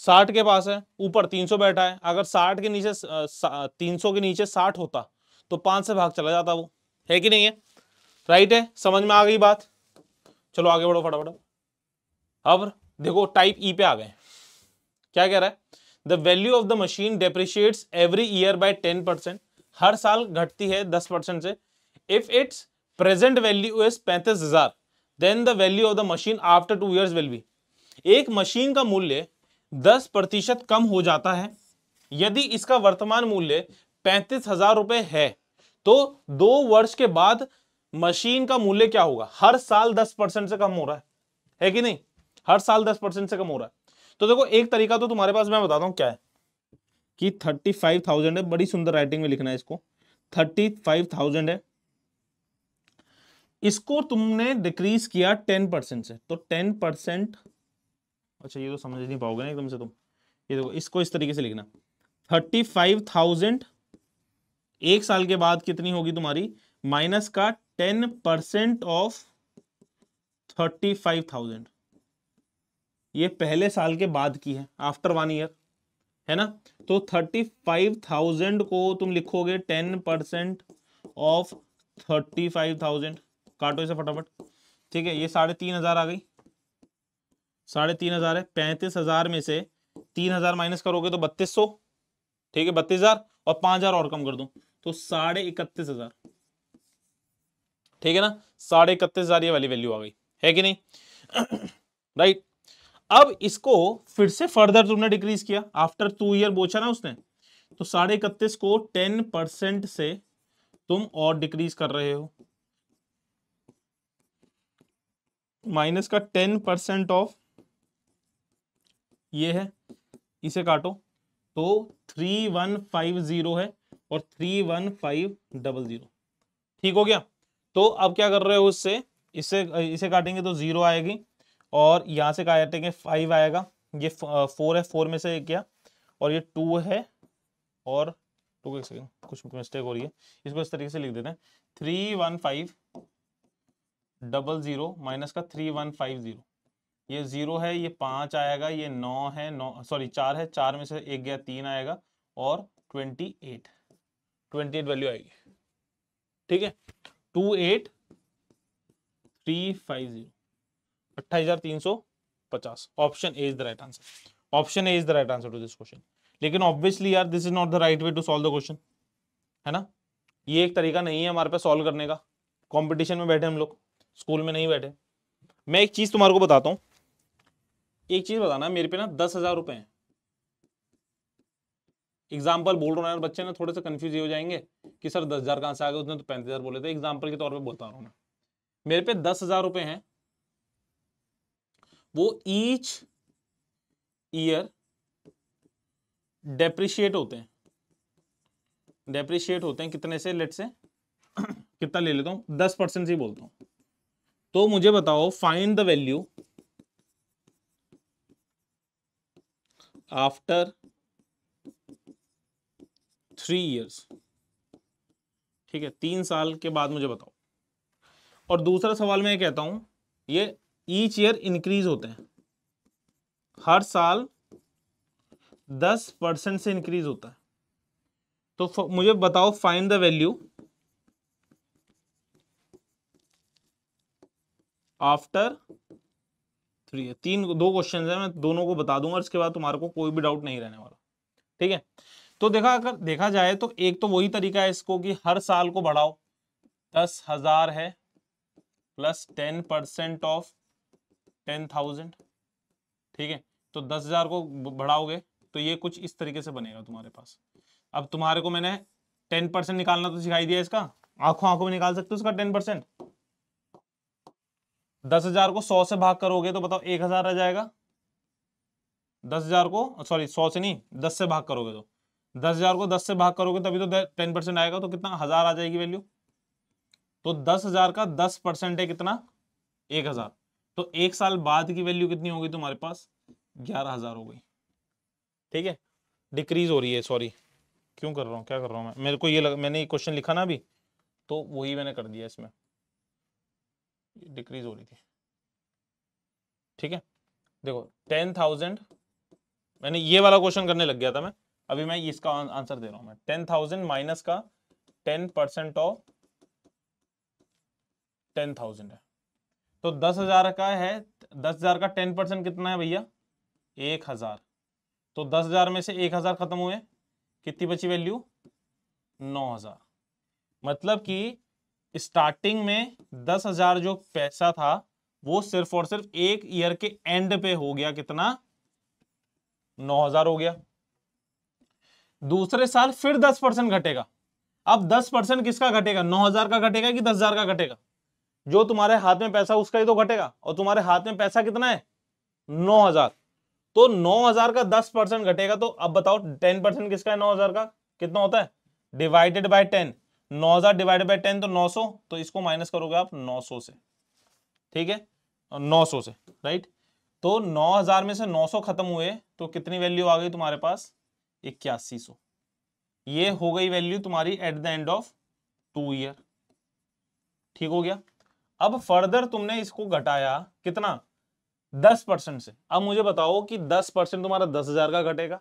साठ के पास है ऊपर तीन सौ बैठा है अगर साठ के नीचे तीन सौ के नीचे साठ होता तो पांच से भाग चला जाता वो है कि नहीं है राइट है समझ में आ गई बात चलो आगे बढ़ो फटाफट अब देखो टाइप ई पे आ गए क्या कह रहा है the value of the machine depreciates every year by ten percent हर साल घटती है दस परसेंट से if it's present value is पैंतीस हजार then the value of the machine after two years will be एक मशीन का मूल्य दस प्रतिशत कम हो जाता है यदि इसका वर्तमान मूल्य पैंतीस हजार रुपये है तो दो वर्ष के बाद मशीन का मूल्य क्या होगा हर साल दस परसेंट से कम हो रहा है है कि नहीं हर साल दस परसेंट से कम हो रहा है तो देखो एक तरीका तो तुम्हारे पास मैं बताता हूँ क्या है कि थर्टी फाइव थाउजेंड है बड़ी सुंदर राइटिंग में लिखना है इसको थर्टी फाइव थाउजेंड है इसको तुमने डिक्रीज किया टेन परसेंट से तो टेन परसेंट अच्छा ये तो समझ नहीं पाओगे ना एकदम से तुम ये देखो इसको इस तरीके से लिखना थर्टी फाइव थाउजेंड एक साल के बाद कितनी होगी तुम्हारी माइनस का ten percent of thirty five thousand ये पहले साल के बाद की है आफ्टर वन ईयर है ना तो थर्टी फाइव थाउजेंड को तुम लिखोगे ten percent of thirty five thousand काटो इसे फटाफट ठीक है ये साढ़े तीन हजार आ गई साढ़े तीन हजार है पैंतीस हजार में से तीन हजार माइनस करोगे तो बत्तीस सौ ठीक है बत्तीस हजार और पांच हजार और कम कर दू तो साढ़े इकतीस हजार ठीक है ना साढ़े इकतीस हजार ये वाली वैल्यू आ गई है कि नहीं राइट अब इसको फिर से फर्दर तुमने डिक्रीज किया आफ्टर टू ईयर बोचा ना उसने तो साढ़े इकतीस को टेन परसेंट से तुम और डिक्रीज कर रहे हो माइनस का टेन परसेंट ऑफ ये है इसे काटो तो थ्री वन फाइव जीरो है और three one five double zero ठीक हो गया तो अब क्या कर रहे हो उससे इससे इसे काटेंगे तो जीरो आएगी और यहाँ से काटेंगे फाइव आएगा ये फोर है फोर में से क्या और ये टू है और टू एक सेकेंड कुछ मिस्टेक हो रही है इसको इस तरीके से लिख देते हैं three one five double zero minus का थ्री वन फाइव जीरो ये जीरो है ये पांच आएगा ये नौ है नौ सॉरी चार है चार में से एक गया तीन आएगा और twenty eight twenty eight value आएगी ठीक है two eight three five zero अट्ठाईस हजार तीन सौ पचास option A is the right answer option A is the right answer to this question लेकिन ऑब्वियसली यार this is not the right way to solve the question है ना ये एक तरीका नहीं है हमारे पास सॉल्व करने का कंपटीशन में बैठे हम लोग स्कूल में नहीं बैठे मैं एक चीज तुम्हारे को बताता हूँ एक चीज बताना मेरे पे ना दस हजार रुपए हैं एग्जाम्पल बोल रहा हूँ बच्चे ना थोड़े से कंफ्यूज हो जाएंगे कि सर दस हजार कहाँ से आ गए उसने तो पैंतीस हजार बोले थे एग्जाम्पल के तौर पर बोलता रहा हूँ मेरे पे दस हजार रुपए हैं वो ईच ईयर डेप्रिशिएट होते हैं डेप्रिशिएट होते हैं कितने से लेट से कितना ले लेता हूँ दस परसेंट से ही बोलता हूँ तो मुझे बताओ find the value after three years ठीक है तीन साल के बाद मुझे बताओ और दूसरा सवाल मैं ये कहता हूं ये ईच ईयर इंक्रीज होते हैं हर साल दस परसेंट से इंक्रीज होता है तो मुझे बताओ find the value after three तीन दो क्वेश्चन है मैं दोनों को बता दूंगा इसके बाद तुम्हारे को कोई भी डाउट नहीं रहने वाला ठीक है तो देखा अगर देखा जाए तो एक तो वही तरीका है इसको कि हर साल को बढ़ाओ दस हजार है plus ten percent of ten thousand ठीक है तो दस हजार को बढ़ाओगे तो ये कुछ इस तरीके से बनेगा तुम्हारे पास अब तुम्हारे को मैंने टेन परसेंट निकालना तो सिखाई दिया इसका आंखों आंखों में निकाल सकते हो इसका टेन परसेंट दस हजार को सौ से भाग करोगे तो बताओ एक हजार रह जाएगा दस हजार को सॉरी सौ से नहीं दस से भाग करोगे तो दस हजार को दस से भाग करोगे तभी तो टेन परसेंट आएगा तो कितना हजार आ जाएगी वैल्यू तो दस हजार का दस परसेंट है कितना एक हजार तो एक साल बाद की वैल्यू कितनी होगी तुम्हारे पास ग्यारह हजार हो गई ठीक है डिक्रीज हो रही है सॉरी क्यों कर रहा हूँ क्या कर रहा हूँ मैं मेरे को ये लग, मैंने ये क्वेश्चन लिखा ना अभी तो वही मैंने कर दिया इसमें डिक्रीज हो रही थी ठीक है देखो टेन थाउजेंड मैंने ये वाला क्वेश्चन करने लग गया था मैं अभी मैं इसका आंसर दे रहा हूं मैं टेन थाउजेंड माइनस का ten percent of ten thousand है तो दस हजार का है दस हजार का टेन परसेंट कितना है भैया एक हजार तो दस हजार में से एक हजार खत्म हुए कितनी बची वैल्यू नौ हजार मतलब कि स्टार्टिंग में दस हजार जो पैसा था वो सिर्फ और सिर्फ एक ईयर के एंड पे हो गया कितना नौ हजार हो गया दूसरे साल फिर दस परसेंट घटेगा अब दस परसेंट किसका घटेगा नौ हजार का घटेगा कि दस हजार का घटेगा जो तुम्हारे हाथ में पैसा उसका ही तो घटेगा और तुम्हारे हाथ में पैसा कितना है नौ हजार तो नौ हजार का दस परसेंट घटेगा तो अब बताओ टेन परसेंट किसका है नौ हजार का कितना होता है डिवाइडेड बाय टेन नौ हजार डिवाइड बाई टेन तो नौ सौ तो इसको माइनस करोगे आप नौ सौ से ठीक है नौ सौ से राइट तो नौ हजार में से नौ सौ खत्म हुए तो कितनी वैल्यू आ गई तुम्हारे पास इक्यासी सौ ये हो गई वैल्यू तुम्हारी at the end of two year ठीक हो गया अब फर्दर तुमने इसको घटाया कितना दस परसेंट से अब मुझे बताओ कि दस परसेंट तुम्हारा दस हजार का घटेगा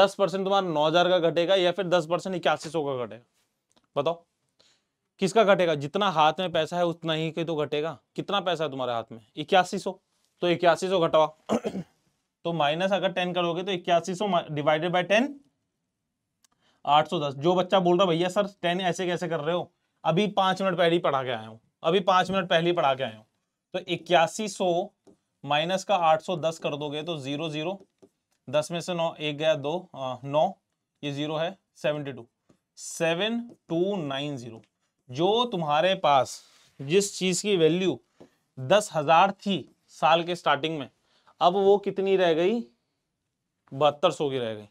दस परसेंट तुम्हारा नौ हजार का घटेगा या फिर दस परसेंट इक्यासी सौ का घटेगा बताओ किसका घटेगा जितना हाथ में पैसा है उतना ही तो घटेगा कितना पैसा है तुम्हारे हाथ में इक्यासी सौ तो इक्यासी सौ घटाओ तो माइनस अगर टेन करोगे तो इक्यासी सौ डिवाइडेड बाई टेन आठ सौ दस जो बच्चा बोल रहा भैया सर टेन ऐसे कैसे कर रहे हो अभी पांच मिनट पहले ही पढ़ा के आया हूँ अभी पांच मिनट पहले ही पढ़ा के आया हूँ तो इक्यासी माइनस का आठ सौ दस कर दोगे तो जीरो जीरो दस में से नौ एक गया दो आ, नौ ये जीरो है seventy two seven two nine zero जो तुम्हारे पास जिस चीज की वैल्यू दस हजार थी साल के स्टार्टिंग में अब वो कितनी रह गई बहत्तर सौ की रह गई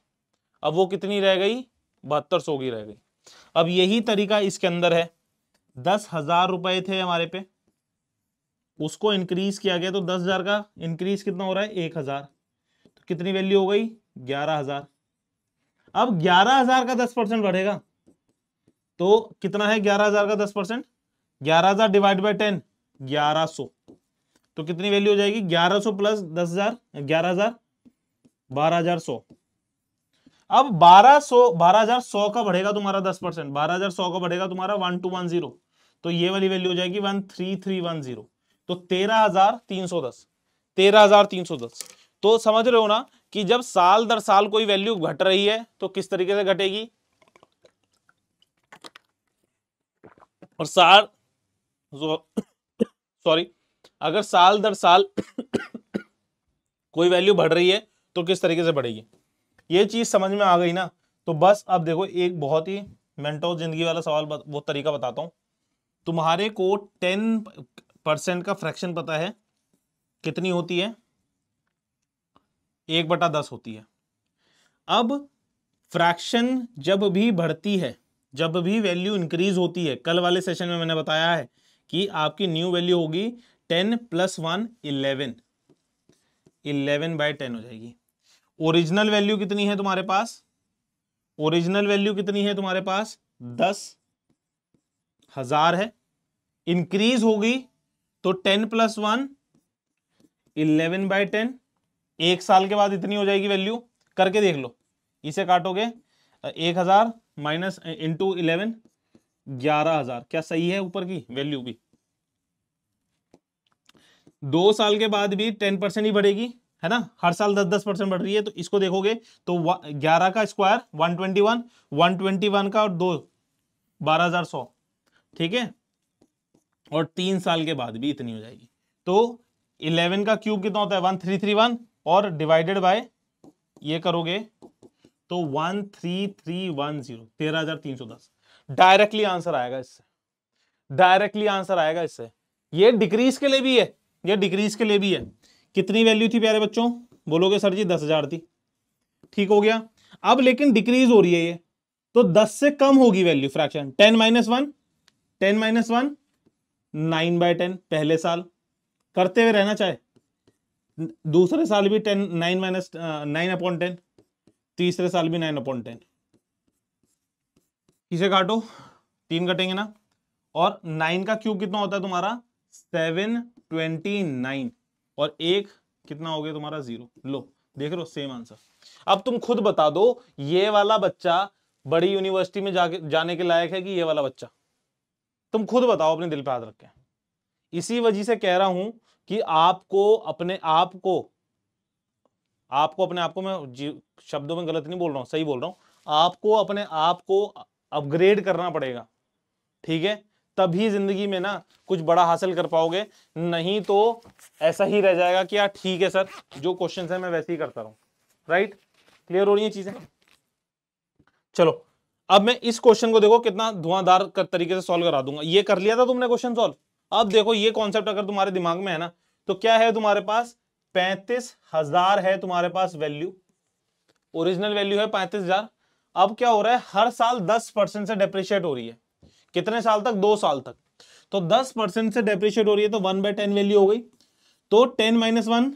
अब वो कितनी रह गई बहत्तर सौ की रह गई अब यही तरीका इसके अंदर है दस हजार रुपए थे हमारे पे उसको इंक्रीज किया गया तो दस हजार का इंक्रीज कितना हो रहा है एक हजार तो कितनी वैल्यू हो गई ग्यारह हजार अब ग्यारह हजार का दस परसेंट बढ़ेगा तो कितना है ग्यारह हजार का दस परसेंट ग्यारह हजार डिवाइड बाई टेन ग्यारह सो तो कितनी वैल्यू हो जाएगी ग्यारह सो प्लस दस हजार ग्यारह हजार बारह हजार सो अब बारह सो बारह हजार सौ का बढ़ेगा तुम्हारा दस परसेंट बारह हजार सौ का बढ़ेगा तुम्हारा वन टू वन जीरो तो ये वाली वैल्यू हो जाएगी one three three one zero तो तेरह हजार तीन सौ दस तेरह हजार तीन सौ दस तो समझ रहे हो ना कि जब साल दर साल कोई वैल्यू घट रही है तो किस तरीके से घटेगी और साल सॉरी अगर साल दर साल कोई वैल्यू बढ़ रही है तो किस तरीके से बढ़ेगी ये चीज समझ में आ गई ना तो बस अब देखो एक बहुत ही मेंटो जिंदगी वाला सवाल वो तरीका बताता हूँ तुम्हारे को टेन परसेंट का फ्रैक्शन पता है कितनी होती है एक बटा दस होती है अब फ्रैक्शन जब भी बढ़ती है जब भी वैल्यू इंक्रीज होती है कल वाले सेशन में मैंने बताया है कि आपकी न्यू वैल्यू होगी ten plus one eleven eleven by ten हो जाएगी ओरिजिनल वैल्यू कितनी है तुम्हारे पास ओरिजिनल वैल्यू कितनी है तुम्हारे पास दस हजार है इंक्रीज होगी तो ten plus one eleven by ten एक साल के बाद इतनी हो जाएगी वैल्यू करके देख लो इसे काटोगे एक हजार माइनस इंटू इलेवन ग्यारह हजार क्या सही है ऊपर की वैल्यू भी दो साल के बाद भी टेन परसेंट ही बढ़ेगी है ना हर साल दस दस परसेंट बढ़ रही है तो इसको देखोगे तो ग्यारह का square one twenty one one twenty one का और दो बारह हजार सौ ठीक है और तीन साल के बाद भी इतनी हो जाएगी तो इलेवन का क्यूब कितना होता है वन थ्री थ्री वन और डिवाइडेड बाय ये करोगे तो one three three one zero तेरह हजार तीन सौ दस डायरेक्टली आंसर आएगा इससे डायरेक्टली आंसर आएगा इससे ये डिक्रीज के लिए भी है ये डिक्रीज के लिए भी है कितनी वैल्यू थी प्यारे बच्चों बोलोगे सर जी दस हजार थी ठीक हो गया अब लेकिन डिक्रीज हो रही है ये तो दस से कम होगी value fraction ten minus one ten minus one nine by ten पहले साल करते हुए रहना चाहे दूसरे साल भी ten nine minus nine upon ten तीसरे साल भी नाइन अपॉइंट टेन किसे काटो तीन कटेंगे ना और नाइन का क्यूब कितना होता है तुम्हारा सेवन ट्वेंटी नाइन और एक कितना हो गया तुम्हारा जीरो लो देख रहे हो सेम आंसर अब तुम खुद बता दो ये वाला बच्चा बड़ी यूनिवर्सिटी में जाके जाने के लायक है कि ये वाला बच्चा तुम खुद बताओ अपने दिल पे हाथ रख के इसी वजह से कह रहा हूं कि आपको अपने आप को आपको अपने आप को मैं शब्दों में गलत नहीं बोल रहा हूँ सही बोल रहा हूँ आपको अपने आप को अपग्रेड करना पड़ेगा ठीक है तभी जिंदगी में ना कुछ बड़ा हासिल कर पाओगे नहीं तो ऐसा ही रह जाएगा कि यार हाँ, ठीक है सर जो क्वेश्चन है मैं वैसे ही करता रहूँ राइट क्लियर हो रही है चीजें चलो अब मैं इस क्वेश्चन को देखो कितना धुआंधार तरीके से सॉल्व करा दूंगा ये कर लिया था तुमने क्वेश्चन सॉल्व अब देखो ये कॉन्सेप्ट अगर तुम्हारे दिमाग में है ना तो क्या है तुम्हारे पास पैंतीस हजार है तुम्हारे पास वैल्यू ओरिजिनल वैल्यू है पैंतीस हजार अब क्या हो रहा है हर साल दस परसेंट से डेप्रिशिएट हो रही है कितने साल तक दो साल तक तो दस परसेंट से डेप्रिशिएट हो रही है तो वन बाय वैल्यू हो गई तो ten minus one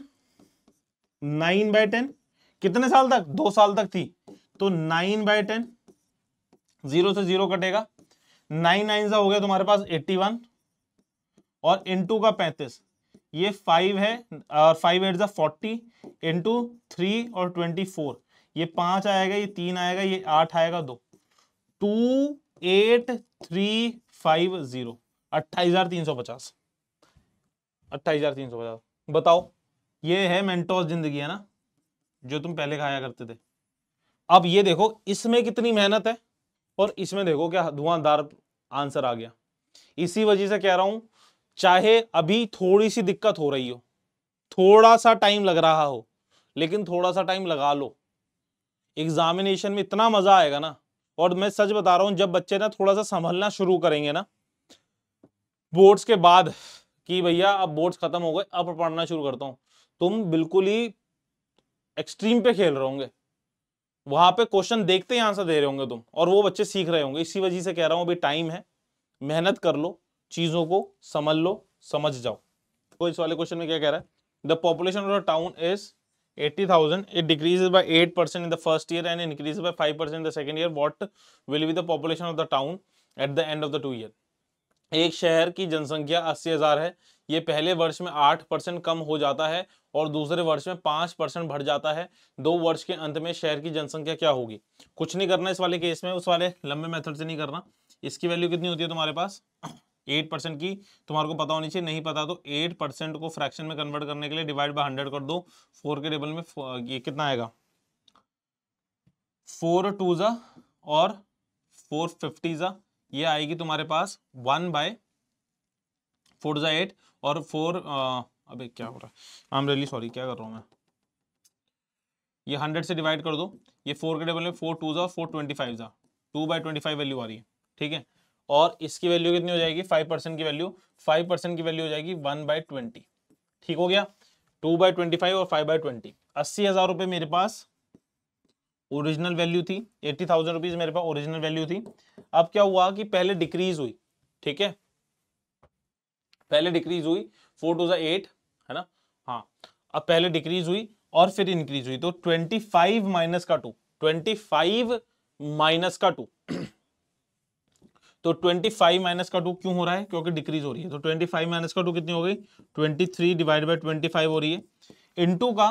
nine by ten कितने साल तक दो साल तक थी तो नाइन बाय टेन जीरो से जीरो कटेगा नाइन नाइन सा हो गया तुम्हारे पास एट्टी वन और इन का पैंतीस ये फाइव है और फाइव एट ज़ा इन इंटू थ्री और ट्वेंटी फोर ये पांच आएगा ये तीन आएगा ये आठ आएगा दो two eight three five zero अट्ठाईस हज़ार तीन सौ पचास अट्ठाईस हज़ार तीन सौ पचास बताओ ये है मेंटोस जिंदगी है ना जो तुम पहले खाया करते थे अब ये देखो इसमें कितनी मेहनत है और इसमें देखो क्या धुआंधार आंसर आ गया इसी वजह से कह रहा हूं चाहे अभी थोड़ी सी दिक्कत हो रही हो थोड़ा सा टाइम लग रहा हो लेकिन थोड़ा सा टाइम लगा लो एग्जामिनेशन में इतना मजा आएगा ना और मैं सच बता रहा हूं जब बच्चे ना थोड़ा सा संभलना शुरू करेंगे ना बोर्ड्स के बाद कि भैया अब बोर्ड्स खत्म हो गए अब पढ़ना शुरू करता हूँ तुम बिल्कुल ही एक्सट्रीम पे खेल रहे होंगे वहां पे क्वेश्चन देखते ही आंसर दे रहे होंगे तुम और वो बच्चे सीख रहे होंगे इसी वजह से कह रहा हूं अभी टाइम है मेहनत कर लो चीज़ों को समझ लो समझ जाओ तो इस वाले क्वेश्चन में क्या कह रहा है the population of the town is 80,000. It decreases by 8% in the first year and increases by 5% in the second year what will be the population of the town at the end of the two year एक शहर की जनसंख्या अस्सी हजार है ये पहले वर्ष में आठ परसेंट कम हो जाता है और दूसरे वर्ष में पांच परसेंट बढ़ जाता है दो वर्ष के अंत में शहर की जनसंख्या क्या होगी कुछ नहीं करना इस वाले केस में उस वाले लंबे मेथड से नहीं करना इसकी वैल्यू कितनी होती है तुम्हारे पास एट परसेंट की तुम्हारे को पता होनी चाहिए नहीं पता तो एट परसेंट को फ्रैक्शन में कन्वर्ट करने के लिए डिवाइड बाय हंड्रेड कर दो फोर के टेबल में ये कितना आएगा फोर टू ज़ा और फोर फिफ्टी ज़ा ये आएगी तुम्हारे पास वन बाय फोर ज़ा एट और फोर अबे क्या हो रहा है आई एम रियली सॉरी क्या कर रहा हूँ मैं ये हंड्रेड से डिवाइड कर दो ये फोर के टेबल में फोर टू ज़ा फोर ट्वेंटी फाइव ज़ा two by twenty five value आ रही है ठीक है और इसकी वैल्यू कितनी हो जाएगी फाइव परसेंट की वैल्यू फाइव परसेंट की वैल्यू हो जाएगी वन बाई ट्वेंटी ठीक हो गया टू बाई ट्वेंटी फाइव और फाइव बाई ट्वेंटी अस्सी हजार रुपये मेरे पास ओरिजिनल वैल्यू थी एट्टी थाउजेंड रुपीज मेरे पास ओरिजिनल वैल्यू थी अब क्या हुआ कि पहले डिक्रीज हुई ठीक है पहले डिक्रीज हुई फोर टू एट है ना हाँ अब पहले डिक्रीज हुई और फिर इंक्रीज हुई तो ट्वेंटी फाइव माइनस का टू ट्वेंटी फाइव माइनस का टू तो 25 माइनस का टू क्यों हो रहा है क्योंकि डिक्रीज हो रही है तो 25 माइनस का टू कितनी हो गई 23 डिवाइड बाय 25 हो रही है इनटू का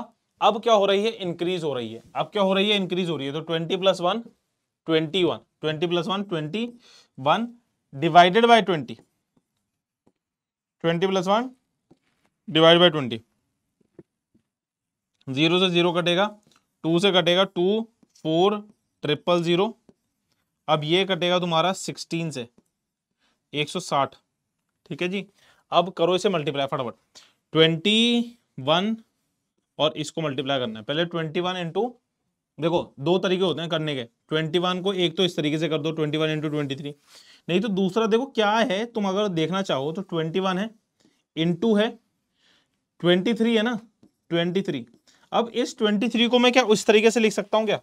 अब क्या हो रही है इंक्रीज हो रही है अब क्या हो रही है इंक्रीज हो रही है तो 20 plus one twenty one twenty plus one twenty one divided by twenty twenty plus one divide by twenty zero से जीरो कटेगा टू से कटेगा टू फोर ट्रिपल जीरो अब ये कटेगा तुम्हारा सिक्सटीन से एक सौ साठ ठीक है जी अब करो इसे मल्टीप्लाई फटाफट ट्वेंटी वन और इसको मल्टीप्लाई करना है पहले ट्वेंटी वन इंटू देखो दो तरीके होते हैं करने के ट्वेंटी वन को एक तो इस तरीके से कर दो twenty one into twenty three नहीं तो दूसरा देखो क्या है तुम अगर देखना चाहो तो ट्वेंटी वन है इंटू है ट्वेंटी थ्री है ना ट्वेंटी थ्री अब इस ट्वेंटी थ्री को मैं क्या उस तरीके से लिख सकता हूँ क्या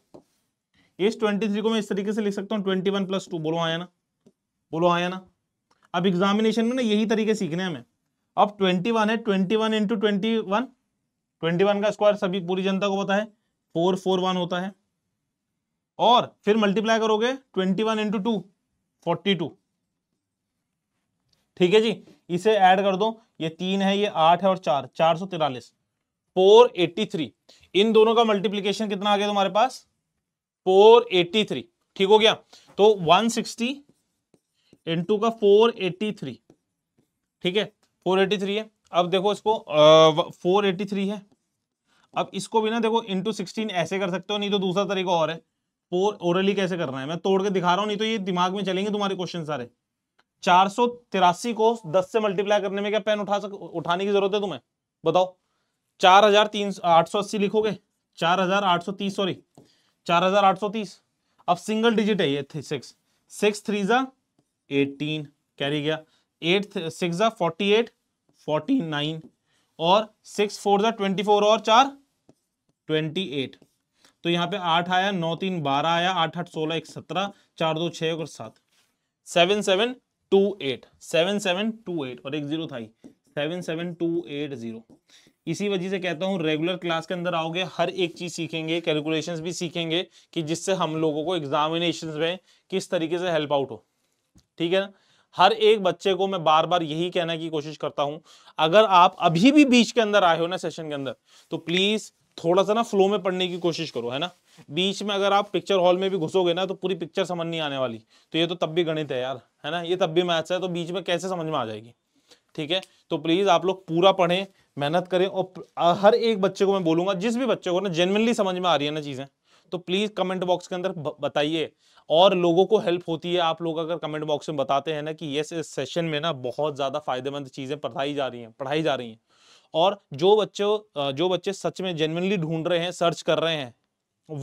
इस 23 को मैं इस तरीके से लिख सकता हूँ 21 वन प्लस टू बोलो आया ना बोलो आया ना अब एग्जामिनेशन में ना यही तरीके सीखने हैं हमें अब 21 है 21 वन इंटू ट्वेंटी का स्क्वायर सभी पूरी जनता को पता है फोर फोर वन होता है और फिर मल्टीप्लाई करोगे twenty one into two forty two ठीक है जी इसे ऐड कर दो ये तीन है ये आठ है और चार चार सौ तिरालीस फोर एट्टी थ्री इन दोनों का मल्टीप्लीकेशन कितना आ गया तुम्हारे पास 483 ठीक हो गया तो 160 सिक्सटी इंटू का 483 ठीक है 483 है अब देखो इसको आ, 483 है अब इसको भी ना देखो इंटू सिक्सटीन ऐसे कर सकते हो नहीं तो दूसरा तरीका और है फोर ओरली कैसे करना है मैं तोड़ के दिखा रहा हूँ नहीं तो ये दिमाग में चलेंगे तुम्हारे क्वेश्चन सारे चार सौ तिरासी को दस से मल्टीप्लाई करने में क्या पेन उठा सक उठाने की जरूरत है तुम्हें बताओ चार हजार तीन आठ सौ अस्सी लिखोगे चार हजार आठ सौ तीस सॉरी 4830 अब सिंगल डिजिट है ये सिक्स सिक्स थ्री ज़ा एटीन कैरी गया एट सिक्स ज़ा फोर्टी एट फोर्टी नाइन और सिक्स फोर ज़ा ट्वेंटी फोर और चार ट्वेंटी एट तो यहाँ पे आठ आया नौ तीन बारह आया आठ आठ सोलह एक सत्रह चार दो छः और सात seven seven two eight seven seven two eight और एक जीरो था ही seven seven two eight zero इसी वजह से कहता हूँ रेगुलर क्लास के अंदर आओगे हर एक चीज़ सीखेंगे कैलकुलेशंस भी सीखेंगे कि जिससे हम लोगों को एग्जामिनेशन में किस तरीके से हेल्प आउट हो ठीक है ना हर एक बच्चे को मैं बार बार यही कहने की कोशिश करता हूँ अगर आप अभी भी बीच के अंदर आए हो ना सेशन के अंदर तो प्लीज थोड़ा सा ना फ्लो में पढ़ने की कोशिश करो है ना बीच में अगर आप पिक्चर हॉल में भी घुसोगे ना तो पूरी पिक्चर समझ नहीं आने वाली तो ये तो तब भी गणित है यार है ना ये तब भी मैथ्स है तो बीच में कैसे समझ में आ जाएगी ठीक है तो प्लीज आप लोग पूरा पढ़ें मेहनत करें और हर एक बच्चे को मैं बोलूँगा जिस भी बच्चे को ना जेनविनली समझ में आ रही है ना चीज़ें तो प्लीज़ कमेंट बॉक्स के अंदर बताइए और लोगों को हेल्प होती है आप लोग अगर कमेंट बॉक्स में बताते हैं ना कि ये इस सेशन में ना बहुत ज़्यादा फायदेमंद चीज़ें पढ़ाई जा रही हैं पढ़ाई जा रही हैं और जो बच्चों जो बच्चे सच में जेनवनली ढूंढ रहे हैं सर्च कर रहे हैं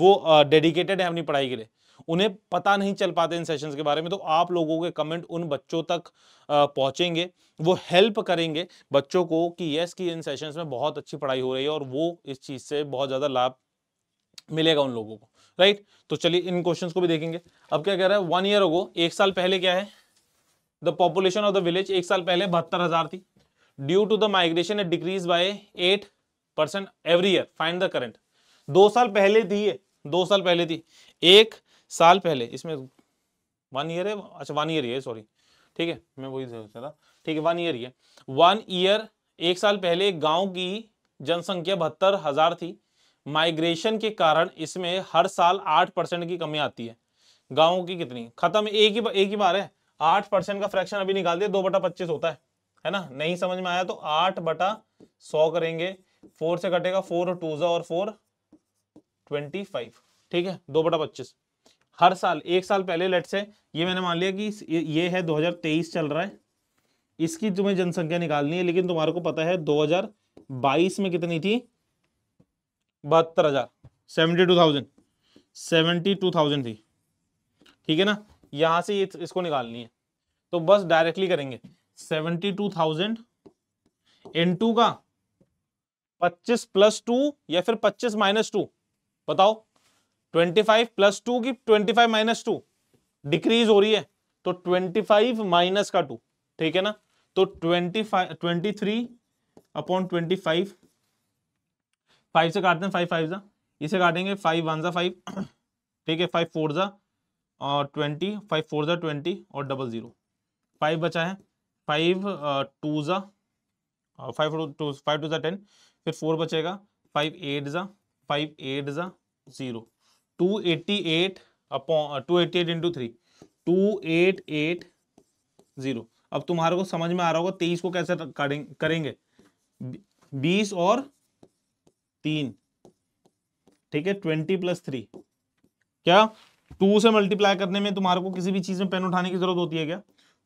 वो डेडिकेटेड है अपनी पढ़ाई के लिए उन्हें पता नहीं चल पाते इन सेशंस के बारे में तो आप लोगों के कमेंट उन बच्चों तक पहुंचेंगे वो हेल्प करेंगे बच्चों को कि यस कि इन सेशंस में बहुत अच्छी पढ़ाई हो रही है और वो इस चीज़ से बहुत ज़्यादा लाभ मिलेगा उन लोगों को राइट तो चलिए इन क्वेश्चन को भी देखेंगे अब क्या कह रहा है वन ईयर होगो एक साल पहले क्या है the population of the village एक साल पहले बहत्तर हजार थी due to the migration it decreases by eight percent every year find the current दो साल पहले थी ये दो साल पहले थी एक साल पहले इसमें वन ईयर है अच्छा वन ईयर ही है सॉरी ठीक है मैं वही सोचता था ठीक है वन ईयर ही है वन ईयर एक साल पहले गांव की जनसंख्या बहत्तर हजार थी माइग्रेशन के कारण इसमें हर साल आठ परसेंट की कमी आती है गाँव की कितनी खत्म एक ही एक ही बार है आठ परसेंट का फ्रैक्शन अभी निकाल दिया दो बटा पच्चीस होता है है ना नहीं समझ में आया तो आठ बटा सौ करेंगे फोर से कटेगा फोर टू और फोर ट्वेंटी फाइव ठीक है दो बटा पच्चीस हर साल एक साल पहले लेट से ये मैंने मान लिया कि ये है 2023 चल रहा है इसकी तुम्हें जनसंख्या निकालनी है लेकिन तुम्हारे को पता है 2022 में कितनी थी बहत्तर हजार seventy two thousand two thousand थी ठीक है ना यहां से इसको निकालनी है तो बस डायरेक्टली करेंगे seventy two thousand into का पच्चीस प्लस टू या फिर पच्चीस माइनस टू बताओ ट्वेंटी फाइव प्लस टू की twenty five minus two decrease हो रही है तो ट्वेंटी फाइव माइनस का टू ठीक है ना तो twenty five twenty three upon twenty five five से काटते हैं फाइव फाइव जा इसे काटेंगे फाइव वन जा फाइव ठीक है फाइव फोर जा और ट्वेंटी फाइव फोर जा ट्वेंटी और डबल ज़ीरो फाइव बचा है फाइव टू ज़ा फाइव टू फाइव टू ज़ा टेन फिर फोर बचेगा फाइव एट ज़ा फाइव एट ज़ा zero two eighty eight upon two eighty eight into three two eight eight zero अब तुम्हारे को समझ में आ रहा होगा तेईस को कैसे करेंगे बीस और तीन ठीक है ट्वेंटी प्लस थ्री क्या टू से मल्टीप्लाई करने में तुम्हारे को किसी भी चीज में पेन उठाने की जरूरत होती है क्या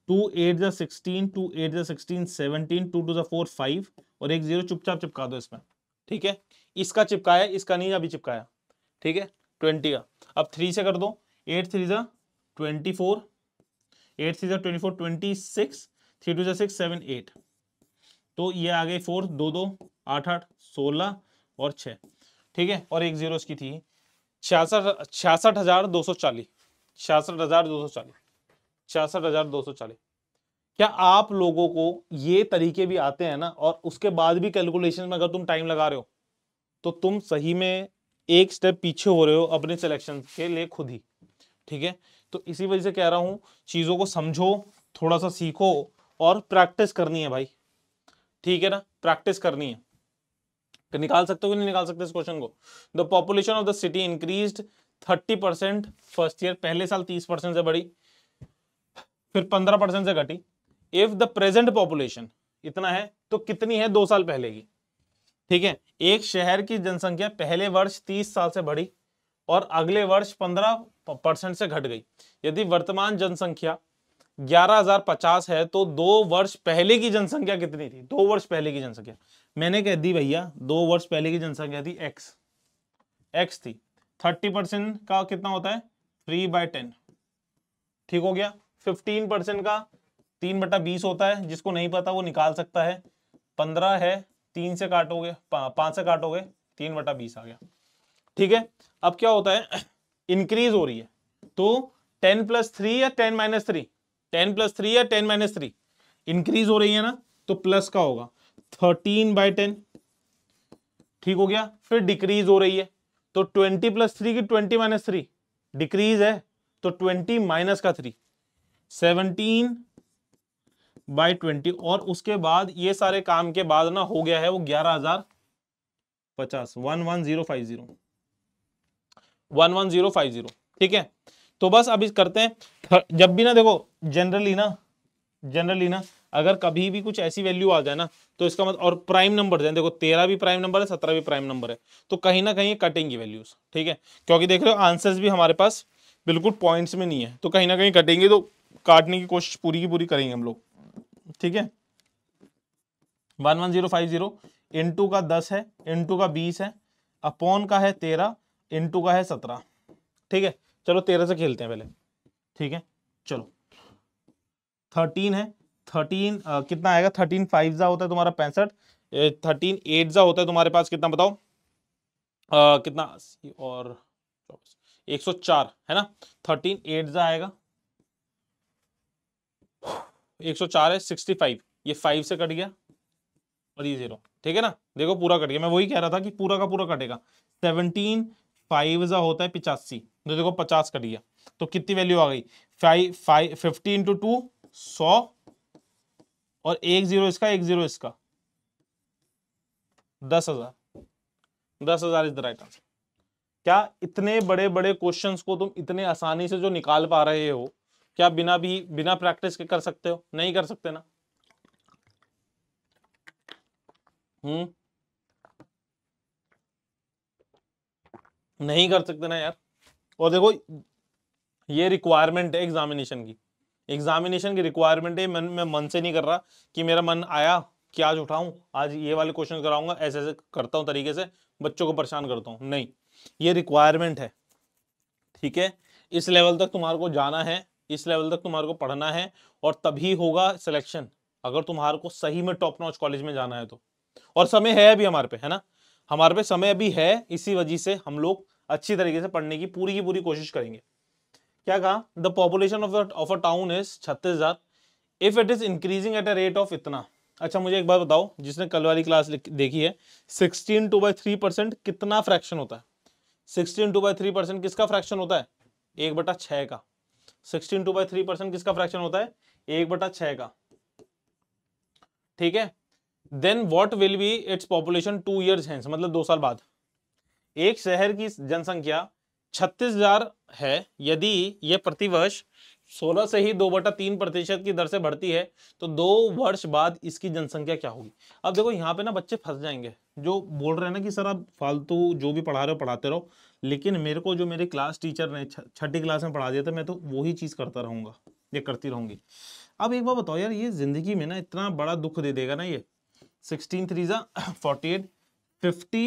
टू एट जो सिक्सटीन टू एट जो सिक्सटीन सेवनटीन टू टू जो फोर फाइव और एक जीरो चुपचाप चिपका दो इसमें ठीक है इसका चिपकाया इसका नहीं अभी चिपकाया ठीक है ट्वेंटी का अब थ्री से कर दो एट थ्री ज़ा ट्वेंटी फोर एट थ्री ज़ा twenty four twenty six three two ज़ा सिक्स सेवन एट तो ये आ गई फोर दो दो आठ आठ सोलह और छ ठीक है और एक जीरो इसकी थी छियासठ छियासठ हज़ार दो सौ चालीस छियासठ हज़ार दो सौ चालीस छियासठ हज़ार दो सौ चालीस क्या आप लोगों को ये तरीके भी आते हैं ना और उसके बाद भी कैलकुलेशन में अगर तुम टाइम लगा रहे हो तो तुम सही में एक स्टेप पीछे हो रहे हो अपने सिलेक्शन के लिए खुद ही ठीक है तो इसी वजह से कह रहा हूं चीज़ों को समझो थोड़ा सा सीखो और प्रैक्टिस करनी है भाई ठीक है ना प्रैक्टिस करनी है तो निकाल सकते हो कि नहीं निकाल सकते इस क्वेश्चन को the population of the city increase thirty percent first year पहले साल तीस परसेंट से बढ़ी फिर पंद्रह परसेंट से घटी इफ द प्रेजेंट पॉपुलेशन इतना है तो कितनी है दो साल पहले की ठीक है एक शहर की जनसंख्या पहले वर्ष तीस साल से बढ़ी और अगले वर्ष पंद्रह परसेंट से घट गई यदि वर्तमान जनसंख्या 11,050 है तो दो वर्ष पहले की जनसंख्या कितनी थी दो वर्ष पहले की जनसंख्या मैंने कह दी भैया दो वर्ष पहले की जनसंख्या थी एक्स एक्स थी थर्टी परसेंट का कितना होता है थ्री बाय टेन ठीक हो गया फिफ्टीन परसेंट का तीन बटा बीस होता है जिसको नहीं पता वो निकाल सकता है पंद्रह है तीन से काटोगे पा, पांच से काटोगे तीन बटा बीस आ गया ठीक है अब क्या होता है इंक्रीज हो रही है तो टेन प्लस थ्री या ten minus three ten plus three या टेन माइनस थ्री इंक्रीज हो रही है ना तो प्लस का होगा थर्टीन बाय टेन ठीक हो गया फिर डिक्रीज हो रही है तो ट्वेंटी प्लस थ्री की ट्वेंटी माइनस थ्री डिक्रीज है तो ट्वेंटी माइनस का थ्री सेवनटीन बाय ट्वेंटी और उसके बाद ये सारे काम के बाद ना हो गया है वो ग्यारह हजार पचास one one zero five zero one one zero five zero ठीक है तो बस अभी करते हैं जब भी ना देखो जनरली ना जनरली ना अगर कभी भी कुछ ऐसी वैल्यू आ जाए ना तो इसका मतलब और प्राइम नंबर जाए देखो तेरह भी प्राइम नंबर है सत्रह भी प्राइम नंबर है तो कहीं ना कहीं कटेंगी वैल्यूज ठीक है क्योंकि देख रहे हो आंसर्स भी हमारे पास बिल्कुल पॉइंट्स में नहीं है तो कहीं ना कहीं कटेंगे तो काटने की कोशिश पूरी की पूरी करेंगे हम लोग ठीक है one one zero five zero into का दस है इंटू का बीस है अपॉन का है तेरह इंटू का है सत्रह ठीक है चलो तेरह से खेलते हैं पहले ठीक है चलो थर्टीन है थर्टीन कितना आएगा थर्टीन फाइव जा होता है तुम्हारा पैंसठ थर्टीन एट जा होता है तुम्हारे पास कितना बताओ आ, कितना और एक सौ चार है ना थर्टीन एट जा आएगा एक सौ चार है सिक्सटी फाइव ये फाइव से कट गया और ये जीरो ठीक है ना देखो पूरा कट गया मैं वही कह रहा था कि पूरा का पूरा कटेगा सेवनटीन फाइव जो होता है पिचासी तो देखो पचास कट गया तो कितनी वैल्यू आ गई five five fifty into two सौ और एक जीरो इसका एक जीरो इसका दस हजार दस हजार इज द राइट आंसर क्या इतने बड़े बड़े क्वेश्चंस को तुम इतने आसानी से जो निकाल पा रहे हो क्या बिना भी बिना प्रैक्टिस के कर सकते हो नहीं कर सकते ना हम्म नहीं कर सकते ना यार और देखो ये रिक्वायरमेंट है एग्जामिनेशन की एग्जामिनेशन की रिक्वायरमेंट है मन मैं मन से नहीं कर रहा कि मेरा मन आया कि आज उठाऊं आज ये वाले क्वेश्चन कराऊंगा ऐसे ऐसे करता हूं तरीके से बच्चों को परेशान करता हूं नहीं ये रिक्वायरमेंट है ठीक है इस लेवल तक तुम्हारे को जाना है इस लेवल तक तुम्हारे को पढ़ना है और तभी होगा सिलेक्शन अगर तुम्हारे को सही में टॉप नॉच कॉलेज में जाना है तो और समय है अभी हमारे पे है ना हमारे पे समय अभी है इसी वजह से हम लोग अच्छी तरीके से पढ़ने की पूरी की पूरी कोशिश करेंगे क्या कहा the population of of a town is छत्तीस हजार if it is increasing at a rate of इतना अच्छा मुझे एक बार बताओ जिसने कल वाली क्लास देखी है sixteen two by three percent कितना फ्रैक्शन होता है sixteen two by three percent किसका फ्रैक्शन होता है एक बटा छः का sixteen two by three percent किसका फ्रैक्शन होता है एक बटा छ का ठीक है then what will be its population two years hence मतलब दो साल बाद एक शहर की जनसंख्या छत्तीस हजार है यदि यह प्रतिवर्ष 16 से ही दो बटा तीन प्रतिशत की दर से बढ़ती है तो दो वर्ष बाद इसकी जनसंख्या क्या होगी अब देखो यहाँ पे ना बच्चे फंस जाएंगे जो बोल रहे हैं ना कि सर आप फालतू जो भी पढ़ा रहे हो पढ़ाते रहो लेकिन मेरे को जो मेरे क्लास टीचर ने छठी क्लास में पढ़ा दिया था मैं तो वही चीज़ करता रहूँगा ये करती रहूँगी अब एक बार बताओ यार ये ज़िंदगी में ना इतना बड़ा दुख दे देगा ना ये सिक्सटीन थ्री ज़ा forty eight fifty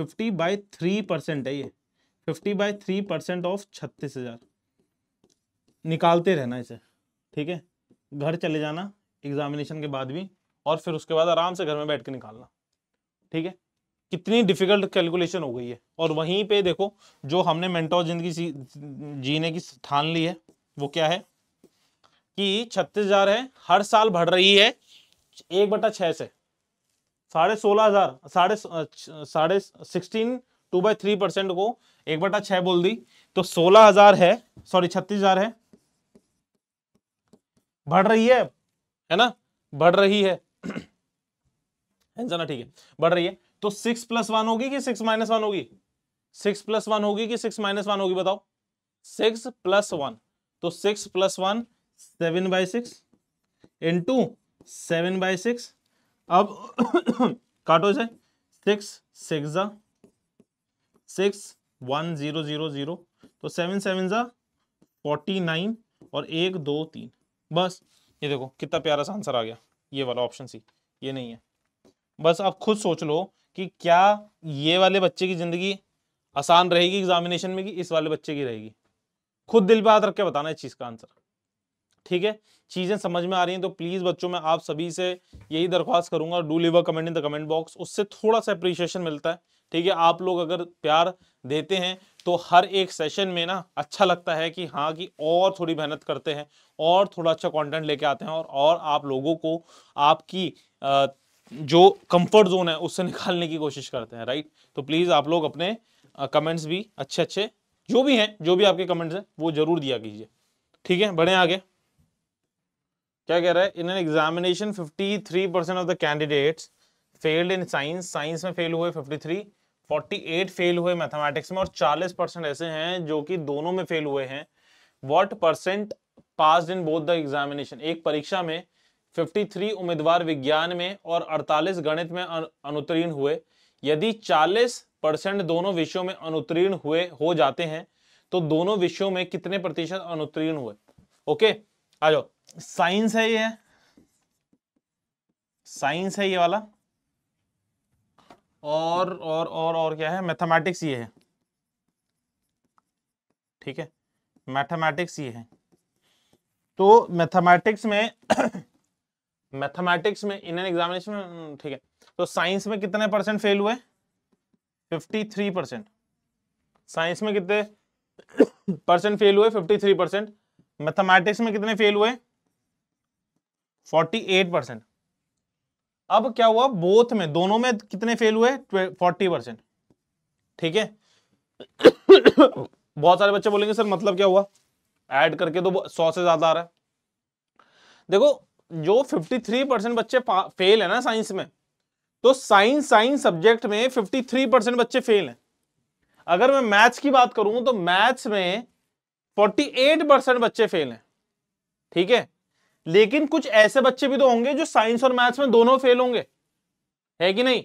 fifty by three percent है ये fifty by three percent of छत्तीस हज़ार निकालते रहना इसे ठीक है घर चले जाना एग्जामिनेशन के बाद भी और फिर उसके बाद आराम से घर में बैठ के निकालना ठीक है कितनी डिफिकल्ट कैलकुलेशन हो गई है और वहीं पे देखो जो हमने मेंटोर जिंदगी जीने की ठान ली है वो क्या है कि छत्तीस हजार है हर साल बढ़ रही है एक बटा छह से साढ़े सोलह हजार साढ़े साढ़े sixteen two by three percent को एक बटा छह बोल दी तो सोलह हजार है सॉरी छत्तीस हजार है बढ़ रही है है ना बढ़ रही है ठीक है बढ़ रही है तो सिक्स प्लस वन होगी कि सिक्स माइनस वन होगी सिक्स प्लस वन होगी कि सिक्स माइनस वन होगी बताओ सिक्स प्लस वन तो six plus one seven by six into seven by six अब काटो इसे सिक्स सिक्स जा six one zero zero zero तो सेवन सेवन जा फोर्टी नाइन और एक दो तीन बस ये देखो कितना प्यारा सा आंसर आ गया ये वाला ऑप्शन सी ये नहीं है बस आप खुद सोच लो कि क्या ये वाले बच्चे की ज़िंदगी आसान रहेगी एग्जामिनेशन में कि इस वाले बच्चे की रहेगी खुद दिल पर हाथ रख के बताना इस चीज़ का आंसर ठीक है चीज़ें समझ में आ रही हैं तो प्लीज़ बच्चों मैं आप सभी से यही दरख्वास्त करूंगा do leave comment in the comment box उससे थोड़ा सा अप्रिशिएशन मिलता है ठीक है आप लोग अगर प्यार देते हैं तो हर एक सेशन में ना अच्छा लगता है कि हाँ कि और थोड़ी मेहनत करते हैं और थोड़ा अच्छा कंटेंट लेके आते हैं और और आप लोगों को आपकी जो कंफर्ट जोन है उससे निकालने की कोशिश करते हैं राइट तो प्लीज़ आप लोग अपने कमेंट्स भी अच्छे अच्छे जो भी हैं जो भी आपके कमेंट्स हैं वो जरूर दिया कीजिए ठीक है बढ़े आगे क्या कह रहा है in an examination 53 percent of the candidates failed in science science में फेल हुए 53 48 फेल हुए मैथमेटिक्स में और 40 परसेंट ऐसे हैं जो कि दोनों में फेल हुए हैं what percent pass in both the examination एक परीक्षा में 53 उम्मीदवार विज्ञान में और 48 गणित में अनुत्तीर्ण हुए यदि 40 परसेंट दोनों विषयों में अनुत्तीर्ण हुए हो जाते हैं तो दोनों विषयों में कितने प्रतिशत अनुत्तीर्ण हुए ओके आ जाओ साइंस है ये साइंस है ये वाला और और और और क्या है मैथमेटिक्स ये है ठीक है मैथमेटिक्स ये है तो मैथमेटिक्स में मैथमेटिक्स में इंडियन एग्जामिनेशन में हम्म, ठीक है तो साइंस में कितने परसेंट फेल हुए 53 परसेंट साइंस में कितने परसेंट फेल हुए 53 परसेंट मैथमेटिक्स में कितने फेल हुए 48 परसेंट अब क्या हुआ बोथ में दोनों में कितने फेल हुए 40 परसेंट ठीक है बहुत सारे बच्चे बोलेंगे सर मतलब क्या हुआ ऐड करके तो सौ से ज्यादा आ रहा है देखो जो 53 परसेंट बच्चे फेल है ना साइंस में तो साइंस साइंस सब्जेक्ट में 53 परसेंट बच्चे फेल हैं अगर मैं मैथ्स की बात करूं तो मैथ्स में 48 परसेंट बच्चे फेल हैं ठीक है लेकिन कुछ ऐसे बच्चे भी तो होंगे जो साइंस और मैथ्स में दोनों फेल होंगे है कि नहीं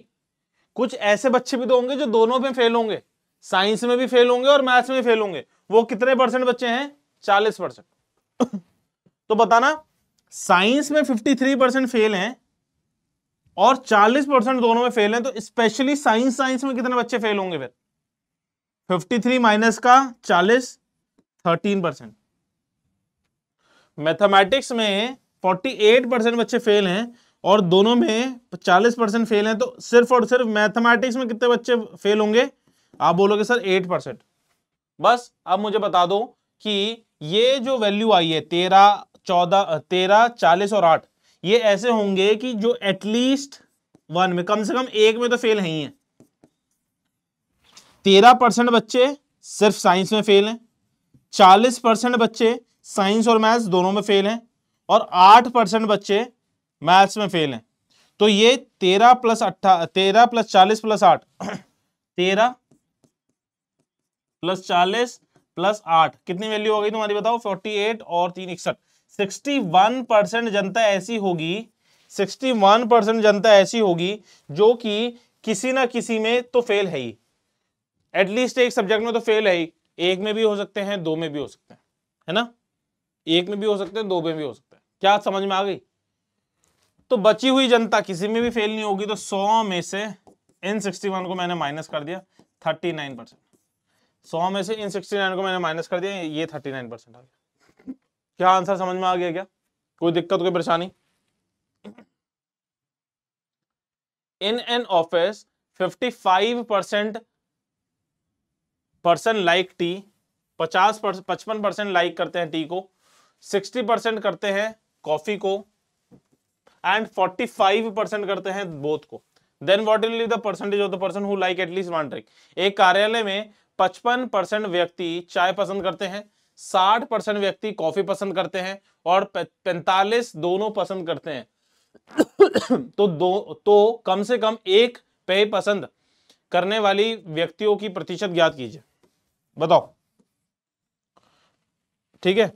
कुछ ऐसे बच्चे भी तो होंगे जो दोनों में फेल होंगे साइंस में भी फेल होंगे और मैथ्स में भी फेल होंगे वो कितने परसेंट बच्चे हैं चालीस परसेंट तो बताना साइंस में 53 परसेंट फेल हैं और 40 परसेंट दोनों में फेल हैं तो स्पेशली साइंस साइंस में कितने बच्चे फेल होंगे फिर 53 माइनस का 40 13 परसेंट मैथमेटिक्स में 48 परसेंट बच्चे फेल हैं और दोनों में 40 परसेंट फेल हैं तो सिर्फ और सिर्फ मैथमेटिक्स में कितने बच्चे फेल होंगे आप बोलोगे सर एट परसेंट बस अब मुझे बता दो कि ये जो वैल्यू आई है तेरह चौदह तेरह चालीस और आठ ये ऐसे होंगे कि जो एटलीस्ट वन में कम से कम एक में तो फेल है ही है तेरह परसेंट बच्चे सिर्फ साइंस में फेल हैं चालीस परसेंट बच्चे साइंस और मैथ्स दोनों में फेल हैं और आठ परसेंट बच्चे मैथ्स में फेल हैं तो ये तेरह प्लस अट्ठा तेरह प्लस चालीस प्लस आठ तेरह प्लस चालीस प्लस आठ कितनी वैल्यू हो गई तुम्हारी बताओ फोर्टी एट और तीन इकसठ 61 परसेंट जनता ऐसी होगी 61 परसेंट जनता ऐसी होगी जो कि किसी ना किसी में तो फेल है ही एटलीस्ट एक सब्जेक्ट में तो फेल है ही एक में भी हो सकते हैं दो में भी हो सकते हैं है ना एक में भी हो सकते हैं दो में भी हो सकते हैं क्या समझ में आ गई तो बची हुई जनता किसी में भी फेल नहीं होगी तो 100 में से इन 61 को मैंने माइनस कर दिया 39 परसेंट सौ में से इन 69 को मैंने माइनस कर दिया ये 39 परसेंट आ गया क्या आंसर समझ में आ गया क्या कोई दिक्कत कोई परेशानी in an office 55 percent person like tea 50 पचपन परसेंट लाइक करते हैं टी को 60 परसेंट करते हैं कॉफी को एंड 45 परसेंट करते हैं बोथ को then what will the percentage of the person who like at least one drink एक कार्यालय में 55 परसेंट व्यक्ति चाय पसंद करते हैं साठ परसेंट व्यक्ति कॉफी पसंद करते हैं और पैंतालीस दोनों पसंद करते हैं तो दो तो कम से कम एक पेय पसंद करने वाली व्यक्तियों की प्रतिशत ज्ञात कीजिए बताओ ठीक है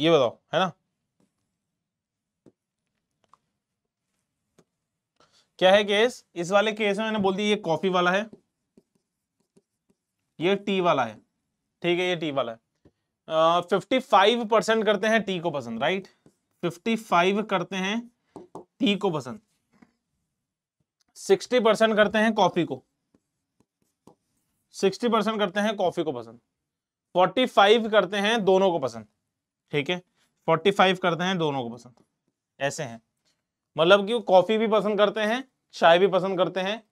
ये बताओ है ना क्या है केस इस वाले केस में मैंने बोल दिया ये कॉफी वाला है ये टी वाला है ठीक है ये टी वाला फिफ्टी फाइव परसेंट करते हैं टी को पसंद राइट फिफ्टी फाइव करते हैं टी को पसंद सिक्सटी परसेंट करते हैं कॉफी को सिक्सटी परसेंट करते हैं कॉफी को पसंद फोर्टी फाइव करते हैं दोनों को पसंद ठीक है फोर्टी फाइव करते हैं दोनों को पसंद ऐसे हैं मतलब कि कॉफी भी पसंद करते हैं चाय भी पसंद करते हैं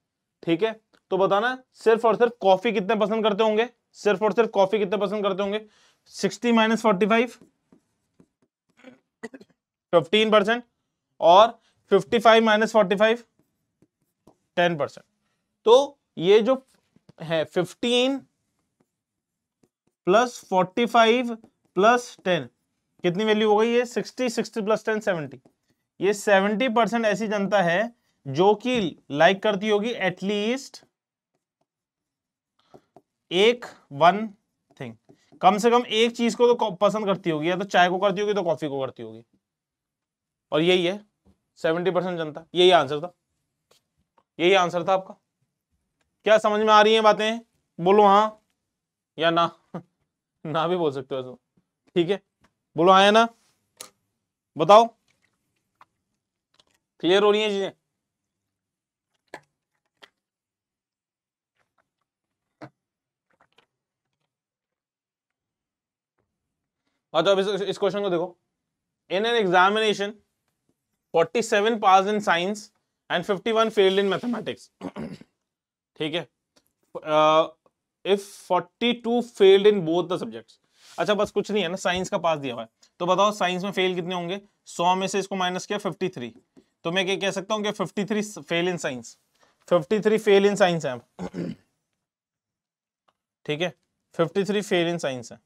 ठीक है तो बताना सिर्फ और सिर्फ कॉफी कितने पसंद करते होंगे सिर्फ और सिर्फ कॉफी कितने पसंद करते होंगे sixty minus forty five fifteen percent और fifty five minus forty five ten percent तो ये जो है fifteen plus forty five plus ten कितनी वैल्यू हो गई ये sixty sixty plus ten seventy ये सेवेंटी परसेंट ऐसी जनता है जो कि लाइक करती होगी एटलीस्ट एक वन थिंग कम से कम एक चीज को तो पसंद करती होगी या तो चाय को करती होगी तो कॉफी को करती होगी और यही है सेवेंटी परसेंट जनता यही आंसर था यही आंसर था आपका क्या समझ में आ रही है बातें बोलो हाँ या ना ना भी बोल सकते हो ठीक है बोलो हाँ या ना बताओ क्लियर हो रही है चीजें हाँ तो अब इस, इस क्वेश्चन को देखो in an examination 47 pass in science and 51 failed in mathematics ठीक है if forty two failed in both the subjects अच्छा बस कुछ नहीं है ना साइंस का पास दिया हुआ है तो बताओ साइंस में फेल कितने होंगे सौ में से इसको माइनस किया फिफ्टी थ्री तो मैं क्या कह सकता हूँ कि fifty three fail in science fifty three fail in science है ठीक है fifty three fail in science है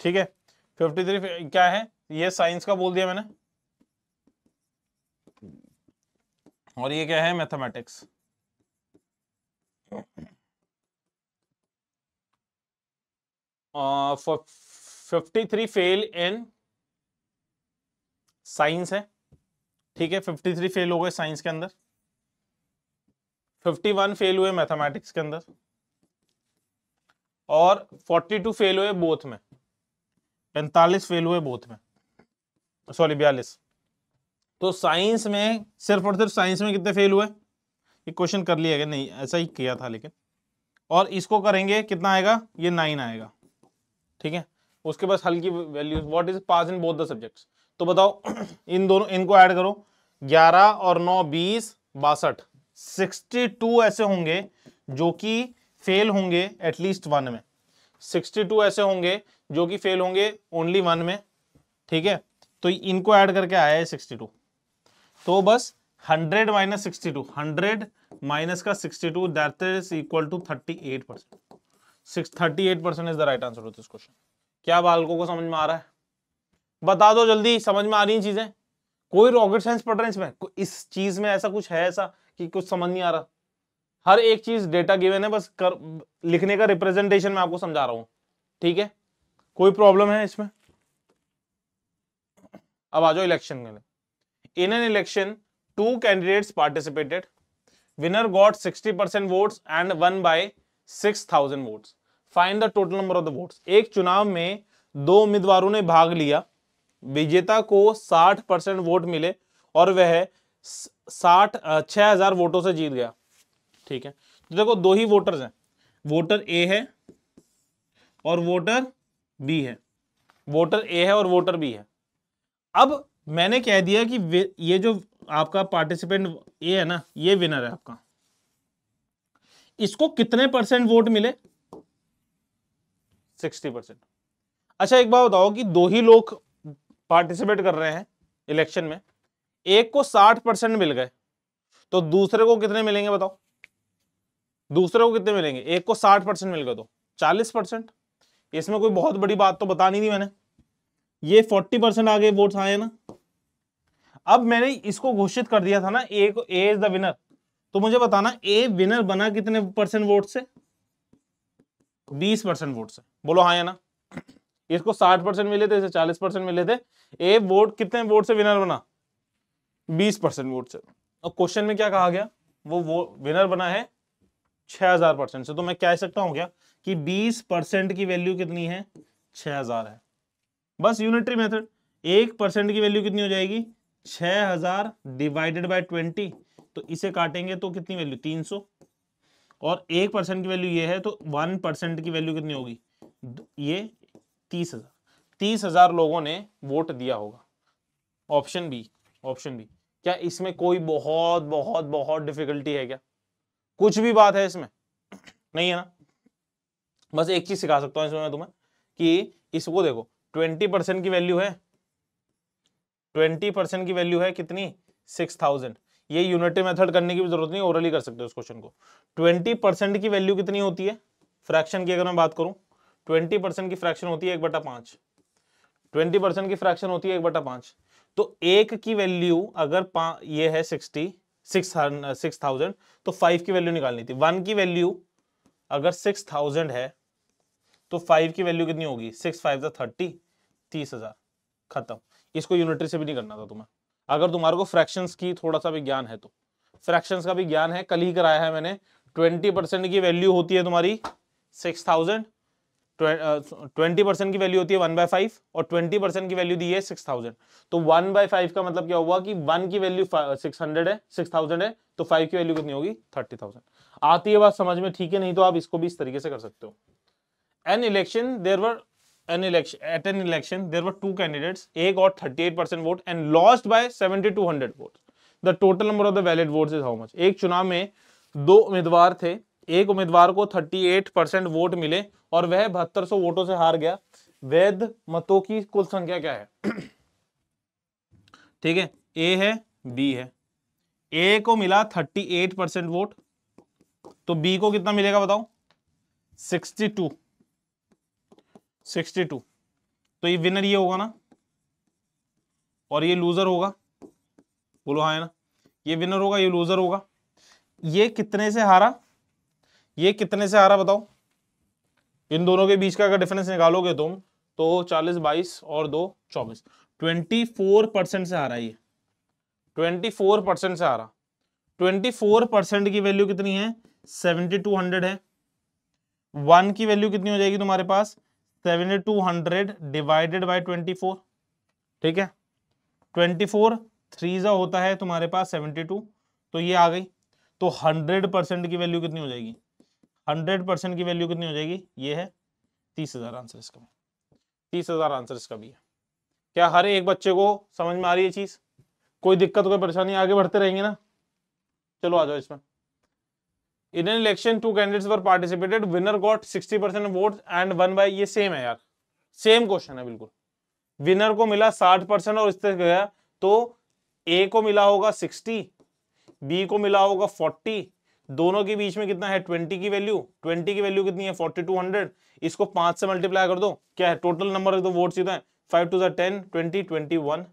ठीक है फिफ्टी थ्री क्या है ये साइंस का बोल दिया मैंने और ये क्या है mathematics fifty three fail in science है ठीक है फिफ्टी थ्री फेल हो गए साइंस के अंदर फिफ्टी वन फेल हुए मैथमेटिक्स के अंदर और फोर्टी टू फेल हुए बोथ में पैंतालीस फेल हुए बोथ में सॉरी बयालीस तो साइंस में सिर्फ और सिर्फ साइंस में कितने फेल हुए ये क्वेश्चन कर लिया गया नहीं ऐसा ही किया था लेकिन और इसको करेंगे कितना आएगा ये नाइन आएगा ठीक है उसके पास हल्की values what is pass in both the subjects तो बताओ इन दोनों इनको ऐड करो ग्यारह और नौ बीस बासठ सिक्सटी टू ऐसे होंगे जो कि फेल होंगे एटलीस्ट वन में सिक्सटी टू ऐसे होंगे जो कि फेल होंगे ओनली वन में ठीक है तो इनको ऐड करके आया है सिक्सटी टू तो बस hundred minus sixty two hundred minus का sixty two that is equal to thirty eight percent six thirty eight percent is the right answer है इस क्वेश्चन क्या बालकों को समझ में आ रहा है बता दो जल्दी समझ में आ रही चीजें कोई रॉकेट साइंस पढ़ रहे हैं इसमें इस चीज में ऐसा कुछ है ऐसा कि कुछ समझ नहीं आ रहा हर एक चीज डेटा गिवन है बस कर लिखने का रिप्रेजेंटेशन मैं आपको समझा रहा हूँ ठीक है कोई प्रॉब्लम है इसमें अब आ जाओ इलेक्शन में in an election two candidates participated winner got 60 percent votes and won by 6000 votes find the total number of the votes एक चुनाव में दो उम्मीदवारों ने भाग लिया विजेता को 60 परसेंट वोट मिले और वह साठ छः हजार वोटों से जीत गया ठीक है तो देखो दो ही वोटर्स हैं वोटर ए है और वोटर बी है वोटर ए है और वोटर बी है अब मैंने कह दिया कि ये जो आपका पार्टिसिपेंट ए है ना ये विनर है आपका इसको कितने परसेंट वोट मिले सिक्सटी परसेंट अच्छा एक बात बताओ कि दो ही लोग पार्टिसिपेट कर रहे हैं इलेक्शन में एक को साठ परसेंट मिल गए तो दूसरे को कितने मिलेंगे बताओ दूसरे को कितने मिलेंगे एक को साठ परसेंट मिल गए तो चालीस परसेंट इसमें कोई बहुत बड़ी बात तो बतानी थी मैंने ये फोर्टी परसेंट आगे वोट आए ना अब मैंने इसको घोषित कर दिया था ना ए को ए इज द विनर तो मुझे बताना ए विनर बना कितने परसेंट वोट से बीस परसेंट वोट से बोलो हाँ या ना इसको साठ परसेंट मिले थे इसे चालीस परसेंट मिले थे ए वोट कितने वोट से विनर बना बीस परसेंट वोट से और क्वेश्चन में क्या कहा गया वो वो विनर बना है छह हजार परसेंट से तो मैं कह सकता हूँ क्या कि 20 परसेंट की वैल्यू कितनी है 6000 है बस यूनिटरी मेथड एक परसेंट की वैल्यू कितनी हो जाएगी 6000 डिवाइडेड बाय 20 तो इसे काटेंगे तो कितनी वैल्यू 300 और एक परसेंट की वैल्यू ये है तो वन परसेंट की वैल्यू कितनी होगी ये तीस हजार तीस हजार लोगों ने वोट दिया होगा ऑप्शन बी ऑप्शन बी क्या इसमें कोई बहुत बहुत बहुत डिफिकल्टी है क्या कुछ भी बात है इसमें नहीं है ना बस एक चीज सिखा सकता हूं इसमें तुम्हें कि इसको देखो ट्वेंटी परसेंट की वैल्यू है ट्वेंटी परसेंट की वैल्यू है कितनी सिक्स थाउजेंड ये यूनिटी मेथड करने की भी जरूरत नहीं ओरली कर सकते हो इस क्वेश्चन को ट्वेंटी परसेंट की वैल्यू कितनी होती है फ्रैक्शन की अगर मैं बात करूं ट्वेंटी परसेंट की फ्रैक्शन होती है एक बटा पांच ट्वेंटी परसेंट की फ्रैक्शन होती है एक बटा पांच तो एक की वैल्यू अगर ये है सिक्सटी सिक्स सिक्स थाउजेंड तो फाइव की वैल्यू निकालनी थी वन की वैल्यू अगर सिक्स थाउजेंड है तो फाइव की वैल्यू कितनी होगी सिक्स फाइव था थर्टी तीस हजार खत्म इसको यूनिटरी से भी नहीं करना था तुम्हें अगर तुम्हारे को फ्रैक्शन की थोड़ा सा भी ज्ञान है तो फ्रैक्शन का भी ज्ञान है कल ही कराया है मैंने ट्वेंटी परसेंट की वैल्यू होती है तुम्हारी सिक्स थाउजेंड ट्वेंटी परसेंट की वैल्यू होती है वन बाय फाइव और ट्वेंटी परसेंट की वैल्यू दी है सिक्स थाउजेंड तो वन बाय फाइव का मतलब क्या हुआ कि वन की वैल्यू सिक्स हंड्रेड है सिक्स थाउजेंड है तो फाइव की वैल्यू कितनी होगी थर्टी थाउजेंड आती है बात समझ में ठीक है नहीं तो आप इसको भी इस तरीके से कर सकते हो an election there were an election at an election there were two candidates एक और thirty eight percent vote and lost by seventy two hundred vote the total number of the valid vote is how much एक चुनाव में दो उम्मीदवार थे एक उम्मीदवार को थर्टी एट परसेंट वोट मिले और वह बहत्तर सौ वोटों से हार गया वैध मतों की कुल संख्या क्या है ठीक है ए है बी है ए को मिला थर्टी एट परसेंट वोट तो बी को कितना मिलेगा बताओ सिक्सटी टू सिक्सटी टू तो ये विनर ये होगा ना और ये लूजर होगा बोलो हाँ ना ये विनर होगा ये लूजर होगा ये कितने से हारा ये कितने से हारा बताओ इन दोनों के बीच का अगर डिफरेंस निकालोगे तुम तो चालीस बाईस और दो चौबीस ट्वेंटी फोर परसेंट से हारा ये ट्वेंटी फोर परसेंट से हारा ट्वेंटी फोर परसेंट की वैल्यू कितनी है सेवेंटी टू हंड्रेड है वन की वैल्यू कितनी हो जाएगी तुम्हारे पास seventy two hundred divided by twenty four ठीक है ट्वेंटी फोर थ्री जो होता है तुम्हारे पास सेवेंटी टू तो ये आ गई तो हंड्रेड परसेंट की वैल्यू कितनी हो जाएगी हंड्रेड परसेंट की वैल्यू कितनी हो जाएगी ये है तीस हजार आंसर इसका तीस हजार आंसर इसका भी है क्या हर एक बच्चे को समझ में आ रही है चीज कोई दिक्कत कोई परेशानी आगे बढ़ते रहेंगे ना चलो आ जाओ इसमें in an election two candidates were participated winner got 60% percent vote and won by ये सेम है यार सेम क्वेश्चन है बिल्कुल विनर को मिला 60% और इस तरह गया तो ए को मिला होगा 60 बी को मिला होगा 40 दोनों के बीच में कितना है 20 की वैल्यू 20 की वैल्यू कितनी है 4200 इसको पांच से मल्टीप्लाई कर दो क्या है टोटल नंबर तो वोट सीधा है five two ten twenty twenty one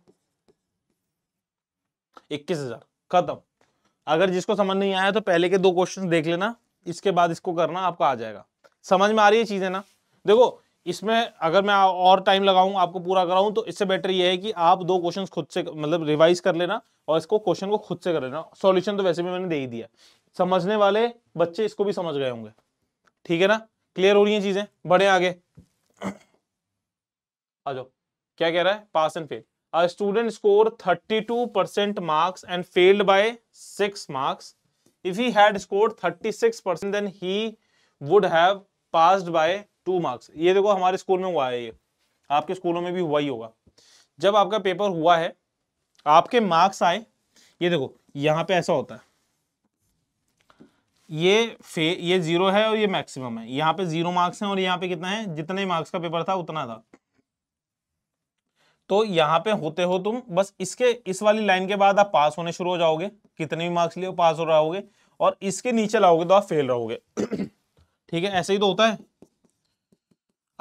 इक्कीस हजार खत्म अगर जिसको समझ नहीं आया तो पहले के दो क्वेश्चन देख लेना इसके बाद इसको करना आपको आ जाएगा समझ में आ रही है चीज़ें ना देखो इसमें अगर मैं और टाइम लगाऊं आपको पूरा कराऊं तो इससे बेटर ये है कि आप दो क्वेश्चन खुद से मतलब रिवाइज कर लेना और इसको क्वेश्चन को खुद से कर लेना सॉल्यूशन तो वैसे भी मैंने दे ही दिया समझने वाले बच्चे इसको भी समझ गए होंगे ठीक है ना क्लियर हो रही है चीज़ें बढ़े आगे आ जाओ क्या कह रहा है pass and fail student score scored 32% marks and failed by 6 marks if he had score 36% then he would have passed by two marks ये देखो हमारे स्कूल में हुआ है ये आपके स्कूलों में भी हुआ ही होगा जब आपका पेपर हुआ है आपके मार्क्स आए ये देखो यहाँ पे ऐसा होता है ये फे ये जीरो है और ये मैक्सिमम है यहाँ पे जीरो मार्क्स हैं और यहाँ पे कितना है जितने मार्क्स का पेपर था उतना था तो यहां पे होते हो तुम बस इसके इस वाली लाइन के बाद आप पास होने शुरू हो जाओगे कितने भी मार्क्स लिए पास हो रहोगे और इसके नीचे लाओगे तो आप फेल रहोगे ठीक है ऐसे ही तो होता है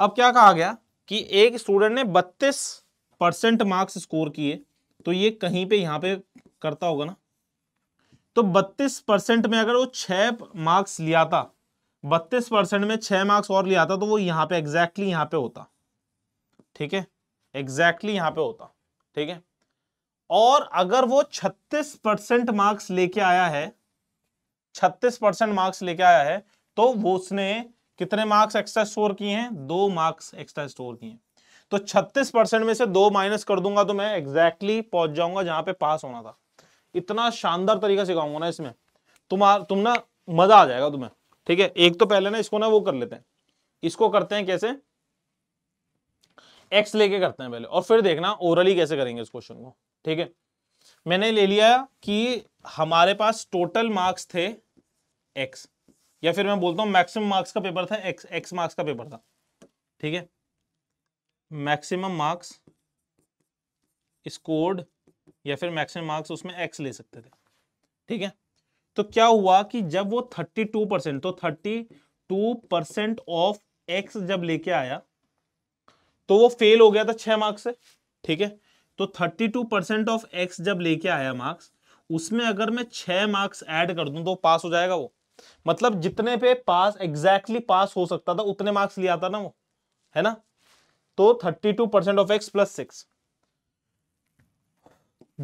अब क्या कहा गया कि एक स्टूडेंट ने बत्तीस परसेंट मार्क्स स्कोर किए तो ये कहीं पे यहां पे करता होगा ना तो बत्तीस परसेंट में अगर वो छ मार्क्स लिया था बत्तीस परसेंट में छ मार्क्स और लिया था तो वो यहां पे एग्जैक्टली exactly यहां पे होता ठीक है एग्जैक्टली exactly यहां पे होता ठीक है और अगर वो 36 परसेंट मार्क्स लेके आया है 36 परसेंट मार्क्स लेके आया है तो वो उसने कितने मार्क्स एक्स्ट्रा स्टोर किए हैं दो मार्क्स एक्स्ट्रा स्टोर किए हैं तो 36 परसेंट में से दो माइनस कर दूंगा तो मैं एग्जैक्टली exactly पहुंच जाऊंगा जहां पे पास होना था इतना शानदार तरीका सिखाऊंगा ना इसमें तुम्हार तुम ना मजा आ जाएगा तुम्हें ठीक है एक तो पहले ना इसको ना वो कर लेते हैं इसको करते हैं कैसे एक्स लेके करते हैं पहले और फिर देखना ओरली कैसे करेंगे इस क्वेश्चन को ठीक है मैंने ले लिया कि हमारे पास टोटल मार्क्स थे एक्स या फिर मैं बोलता हूं मैक्सिमम मार्क्स का पेपर था एक्स एक्स मार्क्स का पेपर था ठीक है मैक्सिमम मार्क्स स्कोर्ड या फिर मैक्सिमम मार्क्स उसमें एक्स ले सकते थे ठीक है तो क्या हुआ कि जब वो थर्टी टू परसेंट तो thirty two percent of X जब लेके आया तो वो फेल हो गया था छह मार्क्स से ठीक है तो thirty two percent of X जब लेके आया मार्क्स उसमें अगर मैं छह मार्क्स ऐड कर दूं तो पास हो जाएगा वो मतलब जितने पे पास एग्जैक्टली exactly पास हो सकता था उतने मार्क्स लिया था ना वो है ना तो thirty two percent of X plus six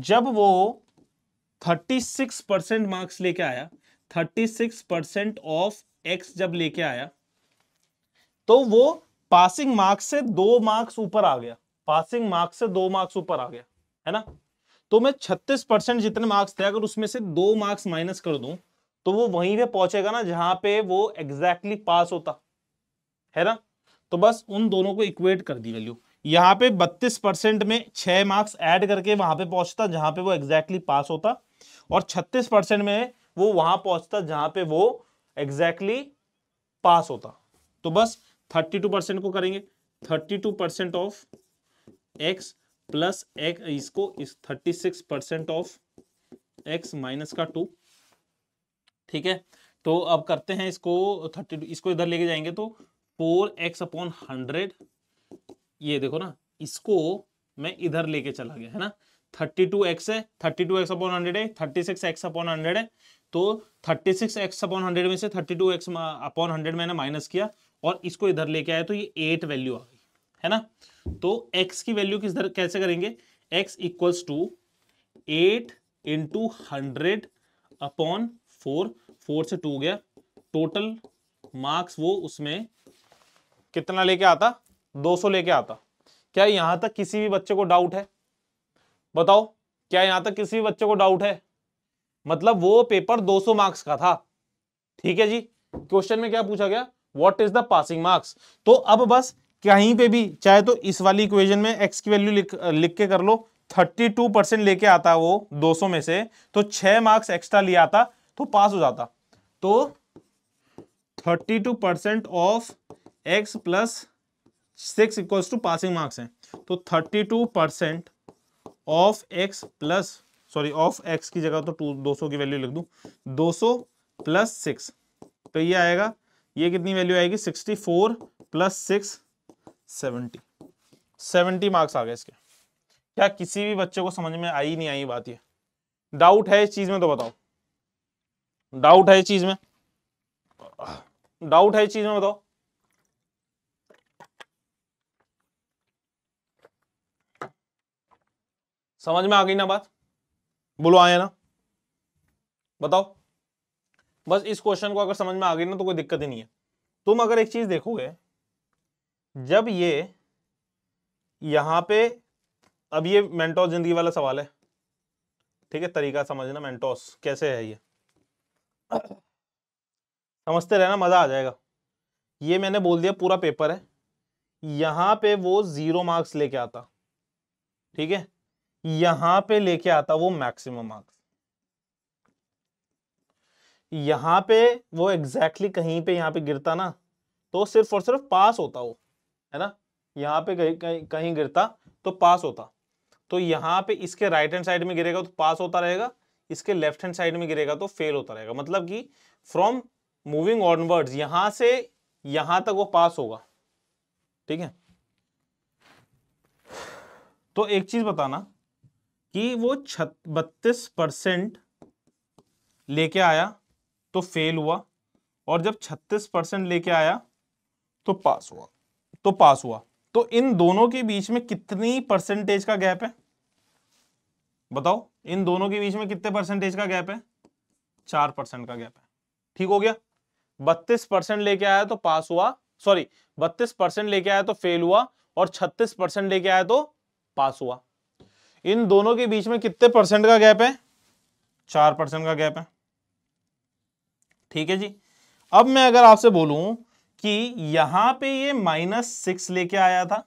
जब वो थर्टी सिक्स परसेंट मार्क्स लेके आया thirty six percent of X जब लेके आया तो वो पासिंग मार्क्स से दो मार्क्स ऊपर आ गया पासिंग मार्क्स से दो मार्क्स ऊपर आ गया है ना तो मैं 36 परसेंट जितने मार्क्स थे अगर उसमें से दो मार्क्स माइनस कर दूं तो वो वहीं पे पहुंचेगा ना जहां पे वो एग्जैक्टली exactly पास होता है ना तो बस उन दोनों को इक्वेट कर दी वैल्यू यहाँ पे 32 परसेंट में छह मार्क्स ऐड करके वहां पे पहुंचता जहां पे वो एग्जैक्टली exactly पास होता और 36 परसेंट में वो वहां पहुंचता जहां पे वो एग्जैक्टली exactly पास होता तो बस थर्टी टू परसेंट को करेंगे thirty two percent of X plus X इसको इस thirty six percent of X minus का टू ठीक है तो अब करते हैं इसको थर्टी इसको इधर लेके जाएंगे तो फोर एक्स अपॉन हंड्रेड ये देखो ना इसको मैं इधर लेके चला गया है ना थर्टी टू एक्स है thirty two X upon hundred है thirty six X upon hundred है तो thirty six X upon hundred में से thirty two X upon hundred मैंने माइनस किया और इसको इधर लेके आए तो ये एट वैल्यू आ गई है ना तो एक्स की वैल्यू किस कैसे करेंगे X equals to eight into hundred upon four four से टू गया टोटल मार्क्स वो उसमें कितना लेके आता 200 लेके आता क्या यहां तक किसी भी बच्चे को डाउट है बताओ क्या यहां तक किसी भी बच्चे को डाउट है मतलब वो पेपर 200 मार्क्स का था ठीक है जी क्वेश्चन में क्या पूछा गया what is the passing marks तो अब बस कहीं पे भी चाहे तो इस वाली इक्वेजन में एक्स की वैल्यू लिख लिख के कर लो 32 परसेंट लेके आता वो 200 में से तो 6 मार्क्स एक्स्ट्रा लिया आता तो पास हो जाता तो 32 percent of X plus six equals to passing marks हैं तो 32 percent of X plus sorry of X की जगह तो टू दो की वैल्यू लिख दू 200 प्लस सिक्स तो ये आएगा ये कितनी वैल्यू आएगी sixty four plus six seventy seventy marks आ गए इसके क्या किसी भी बच्चे को समझ में आई नहीं आई बात ये डाउट है इस चीज में तो बताओ डाउट है इस चीज में डाउट है इस चीज में बताओ समझ में आ गई ना बात बोलो आया ना बताओ बस इस क्वेश्चन को अगर समझ में आ गई ना तो कोई दिक्कत ही नहीं है तुम अगर एक चीज देखोगे जब ये यहां पे अब ये मेंटोस जिंदगी वाला सवाल है ठीक है तरीका समझना मेंटोस कैसे है ये समझते रहना मजा आ जाएगा ये मैंने बोल दिया पूरा पेपर है यहां पे वो जीरो मार्क्स लेके आता ठीक है यहां पे लेके आता वो मैक्सिमम मार्क्स यहाँ पे वो एग्जैक्टली exactly कहीं पे यहाँ पे गिरता ना तो सिर्फ और सिर्फ पास होता वो है ना यहाँ पे कहीं कहीं गिरता तो पास होता तो यहाँ पे इसके राइट हैंड साइड में गिरेगा तो पास होता रहेगा इसके लेफ्ट हैंड साइड में गिरेगा तो फेल होता रहेगा मतलब कि फ्रॉम मूविंग ऑनवर्ड्स यहां से यहां तक वो पास होगा ठीक है तो एक चीज बताना कि वो छत्तीस परसेंट लेके आया तो फेल हुआ और जब 36 परसेंट लेके आया तो पास हुआ तो पास हुआ तो इन दोनों के बीच में कितनी परसेंटेज का गैप है बताओ इन दोनों के बीच में कितने परसेंटेज का गैप है चार परसेंट का गैप है ठीक हो गया बत्तीस परसेंट लेके आया तो पास हुआ सॉरी बत्तीस परसेंट लेके आया तो फेल हुआ और छत्तीस परसेंट लेके आया तो पास हुआ इन दोनों के बीच में कितने परसेंट का गैप है चार परसेंट का गैप है ठीक है जी अब मैं अगर आपसे बोलूं कि यहां पे ये माइनस सिक्स लेके आया था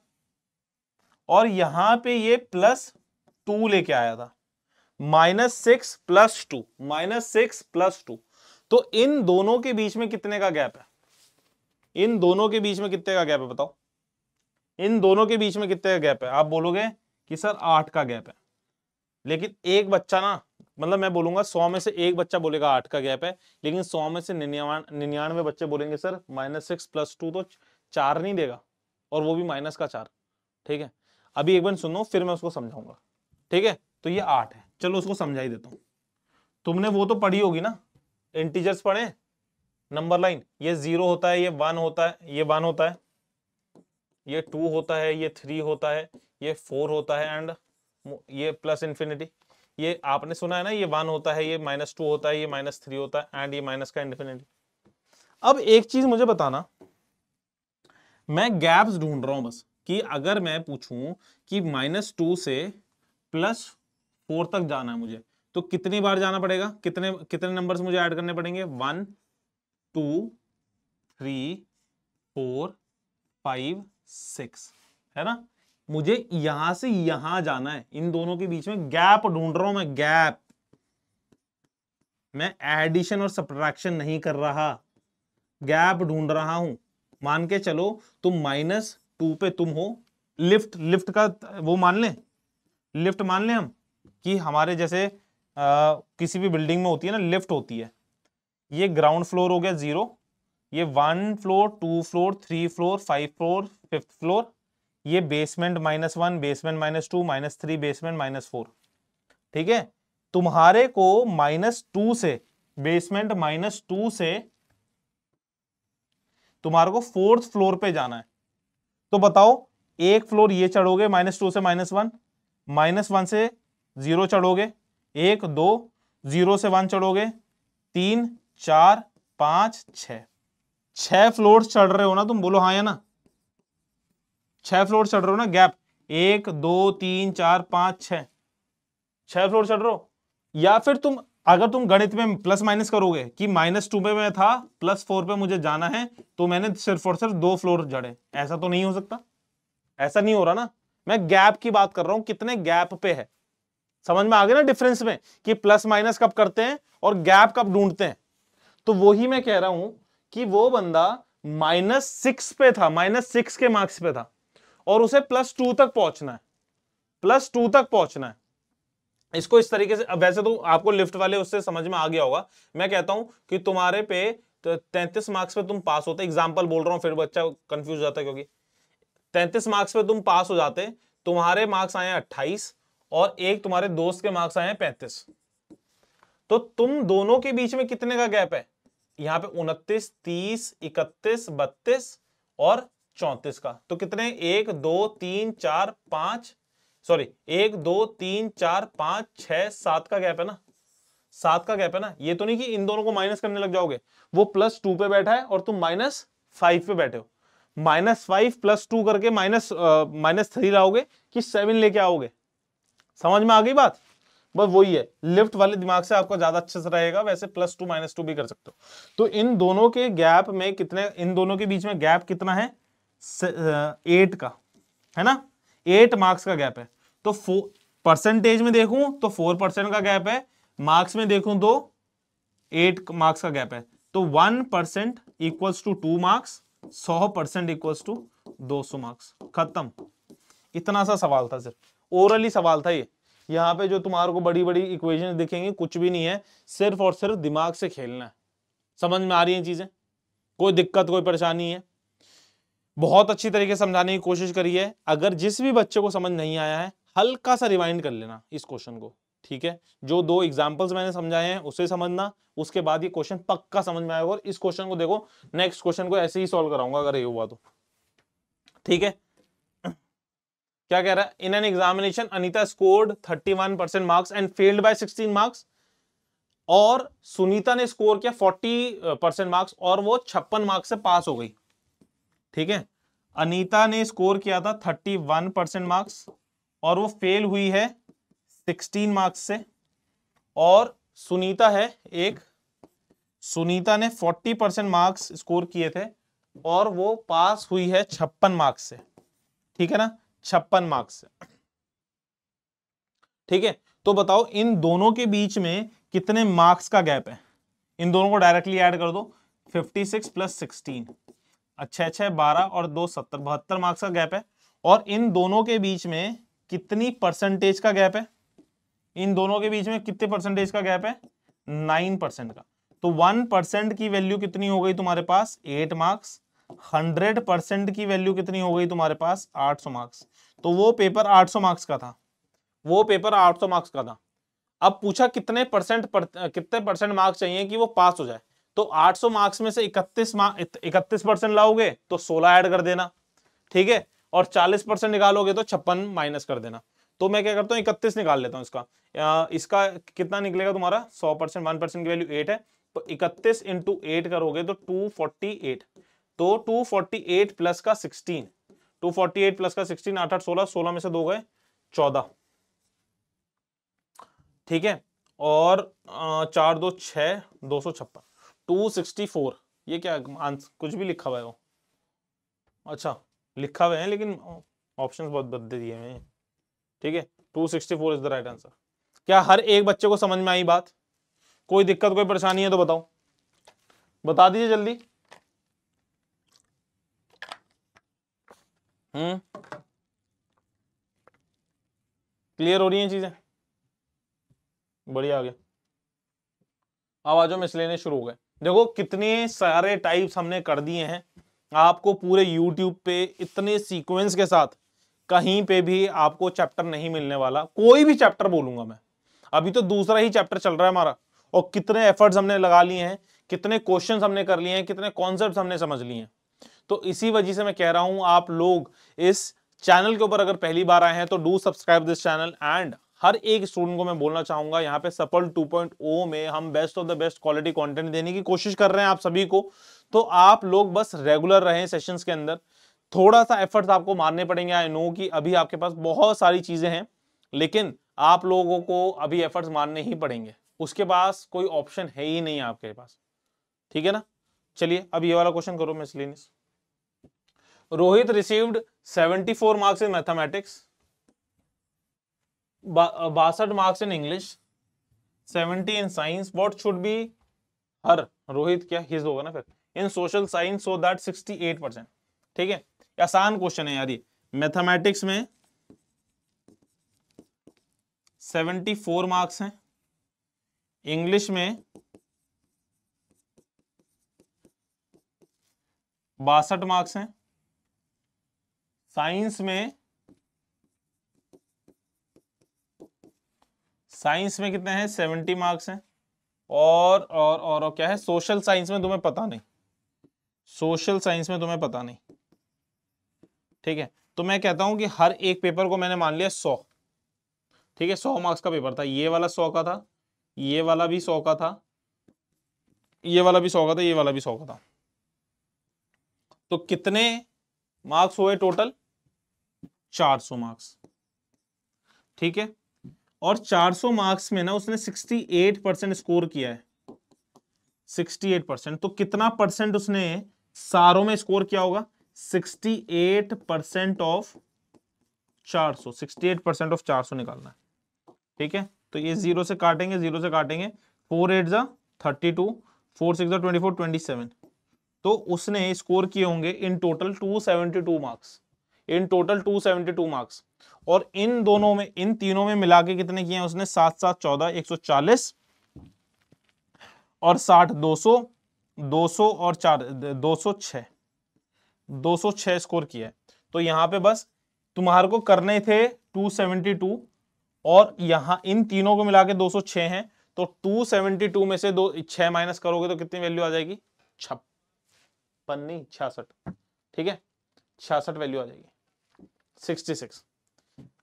और यहां पे ये प्लस टू लेके आया था minus six plus two minus six plus two तो इन दोनों के बीच में कितने का गैप है इन दोनों के बीच में कितने का गैप है बताओ इन दोनों के बीच में कितने का गैप है आप बोलोगे कि सर आठ का गैप है लेकिन एक बच्चा ना मतलब मैं बोलूंगा सौ में से एक बच्चा बोलेगा आठ का गैप है लेकिन सौ में से निन्यानवे बच्चे बोलेंगे sir minus six plus two तो चार नहीं देगा और वो भी माइनस का चार ठीक है अभी एक बार सुनो फिर मैं उसको समझाऊंगा ठीक है तो ये आठ है चलो उसको समझाई देता हूँ तुमने वो तो पढ़ी होगी ना इंटीजर्स पढ़े नंबर लाइन ये जीरो होता है ये वन होता है ये वन होता है ये टू होता है ये थ्री होता है ये फोर होता है एंड ये प्लस इंफिनिटी ये आपने सुना है ना ये वन होता है ये माइनस टू होता है ये माइनस थ्री होता है एंड ये माइनस का इंडिफिनिटी अब एक चीज मुझे बताना मैं गैप्स ढूंढ रहा हूं बस कि अगर मैं पूछूं कि माइनस टू से प्लस फोर तक जाना है मुझे तो कितनी बार जाना पड़ेगा कितने कितने नंबर्स मुझे ऐड करने पड़ेंगे one two three four five six है ना मुझे यहां से यहां जाना है इन दोनों के बीच में गैप ढूंढ रहा हूं मैं गैप मैं एडिशन और सब्ट्रैक्शन नहीं कर रहा गैप ढूंढ रहा हूं मान के चलो तुम माइनस टू पे तुम हो लिफ्ट लिफ्ट का वो मान लें लिफ्ट मान ले हम कि हमारे जैसे आ, किसी भी बिल्डिंग में होती है ना लिफ्ट होती है ये ग्राउंड फ्लोर हो गया जीरो ये one floor two floor three floor five floor fifth floor ये basement minus one basement minus two minus three basement minus four ठीक है तुम्हारे को माइनस टू से बेसमेंट माइनस टू से तुम्हारे को फोर्थ फ्लोर पे जाना है तो बताओ एक फ्लोर ये चढ़ोगे माइनस टू से माइनस वन माइनस वन से जीरो चढ़ोगे एक दो जीरो से वन चढ़ोगे तीन चार पांच छ फ्लोर चढ़ रहे हो ना तुम बोलो हाँ या ना छह फ्लोर चढ़ रहे हो ना गैप एक दो तीन चार पांच छह छह फ्लोर चढ़ रहे हो या फिर तुम अगर तुम गणित में प्लस माइनस करोगे कि माइनस टू पे मैं था प्लस फोर पे मुझे जाना है तो मैंने सिर्फ और सिर्फ दो फ्लोर जड़े ऐसा तो नहीं हो सकता ऐसा नहीं हो रहा ना मैं गैप की बात कर रहा हूं कितने गैप पे है समझ में आ गया ना डिफरेंस में कि प्लस माइनस कब करते हैं और गैप कब ढूंढते हैं तो वही मैं कह रहा हूं कि वो बंदा माइनस सिक्स पे था माइनस सिक्स के मार्क्स पे था और उसे प्लस टू तक पहुंचना है प्लस टू तक पहुंचना है इसको इस तरीके से वैसे तो आपको लिफ्ट वाले उससे समझ में आ गया होगा मैं कहता हूं कि तुम्हारे पे तो तैंतीस मार्क्स पे तुम पास होते एग्जाम्पल बोल रहा हूँ फिर बच्चा कंफ्यूज जाता है क्योंकि तैंतीस मार्क्स पे तुम पास हो जाते तुम्हारे मार्क्स आए अट्ठाईस और एक तुम्हारे दोस्त के मार्क्स आए पैंतीस तो तुम दोनों के बीच में कितने का गैप है यहां पे उनतीस तीस इकतीस बत्तीस और चौंतीस का तो कितने एक दो तीन चार पांच सॉरी एक दो तीन चार पांच छ सात का गैप है ना सात का गैप है ना ये तो नहीं कि इन दोनों को माइनस करने लग जाओगे वो प्लस टू पे बैठा है और तुम माइनस फाइव पे बैठे हो माइनस फाइव प्लस टू करके माइनस माइनस थ्री लाओगे कि सेवन लेके आओगे समझ में आ गई बात बस वही है लिफ्ट वाले दिमाग से आपका ज्यादा अच्छे से रहेगा वैसे प्लस टू माइनस टू भी कर सकते हो तो इन दोनों के गैप में कितने इन दोनों के बीच में गैप कितना है एट का है ना एट मार्क्स का गैप है तो फोर परसेंटेज में देखूं तो फोर परसेंट का गैप है मार्क्स में देखूं तो एट मार्क्स का गैप है तो one percent equals to two marks सौ परसेंट इक्वल्स टू दो सौ मार्क्स खत्म इतना सा सवाल था सिर्फ ओरली सवाल था ये यहाँ पे जो तुम्हारे को बड़ी बड़ी इक्वेशन दिखेंगे कुछ भी नहीं है सिर्फ और सिर्फ दिमाग से खेलना है समझ में आ रही है चीजें कोई दिक्कत कोई परेशानी है बहुत अच्छी तरीके से समझाने की कोशिश करी है अगर जिस भी बच्चे को समझ नहीं आया है हल्का सा रिवाइंड कर लेना इस क्वेश्चन को ठीक है जो दो एग्जाम्पल्स मैंने समझाए हैं उसे समझना उसके बाद ये क्वेश्चन पक्का समझ में आएगा और इस क्वेश्चन को देखो नेक्स्ट क्वेश्चन को ऐसे ही सॉल्व कराऊंगा अगर ये हुआ तो ठीक है क्या कह रहा है in an examination Anita scored one percent marks and failed by sixteen marks और सुनीता ने स्कोर किया फोर्टी परसेंट मार्क्स और वो छप्पन मार्क्स से पास हो गई ठीक है अनीता ने स्कोर किया था 31 परसेंट मार्क्स और वो फेल हुई है 16 मार्क्स से और सुनीता है एक सुनीता ने 40 परसेंट मार्क्स स्कोर किए थे और वो पास हुई है छप्पन मार्क्स से ठीक है ना छप्पन मार्क्स से ठीक है तो बताओ इन दोनों के बीच में कितने मार्क्स का गैप है इन दोनों को डायरेक्टली ऐड कर दो 56 सिक्स प्लस सिक्सटीन छः छः बारह और दो सत्तर बहत्तर मार्क्स का गैप है और इन दोनों के बीच में कितनी परसेंटेज का गैप है इन दोनों के बीच में कितने परसेंटेज का गैप है नाइन परसेंट का तो वन परसेंट की वैल्यू कितनी हो गई तुम्हारे पास एट मार्क्स हंड्रेड परसेंट की वैल्यू कितनी हो गई तुम्हारे पास आठ सौ मार्क्स तो वो पेपर आठ सौ मार्क्स का था वो पेपर आठ सौ मार्क्स का था अब पूछा कितने परसेंट पर, कितने परसेंट मार्क्स चाहिए कि वो पास हो जाए तो 800 मार्क्स में से 31 मार्क्स इकतीस परसेंट लाओगे तो 16 ऐड कर देना ठीक है और 40 परसेंट निकालोगे तो छप्पन माइनस कर देना तो मैं क्या करता हूँ इकतीस निकाल लेता हूँ इसका इसका कितना निकलेगा तुम्हारा सौ परसेंट वन परसेंट की वैल्यू एट है तो इकतीस इंटू एट करोगे तो टू फोर्टी एट तो टू फोर्टी एट प्लस का sixteen two forty eight plus का सिक्सटीन आठ आठ सोलह सोलह में से दो गए चौदह ठीक है और चार दो छ दो सौ छप्पन टू सिक्सटी फोर ये क्या आंसर कुछ भी लिखा हुआ है वो अच्छा लिखा हुआ है लेकिन ऑप्शंस बहुत बदले दिए हुए हैं ठीक है two sixty four is the right answer क्या हर एक बच्चे को समझ में आई बात कोई दिक्कत कोई परेशानी है तो बताओ बता दीजिए जल्दी हम्म क्लियर हो रही हैं चीजें बढ़िया आ गया आवाजों में इसलिए शुरू हो गए देखो कितने सारे टाइप्स हमने कर दिए हैं आपको पूरे YouTube पे इतने सीक्वेंस के साथ कहीं पे भी आपको चैप्टर नहीं मिलने वाला कोई भी चैप्टर बोलूंगा मैं अभी तो दूसरा ही चैप्टर चल रहा है हमारा और कितने एफर्ट्स हमने लगा लिए हैं कितने क्वेश्चन हमने कर लिए हैं कितने कॉन्सेप्ट हमने समझ लिए हैं तो इसी वजह से मैं कह रहा हूं आप लोग इस चैनल के ऊपर अगर पहली बार आए हैं तो do subscribe this channel and हर एक स्टूडेंट को मैं बोलना चाहूंगा यहाँ पे सफल 2.0 में हम best of the best quality content देने की कोशिश कर रहे हैं आप सभी को तो आप लोग बस रेगुलर रहें सेशंस के अंदर थोड़ा सा एफर्ट्स आपको मारने पड़ेंगे आई नो कि अभी आपके पास बहुत सारी चीजें हैं लेकिन आप लोगों को अभी एफर्ट्स मारने ही पड़ेंगे उसके पास कोई ऑप्शन है ही नहीं आपके पास ठीक है ना चलिए अब ये वाला क्वेश्चन करो Miss Rohit received seventy marks in mathematics बासठ marks in English seventy in science what should be her Rohit क्या हिज होगा ना फिर in social science so that sixty eight percent ठीक है आसान क्वेश्चन है यार ये मैथमेटिक्स में सेवेंटी फोर मार्क्स हैं इंग्लिश में बासठ मार्क्स हैं साइंस में साइंस में कितने हैं सेवेंटी मार्क्स हैं और और और क्या है सोशल साइंस में तुम्हें पता नहीं सोशल साइंस में तुम्हें पता नहीं ठीक है तो मैं कहता हूं कि हर एक पेपर को मैंने मान लिया सौ ठीक है सौ मार्क्स का पेपर था ये वाला सौ का था ये वाला भी सौ का था ये वाला भी सौ का था ये वाला भी सौ का था तो कितने मार्क्स हुए टोटल सौ मार्क्स ठीक है और 400 मार्क्स में ना उसने 68 परसेंट स्कोर किया है 68 परसेंट तो कितना परसेंट उसने सारों में स्कोर किया होगा 68 परसेंट ऑफ 400 68 परसेंट ऑफ 400 निकालना है ठीक है तो ये जीरो से काटेंगे जीरो से काटेंगे फोर एट जा thirty two four six twenty four twenty seven तो उसने स्कोर किए होंगे in total two seventy two marks in total 272 marks और इन दोनों में इन तीनों में मिला के कितने किए हैं उसने सात सात चौदह एक सौ चालीस और साठ दो सौ दो सौ और चार दो सौ छः दो सौ स्कोर किया है तो यहाँ पे बस तुम्हारे को करने थे 272 और यहाँ इन तीनों को मिला के दो हैं तो 272 में से दो छह माइनस करोगे तो कितनी वैल्यू आ जाएगी छप्पन नहीं छियासठ ठीक है छियासठ वैल्यू आ जाएगी 66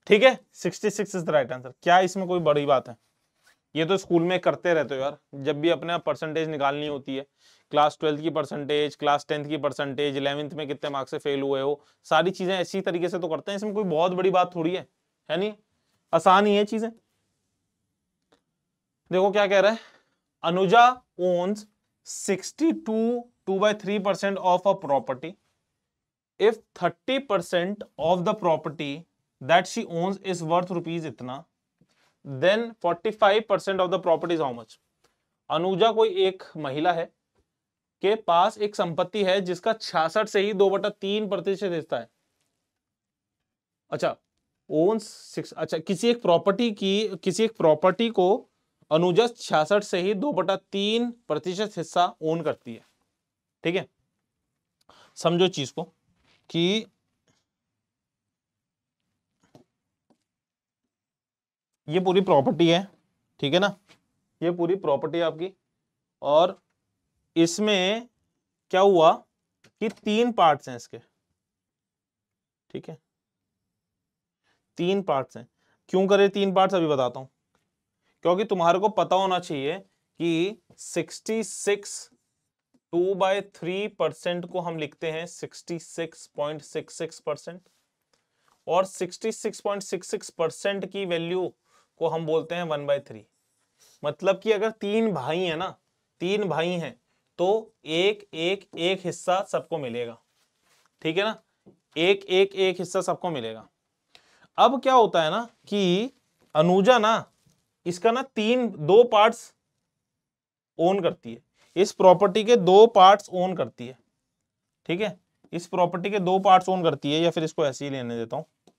ठीक है 66 six is the right answer क्या इसमें कोई बड़ी बात है ये तो स्कूल में करते रहते हो यार जब भी अपने परसेंटेज निकालनी होती है क्लास ट्वेल्थ की परसेंटेज क्लास टेंथ की परसेंटेज इलेवेंथ में कितने मार्क्स से फेल हुए हो सारी चीजें ऐसी तरीके से तो करते हैं इसमें कोई बहुत बड़ी बात थोड़ी है है नहीं आसान ही है चीजें देखो क्या कह रहा है Anuja owns sixty two two by three percent of a property if thirty percent of the property that she owns is worth rupees इतना then then 45% of the property is how much Anuja कोई एक महिला है के पास एक संपत्ति है जिसका छियासठ से ही दो बटा तीन प्रतिशत हिस्सा है अच्छा ओन्स सिक्स अच्छा किसी एक प्रॉपर्टी की किसी एक प्रॉपर्टी को अनुजा छियासठ से ही दो बटा तीन प्रतिशत हिस्सा ओन करती है ठीक है समझो चीज को कि ये पूरी प्रॉपर्टी है ठीक है ना ये पूरी प्रॉपर्टी आपकी और इसमें क्या हुआ कि तीन पार्ट्स हैं इसके ठीक है तीन पार्ट्स हैं क्यों करे तीन पार्ट्स अभी बताता हूं क्योंकि तुम्हारे को पता होना चाहिए कि 66 टू बाय थ्री परसेंट को हम लिखते हैं sixty six point six six percent और sixty six point six six percent की वैल्यू को हम बोलते हैं वन बाय थ्री मतलब कि अगर तीन भाई हैं ना तीन भाई हैं तो एक एक एक हिस्सा सबको मिलेगा ठीक है ना एक एक एक हिस्सा सबको मिलेगा अब क्या होता है ना कि अनुजा ना इसका ना तीन दो पार्ट्स ओन करती है इस प्रॉपर्टी के दो पार्ट्स ओन करती है ठीक है इस प्रॉपर्टी के दो पार्ट्स ओन करती है या फिर इसको ऐसे ही लेने देता हूं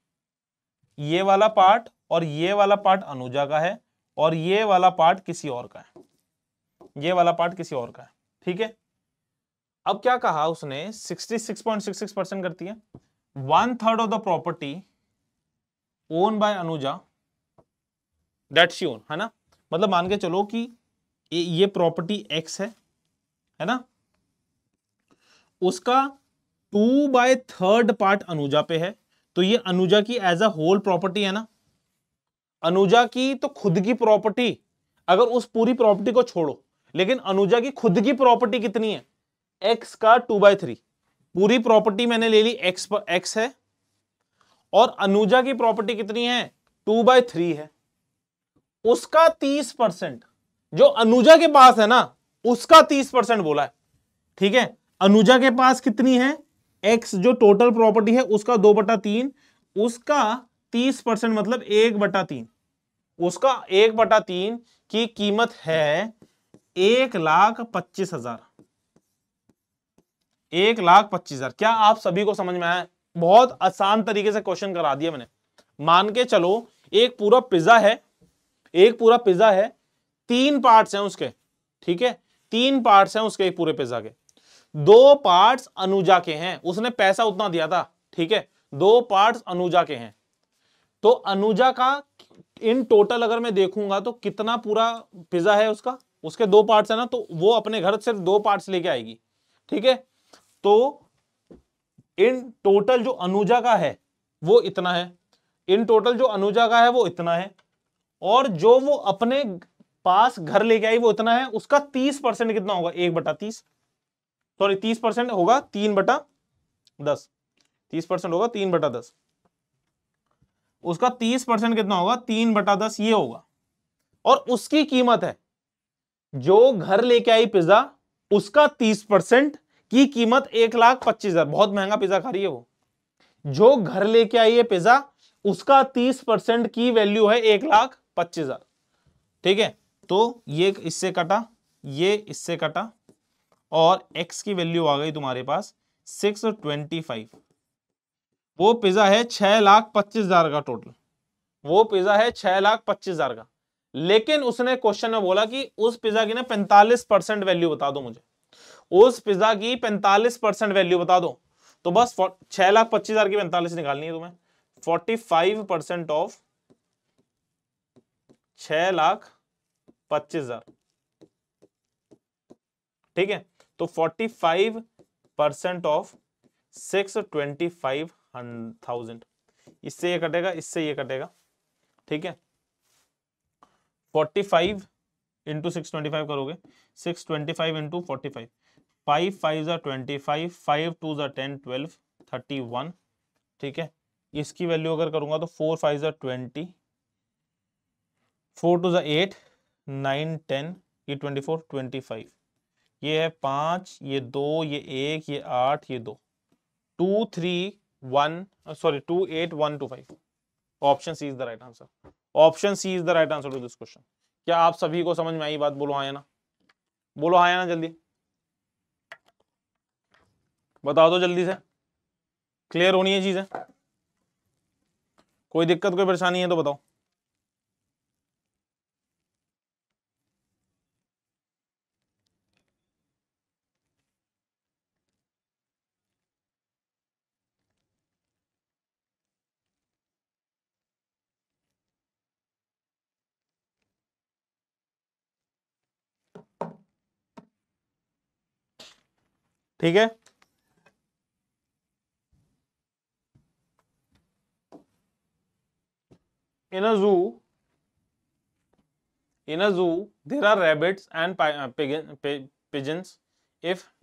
ये वाला पार्ट और ये वाला पार्ट अनुजा का है और ये वाला पार्ट किसी और का है ये वाला पार्ट किसी और का है ठीक है अब क्या कहा उसने 66.66 परसेंट करती है one third of the property own by Anuja that she own है ना मतलब मान के चलो कि ये प्रॉपर्टी एक्स है है ना उसका two by third part Anuja पे है तो ये अनुजा की एज अ होल प्रॉपर्टी है ना अनुजा की तो खुद की प्रॉपर्टी अगर उस पूरी प्रॉपर्टी को छोड़ो लेकिन अनुजा की खुद की प्रॉपर्टी कितनी है एक्स का टू बाय थ्री पूरी प्रॉपर्टी मैंने ले ली एक्स पर एक्स है और अनुजा की प्रॉपर्टी कितनी है टू बाय थ्री है उसका तीस परसेंट जो अनुजा के पास है ना उसका तीस परसेंट बोला है ठीक है अनुजा के पास कितनी है एक्स जो टोटल प्रॉपर्टी है उसका दो बटा तीन उसका तीस परसेंट मतलब एक बटा तीन उसका एक बटा तीन की कीमत है एक लाख पच्चीस हजार एक लाख पच्चीस हजार क्या आप सभी को समझ में आया बहुत आसान तरीके से क्वेश्चन करा दिया मैंने मान के चलो एक पूरा पिज्जा है एक पूरा पिज्जा है तीन पार्ट्स हैं उसके ठीक है तीन पार्ट्स हैं उसके पूरे पिज्जा के दो पार्ट्स अनुजा के हैं उसने पैसा उतना दिया था ठीक है दो पार्ट्स अनुजा के हैं तो अनुजा का इन टोटल अगर मैं देखूंगा तो कितना पूरा पिज्जा है उसका उसके दो पार्ट्स है ना तो वो अपने घर सिर्फ दो पार्ट्स लेके आएगी ठीक है तो इन टोटल जो अनुजा का है वो इतना है इन टोटल जो अनुजा का है वो इतना है और जो वो अपने पास घर लेके आई वो इतना है उसका तीस परसेंट कितना होगा एक बटा तीस सॉरी तीस परसेंट होगा तीन बटा दस तीस परसेंट होगा तीन बटा दस उसका तीस परसेंट कितना होगा तीन बटा दस ये होगा और उसकी कीमत है जो घर लेके आई पिज्जा उसका तीस परसेंट की कीमत एक लाख पच्चीस हजार बहुत महंगा पिज्जा खा रही है वो जो घर लेके आई है पिज्जा उसका तीस परसेंट की वैल्यू है एक लाख पच्चीस हजार ठीक है तो ये इससे कटा ये इससे कटा और x की वैल्यू आ गई तुम्हारे पास सिक्स ट्वेंटी फाइव वो पिज़्ज़ा है छः लाख पच्चीस हज़ार का टोटल वो पिज़्ज़ा है छह लाख पच्चीस हज़ार का लेकिन उसने क्वेश्चन में बोला कि उस पिज़्ज़ा की ना पैंतालीस परसेंट वैल्यू बता दो मुझे उस पिज़्ज़ा की पैंतालीस परसेंट वैल्यू बता दो तो बस छह लाख पच्चीस हज़ार की पैंतालीस निकालनी है तुम्हें फोर्टी फाइव परसेंट ऑफ छः लाख पच्चीस हजार ठीक है तो forty five percent of six twenty five thousand इससे ये कटेगा इससे ये कटेगा ठीक है forty five into six twenty five करोगे six twenty five into forty five five five ज़ा ट्वेंटी फाइव फाइव टू ज़ा टेन ट्वेल्व थर्टी वन ठीक है इसकी वैल्यू अगर करूंगा तो फोर फाइव ज़ा ट्वेंटी फोर टू ज़ा एट नाइन टेन ये ट्वेंटी फोर ट्वेंटी फाइव ये है पांच ये दो ये एक ये आठ ये दो two three one sorry two eight one two five option C is the right answer option C is the right answer to this question क्या आप सभी को समझ में आई बात बोलो आया हाँ ना बोलो आया हाँ ना जल्दी बता दो जल्दी से क्लियर होनी है चीजें कोई दिक्कत कोई परेशानी है तो बताओ ठीक है इन a zoo in a zoo there are rabbits and uh,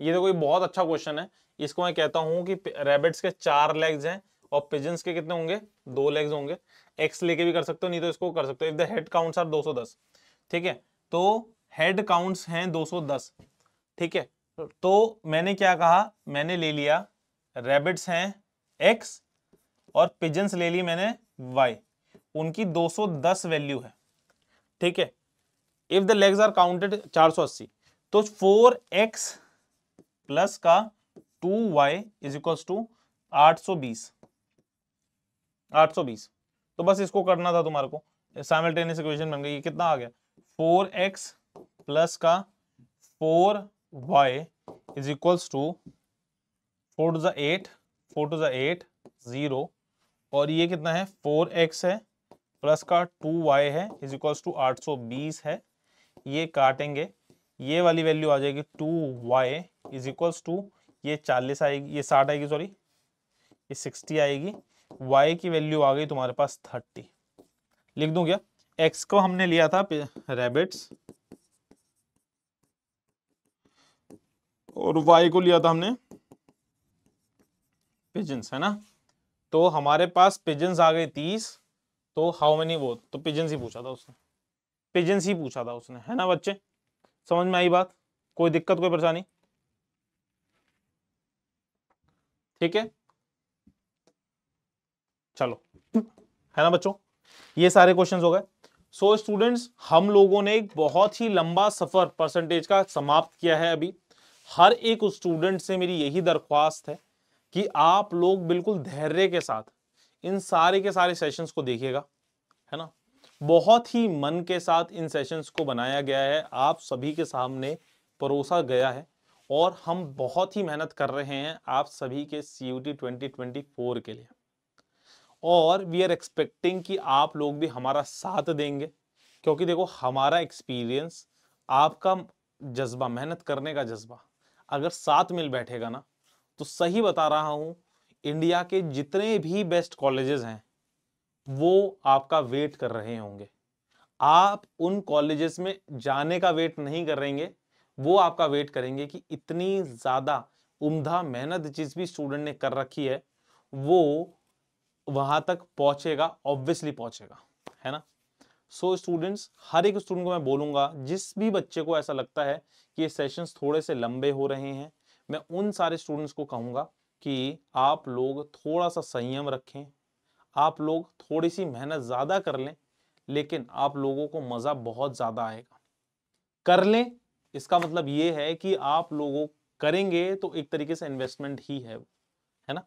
ये तो कोई बहुत अच्छा क्वेश्चन है इसको मैं कहता हूं कि रेबिट्स के चार लेग्स हैं और पिजन्स के कितने होंगे दो लेग्स होंगे एक्स लेके भी कर सकते हो नहीं तो इसको कर सकते हो if the head counts are 210 ठीक है तो हेड काउंट्स हैं 210 ठीक है तो मैंने क्या कहा मैंने ले लिया रेबिट्स हैं एक्स और पिजन्स ले ली मैंने वाई उनकी 210 वैल्यू है ठीक है if the legs are counted 480 तो 4x प्लस का 2y Y is equals to आठ सौ बीस तो बस इसको करना था तुम्हारे को साइमल्टेनियस इक्वेशन बन गई कितना आ गया 4x प्लस का y is equals to four two ज़ा एट फोर टू ज़ा एट ज़ीरो और ये कितना है फोर एक्स है प्लस का टू वाई है इज इक्वल्स टू आठ सौ बीस है ये काटेंगे ये वाली वैल्यू आ जाएगी two Y is equals to ये चालीस आएगी ये साठ आएगी सॉरी ये सिक्सटी आएगी वाई की वैल्यू आ गई तुम्हारे पास थर्टी लिख दूँ क्या एक्स को हमने लिया था रेबिट्स और वाई को लिया था हमने पिजन्स है ना तो हमारे पास पिजन्स आ गए तीस तो हाउ मेनी वो तो पिजन्स ही पूछा था उसने पिजन्स ही पूछा था उसने है ना बच्चे समझ में आई बात कोई दिक्कत कोई परेशानी ठीक है चलो है ना बच्चों ये सारे क्वेश्चंस हो गए सो so, स्टूडेंट्स हम लोगों ने एक बहुत ही लंबा सफर परसेंटेज का समाप्त किया है अभी हर एक स्टूडेंट से मेरी यही दरख्वास्त है कि आप लोग बिल्कुल धैर्य के साथ इन सारे के सारे सेशंस को देखिएगा है ना बहुत ही मन के साथ इन सेशंस को बनाया गया है आप सभी के सामने परोसा गया है और हम बहुत ही मेहनत कर रहे हैं आप सभी के C U T twenty twenty four के लिए और वी आर एक्सपेक्टिंग कि आप लोग भी हमारा साथ देंगे क्योंकि देखो हमारा एक्सपीरियंस आपका जज्बा मेहनत करने का जज्बा अगर साथ मिल बैठेगा ना तो सही बता रहा हूँ इंडिया के जितने भी बेस्ट कॉलेजेस हैं वो आपका वेट कर रहे होंगे आप उन कॉलेजेस में जाने का वेट नहीं करेंगे वो आपका वेट करेंगे कि इतनी ज़्यादा उम्दा मेहनत जिस भी स्टूडेंट ने कर रखी है वो वहां तक पहुंचेगा ऑब्वियसली पहुंचेगा है ना सो so, स्टूडेंट्स हर एक स्टूडेंट को मैं बोलूँगा जिस भी बच्चे को ऐसा लगता है कि ये सेशंस थोड़े से लंबे हो रहे हैं मैं उन सारे स्टूडेंट्स को कहूँगा कि आप लोग थोड़ा सा संयम रखें आप लोग थोड़ी सी मेहनत ज़्यादा कर लें लेकिन आप लोगों को मज़ा बहुत ज़्यादा आएगा कर लें इसका मतलब ये है कि आप लोगों करेंगे तो एक तरीके से इन्वेस्टमेंट ही है है ना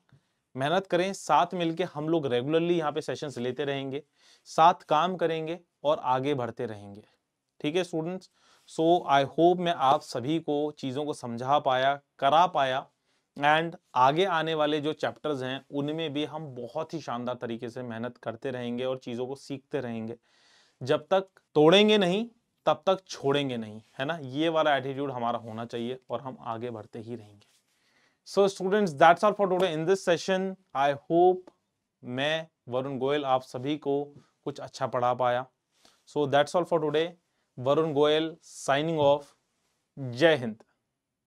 मेहनत करें साथ मिलके हम लोग रेगुलरली यहाँ पे सेशंस लेते रहेंगे साथ काम करेंगे और आगे बढ़ते रहेंगे ठीक है स्टूडेंट्स सो आई होप मैं आप सभी को चीज़ों को समझा पाया करा पाया एंड आगे आने वाले जो चैप्टर्स हैं उनमें भी हम बहुत ही शानदार तरीके से मेहनत करते रहेंगे और चीज़ों को सीखते रहेंगे जब तक तोड़ेंगे नहीं तब तक छोड़ेंगे नहीं है ना ये वाला एटीट्यूड हमारा होना चाहिए और हम आगे बढ़ते ही रहेंगे so students that's all for today in this session I hope मैं वरुण गोयल आप सभी को कुछ अच्छा पढ़ा पाया So that's all for today. Varun Goel signing off. Jai Hind.